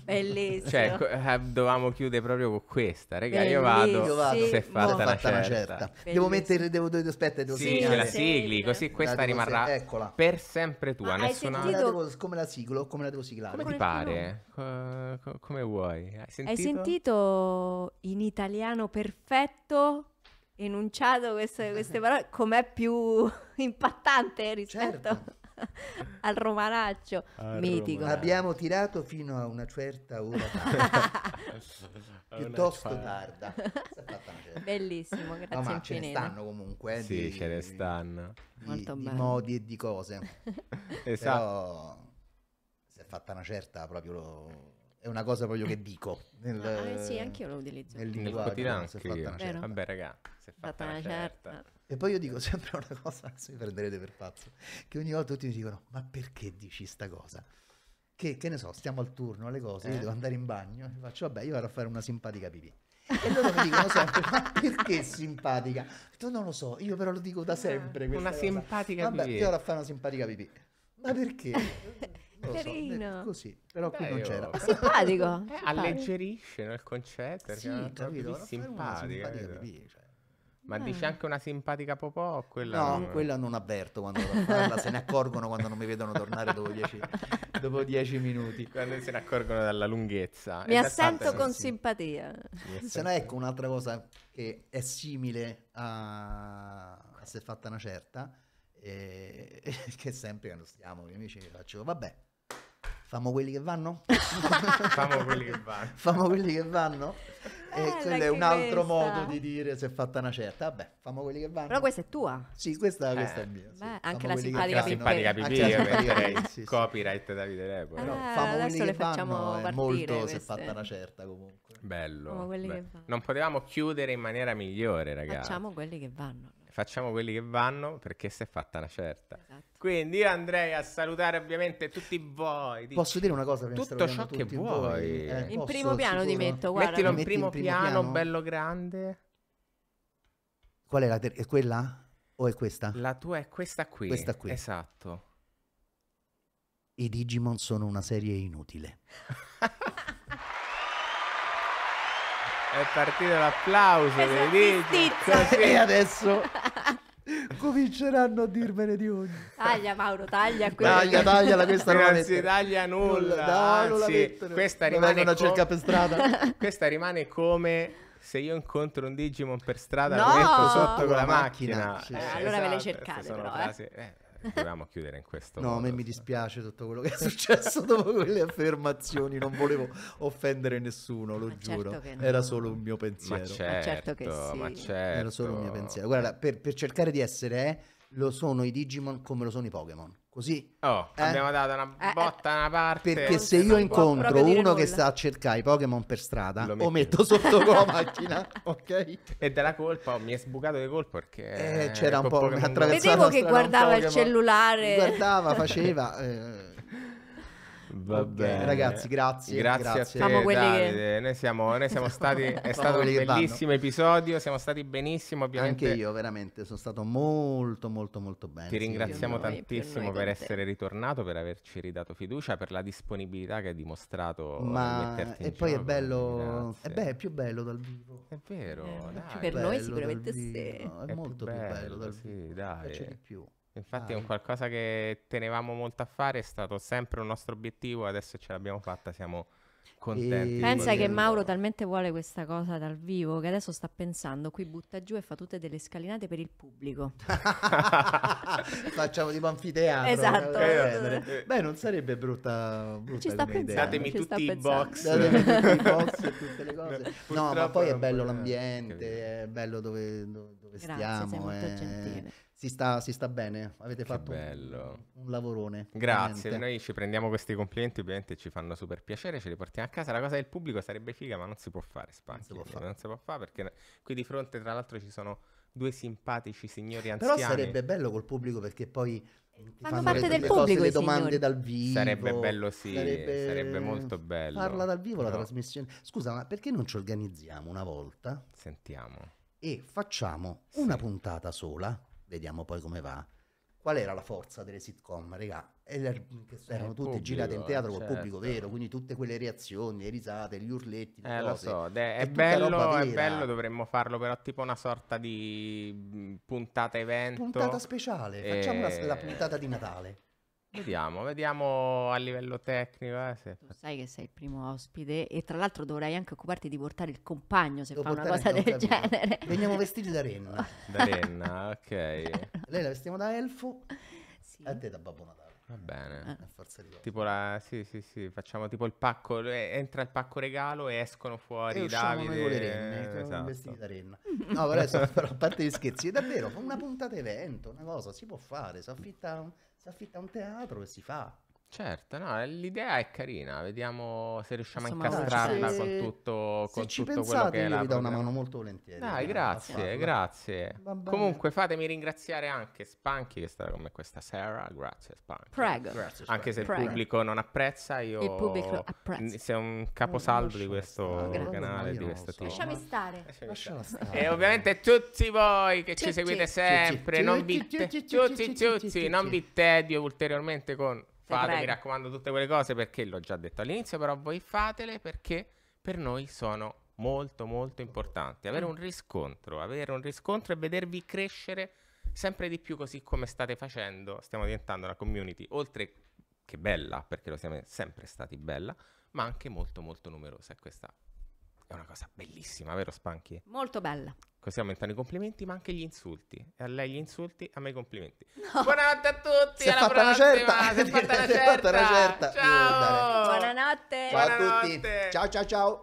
bellissima Cioè, eh, dovevamo chiudere proprio con questa, raga. Io vado, io vado. si è fatta, una, fatta certa. una certa. Devo mettere, devo, devo aspetta, devo sì, segnare. la sigli, così questa la rimarrà se... per sempre tua. Ma nessuna... sentito... come, la devo, come la siglo? Come la devo siglare? Come, come ti pare? No. Co- come vuoi? Hai sentito? Hai sentito in italiano perfetto? Enunciato queste, queste (laughs) parole, com'è più (laughs) impattante rispetto... Certo. (laughs) al romanaccio al mitico. Romanaccio. Abbiamo tirato fino a una certa ora (laughs) piuttosto tarda. Bellissimo, grazie no, ma infinito. ce ne stanno comunque. Eh, sì, di, ce ne stanno. Di, Molto di, modi e di cose. (laughs) esatto. Però si è fatta una certa proprio... Lo, è una cosa proprio che dico. Nel, ah, eh sì, anche io lo utilizzo. Nel, nel quotidiano anche io. Vabbè, raga, si è fatta, fatta una certa. certa. E poi io dico (laughs) sempre una cosa, se mi prenderete per pazzo, che ogni volta tutti mi dicono, ma perché dici sta cosa? Che, che ne so, stiamo al turno, alle cose, eh. io devo andare in bagno, e faccio, vabbè, io vado a fare una simpatica pipì. E loro mi dicono sempre, ma perché simpatica? Tu non lo so, io però lo dico da ah, sempre. Una simpatica cosa. pipì. Vabbè, io vado a fare una simpatica pipì. Ma perché? (laughs) Non Carino. So, eh, così, però Beh, qui non c'era. È (laughs) simpatico. Eh, alleggerisce no, il concetto, sì, capito, simpatico. Pipì, cioè. Ma eh. dici anche una simpatica popò? Quella no, quella non avverto quando vado se ne accorgono quando non mi vedono tornare dopo dieci, dopo dieci minuti. Quando se ne accorgono dalla lunghezza. Mi esatto. assento con sì. simpatia. Se no ecco un'altra cosa che è simile a, a se fatta una certa, e... Eh, (laughs) che sempre quando stiamo con gli amici faccio, vabbè, (laughs) Famo quelli che vanno? Famo quelli che vanno. Famo eh, quelli che vanno? E quello è un altro modo di dire se è fatta una certa. Vabbè, famo quelli che vanno. Però questa è tua. Sì, questa, eh. questa è mia. Sì. Beh, anche la simpatica pipì. Simpatica pipì, sì, sì. copyright Davide Repo. Eh, famo quelli che vanno è molto queste. se è fatta una certa comunque. Bello. Bello. Non potevamo chiudere in maniera migliore, ragazzi. Facciamo quelli che vanno facciamo quelli che vanno perché si è fatta una certa. Esatto. Quindi io andrei a salutare ovviamente tutti voi. Dici. Posso dire una cosa? Tutto ciò che vuoi. Eh, in posso, primo piano sicuro. ti metto, guarda. Mettilo in metti primo, in primo piano, piano, bello grande. Qual è la ter- è quella? O è questa? La tua è questa qui. Questa qui. Esatto. I Digimon sono una serie inutile. (laughs) È partito l'applauso, vedete? E adesso cominceranno a dirmene di ogni. Taglia Mauro, taglia quella. Taglia, tagliala questa non la si taglia nulla. No, anzi, mettere, questa rimane una cerca per strada. (laughs) questa rimane come se io incontro un Digimon per strada no! lo metto sotto con la macchina. macchina. Sì, eh, allora esatto, ve le cercate però, eh. frasi, Eh proviamo a chiudere in questo no, modo. No, a me mi dispiace tutto quello che è successo dopo quelle affermazioni, non volevo offendere nessuno, lo ma certo giuro. Certo Era solo un mio pensiero. Ma certo, ma certo, certo che sì. Ma certo. Era solo un mio pensiero. Guarda, per, per cercare di essere, eh, lo sono i Digimon come lo sono i Pokémon. Così. Oh, eh? abbiamo dato una eh, eh, botta eh, una parte. Perché se io incontro uno nulla. che sta a cercare i Pokémon per strada, lo, lo metto sotto con la (laughs) macchina, ok? E della colpa oh, mi è sbucato di colpo perché... Eh, c'era un po' attraversato. Vedevo che guardava il cellulare. Guardava, faceva... (laughs) Eh Va okay, bene. Ragazzi, grazie. Grazie, grazie. a te, siamo Davide. Che... Noi siamo, noi siamo (laughs) stati... è stato un bellissimo episodio, siamo stati benissimo. Ovviamente... Anche io, veramente, sono stato molto, molto, molto bene. Ti ringraziamo noi, tantissimo per essere ritornato, per averci ridato fiducia, per la disponibilità che hai dimostrato. Ma... e poi gioco. è bello... E beh, è più bello dal vivo. È vero, eh, Per noi sicuramente sì. È, è, molto più bello, più bello dal sì, vivo. Dai. Piace di più. Infatti ah, è un qualcosa che tenevamo molto a fare, è stato sempre un nostro obiettivo, adesso ce l'abbiamo fatta, siamo contenti. E... Pensa che Mauro talmente vuole questa cosa dal vivo che adesso sta pensando, qui butta giù e fa tutte delle scalinate per il pubblico. (laughs) Facciamo tipo anfiteatro. Esatto. Eh, eh, beh, non sarebbe brutta, brutta Ci sta pensando. Idea. Datemi Ci tutti i box. (laughs) Datemi tutti i box e tutte le (laughs) cose. Beh, no, ma poi è bello l'ambiente, è bello dove, dove, dove Grazie, stiamo. Sei molto è... Eh. gentile si sta, si sta, bene, avete che fatto un, un, lavorone. Grazie, veramente. noi ci prendiamo questi complimenti, ovviamente ci fanno super piacere, ce li portiamo a casa. La cosa del pubblico sarebbe figa, ma non si può fare, Spanchi. Non si può fare, si può fare perché qui di fronte, tra l'altro, ci sono due simpatici signori anziani. Però sarebbe bello col pubblico perché poi fanno, parte del pubblico cose, le domande signori. dal vivo. Sarebbe bello sì, sarebbe... sarebbe molto bello. Parla dal vivo no. la trasmissione. Scusa, ma perché non ci organizziamo una volta? Sentiamo. E facciamo sì. una puntata sola vediamo poi come va. Qual era la forza delle sitcom, regà? erano tutte eh, girate in teatro eh, certo. col pubblico vero, quindi tutte quelle reazioni, le risate, gli urletti, eh, cose, lo so, è, è bello, è bello, dovremmo farlo però tipo una sorta di mm, puntata evento. Puntata speciale, e... facciamo la, la puntata di Natale Vediamo, vediamo a livello tecnico. Eh, se... sai che sei il primo ospite e tra l'altro dovrai anche occuparti di portare il compagno se Devo fa una cosa del capito. genere. Veniamo vestiti da renna. Eh. (laughs) Da renna, ok. (laughs) Lei la vestiamo da elfo sì. e te da Babbo Natale. Va bene. Eh. Tipo la, sì, sì, sì, facciamo tipo il pacco, eh, entra il pacco regalo e escono fuori e Davide. Noi renne, esatto. vestiti da renna. No, però, (laughs) però a parte gli scherzi, è davvero, una puntata evento, una cosa, si può fare, si affitta... Un affitta un teatro e si fa. Certo, no, l'idea è carina, vediamo se riusciamo Insomma, a incastrarla se, con tutto, con tutto pensate, quello che è la... vi do una mano molto volentieri. Dai, grazie, grazie. Comunque fatemi ringraziare anche Spanky che è stata con me questa sera, grazie Spanky. Prego. Grazie, Spanky. Anche se Prego. il pubblico non apprezza, io... Il pubblico apprezza. Sei un caposaldo di questo oh, canale, di questo so. Lasciami stare. Eh, Lasciami stare. E ovviamente tutti voi che ci seguite sempre, non vi tedio ulteriormente con Fatemi, prego. mi raccomando, tutte quelle cose perché l'ho già detto all'inizio, però voi fatele perché per noi sono molto molto importanti. Avere mm. un riscontro, avere un riscontro e vedervi crescere sempre di più così come state facendo. Stiamo diventando una community, oltre che bella, perché lo siamo sempre stati bella, ma anche molto molto numerosa. E questa è una cosa bellissima, vero Spanchi? Molto bella. Così aumentano i complimenti, ma anche gli insulti. E a lei gli insulti, a me i complimenti. No. Buonanotte a tutti, si alla fatta prossima. certa. Si è fatta una certa. (laughs) Fatta una certa. Ciao. Buonanotte. Ciao a tutti. Ciao ciao ciao.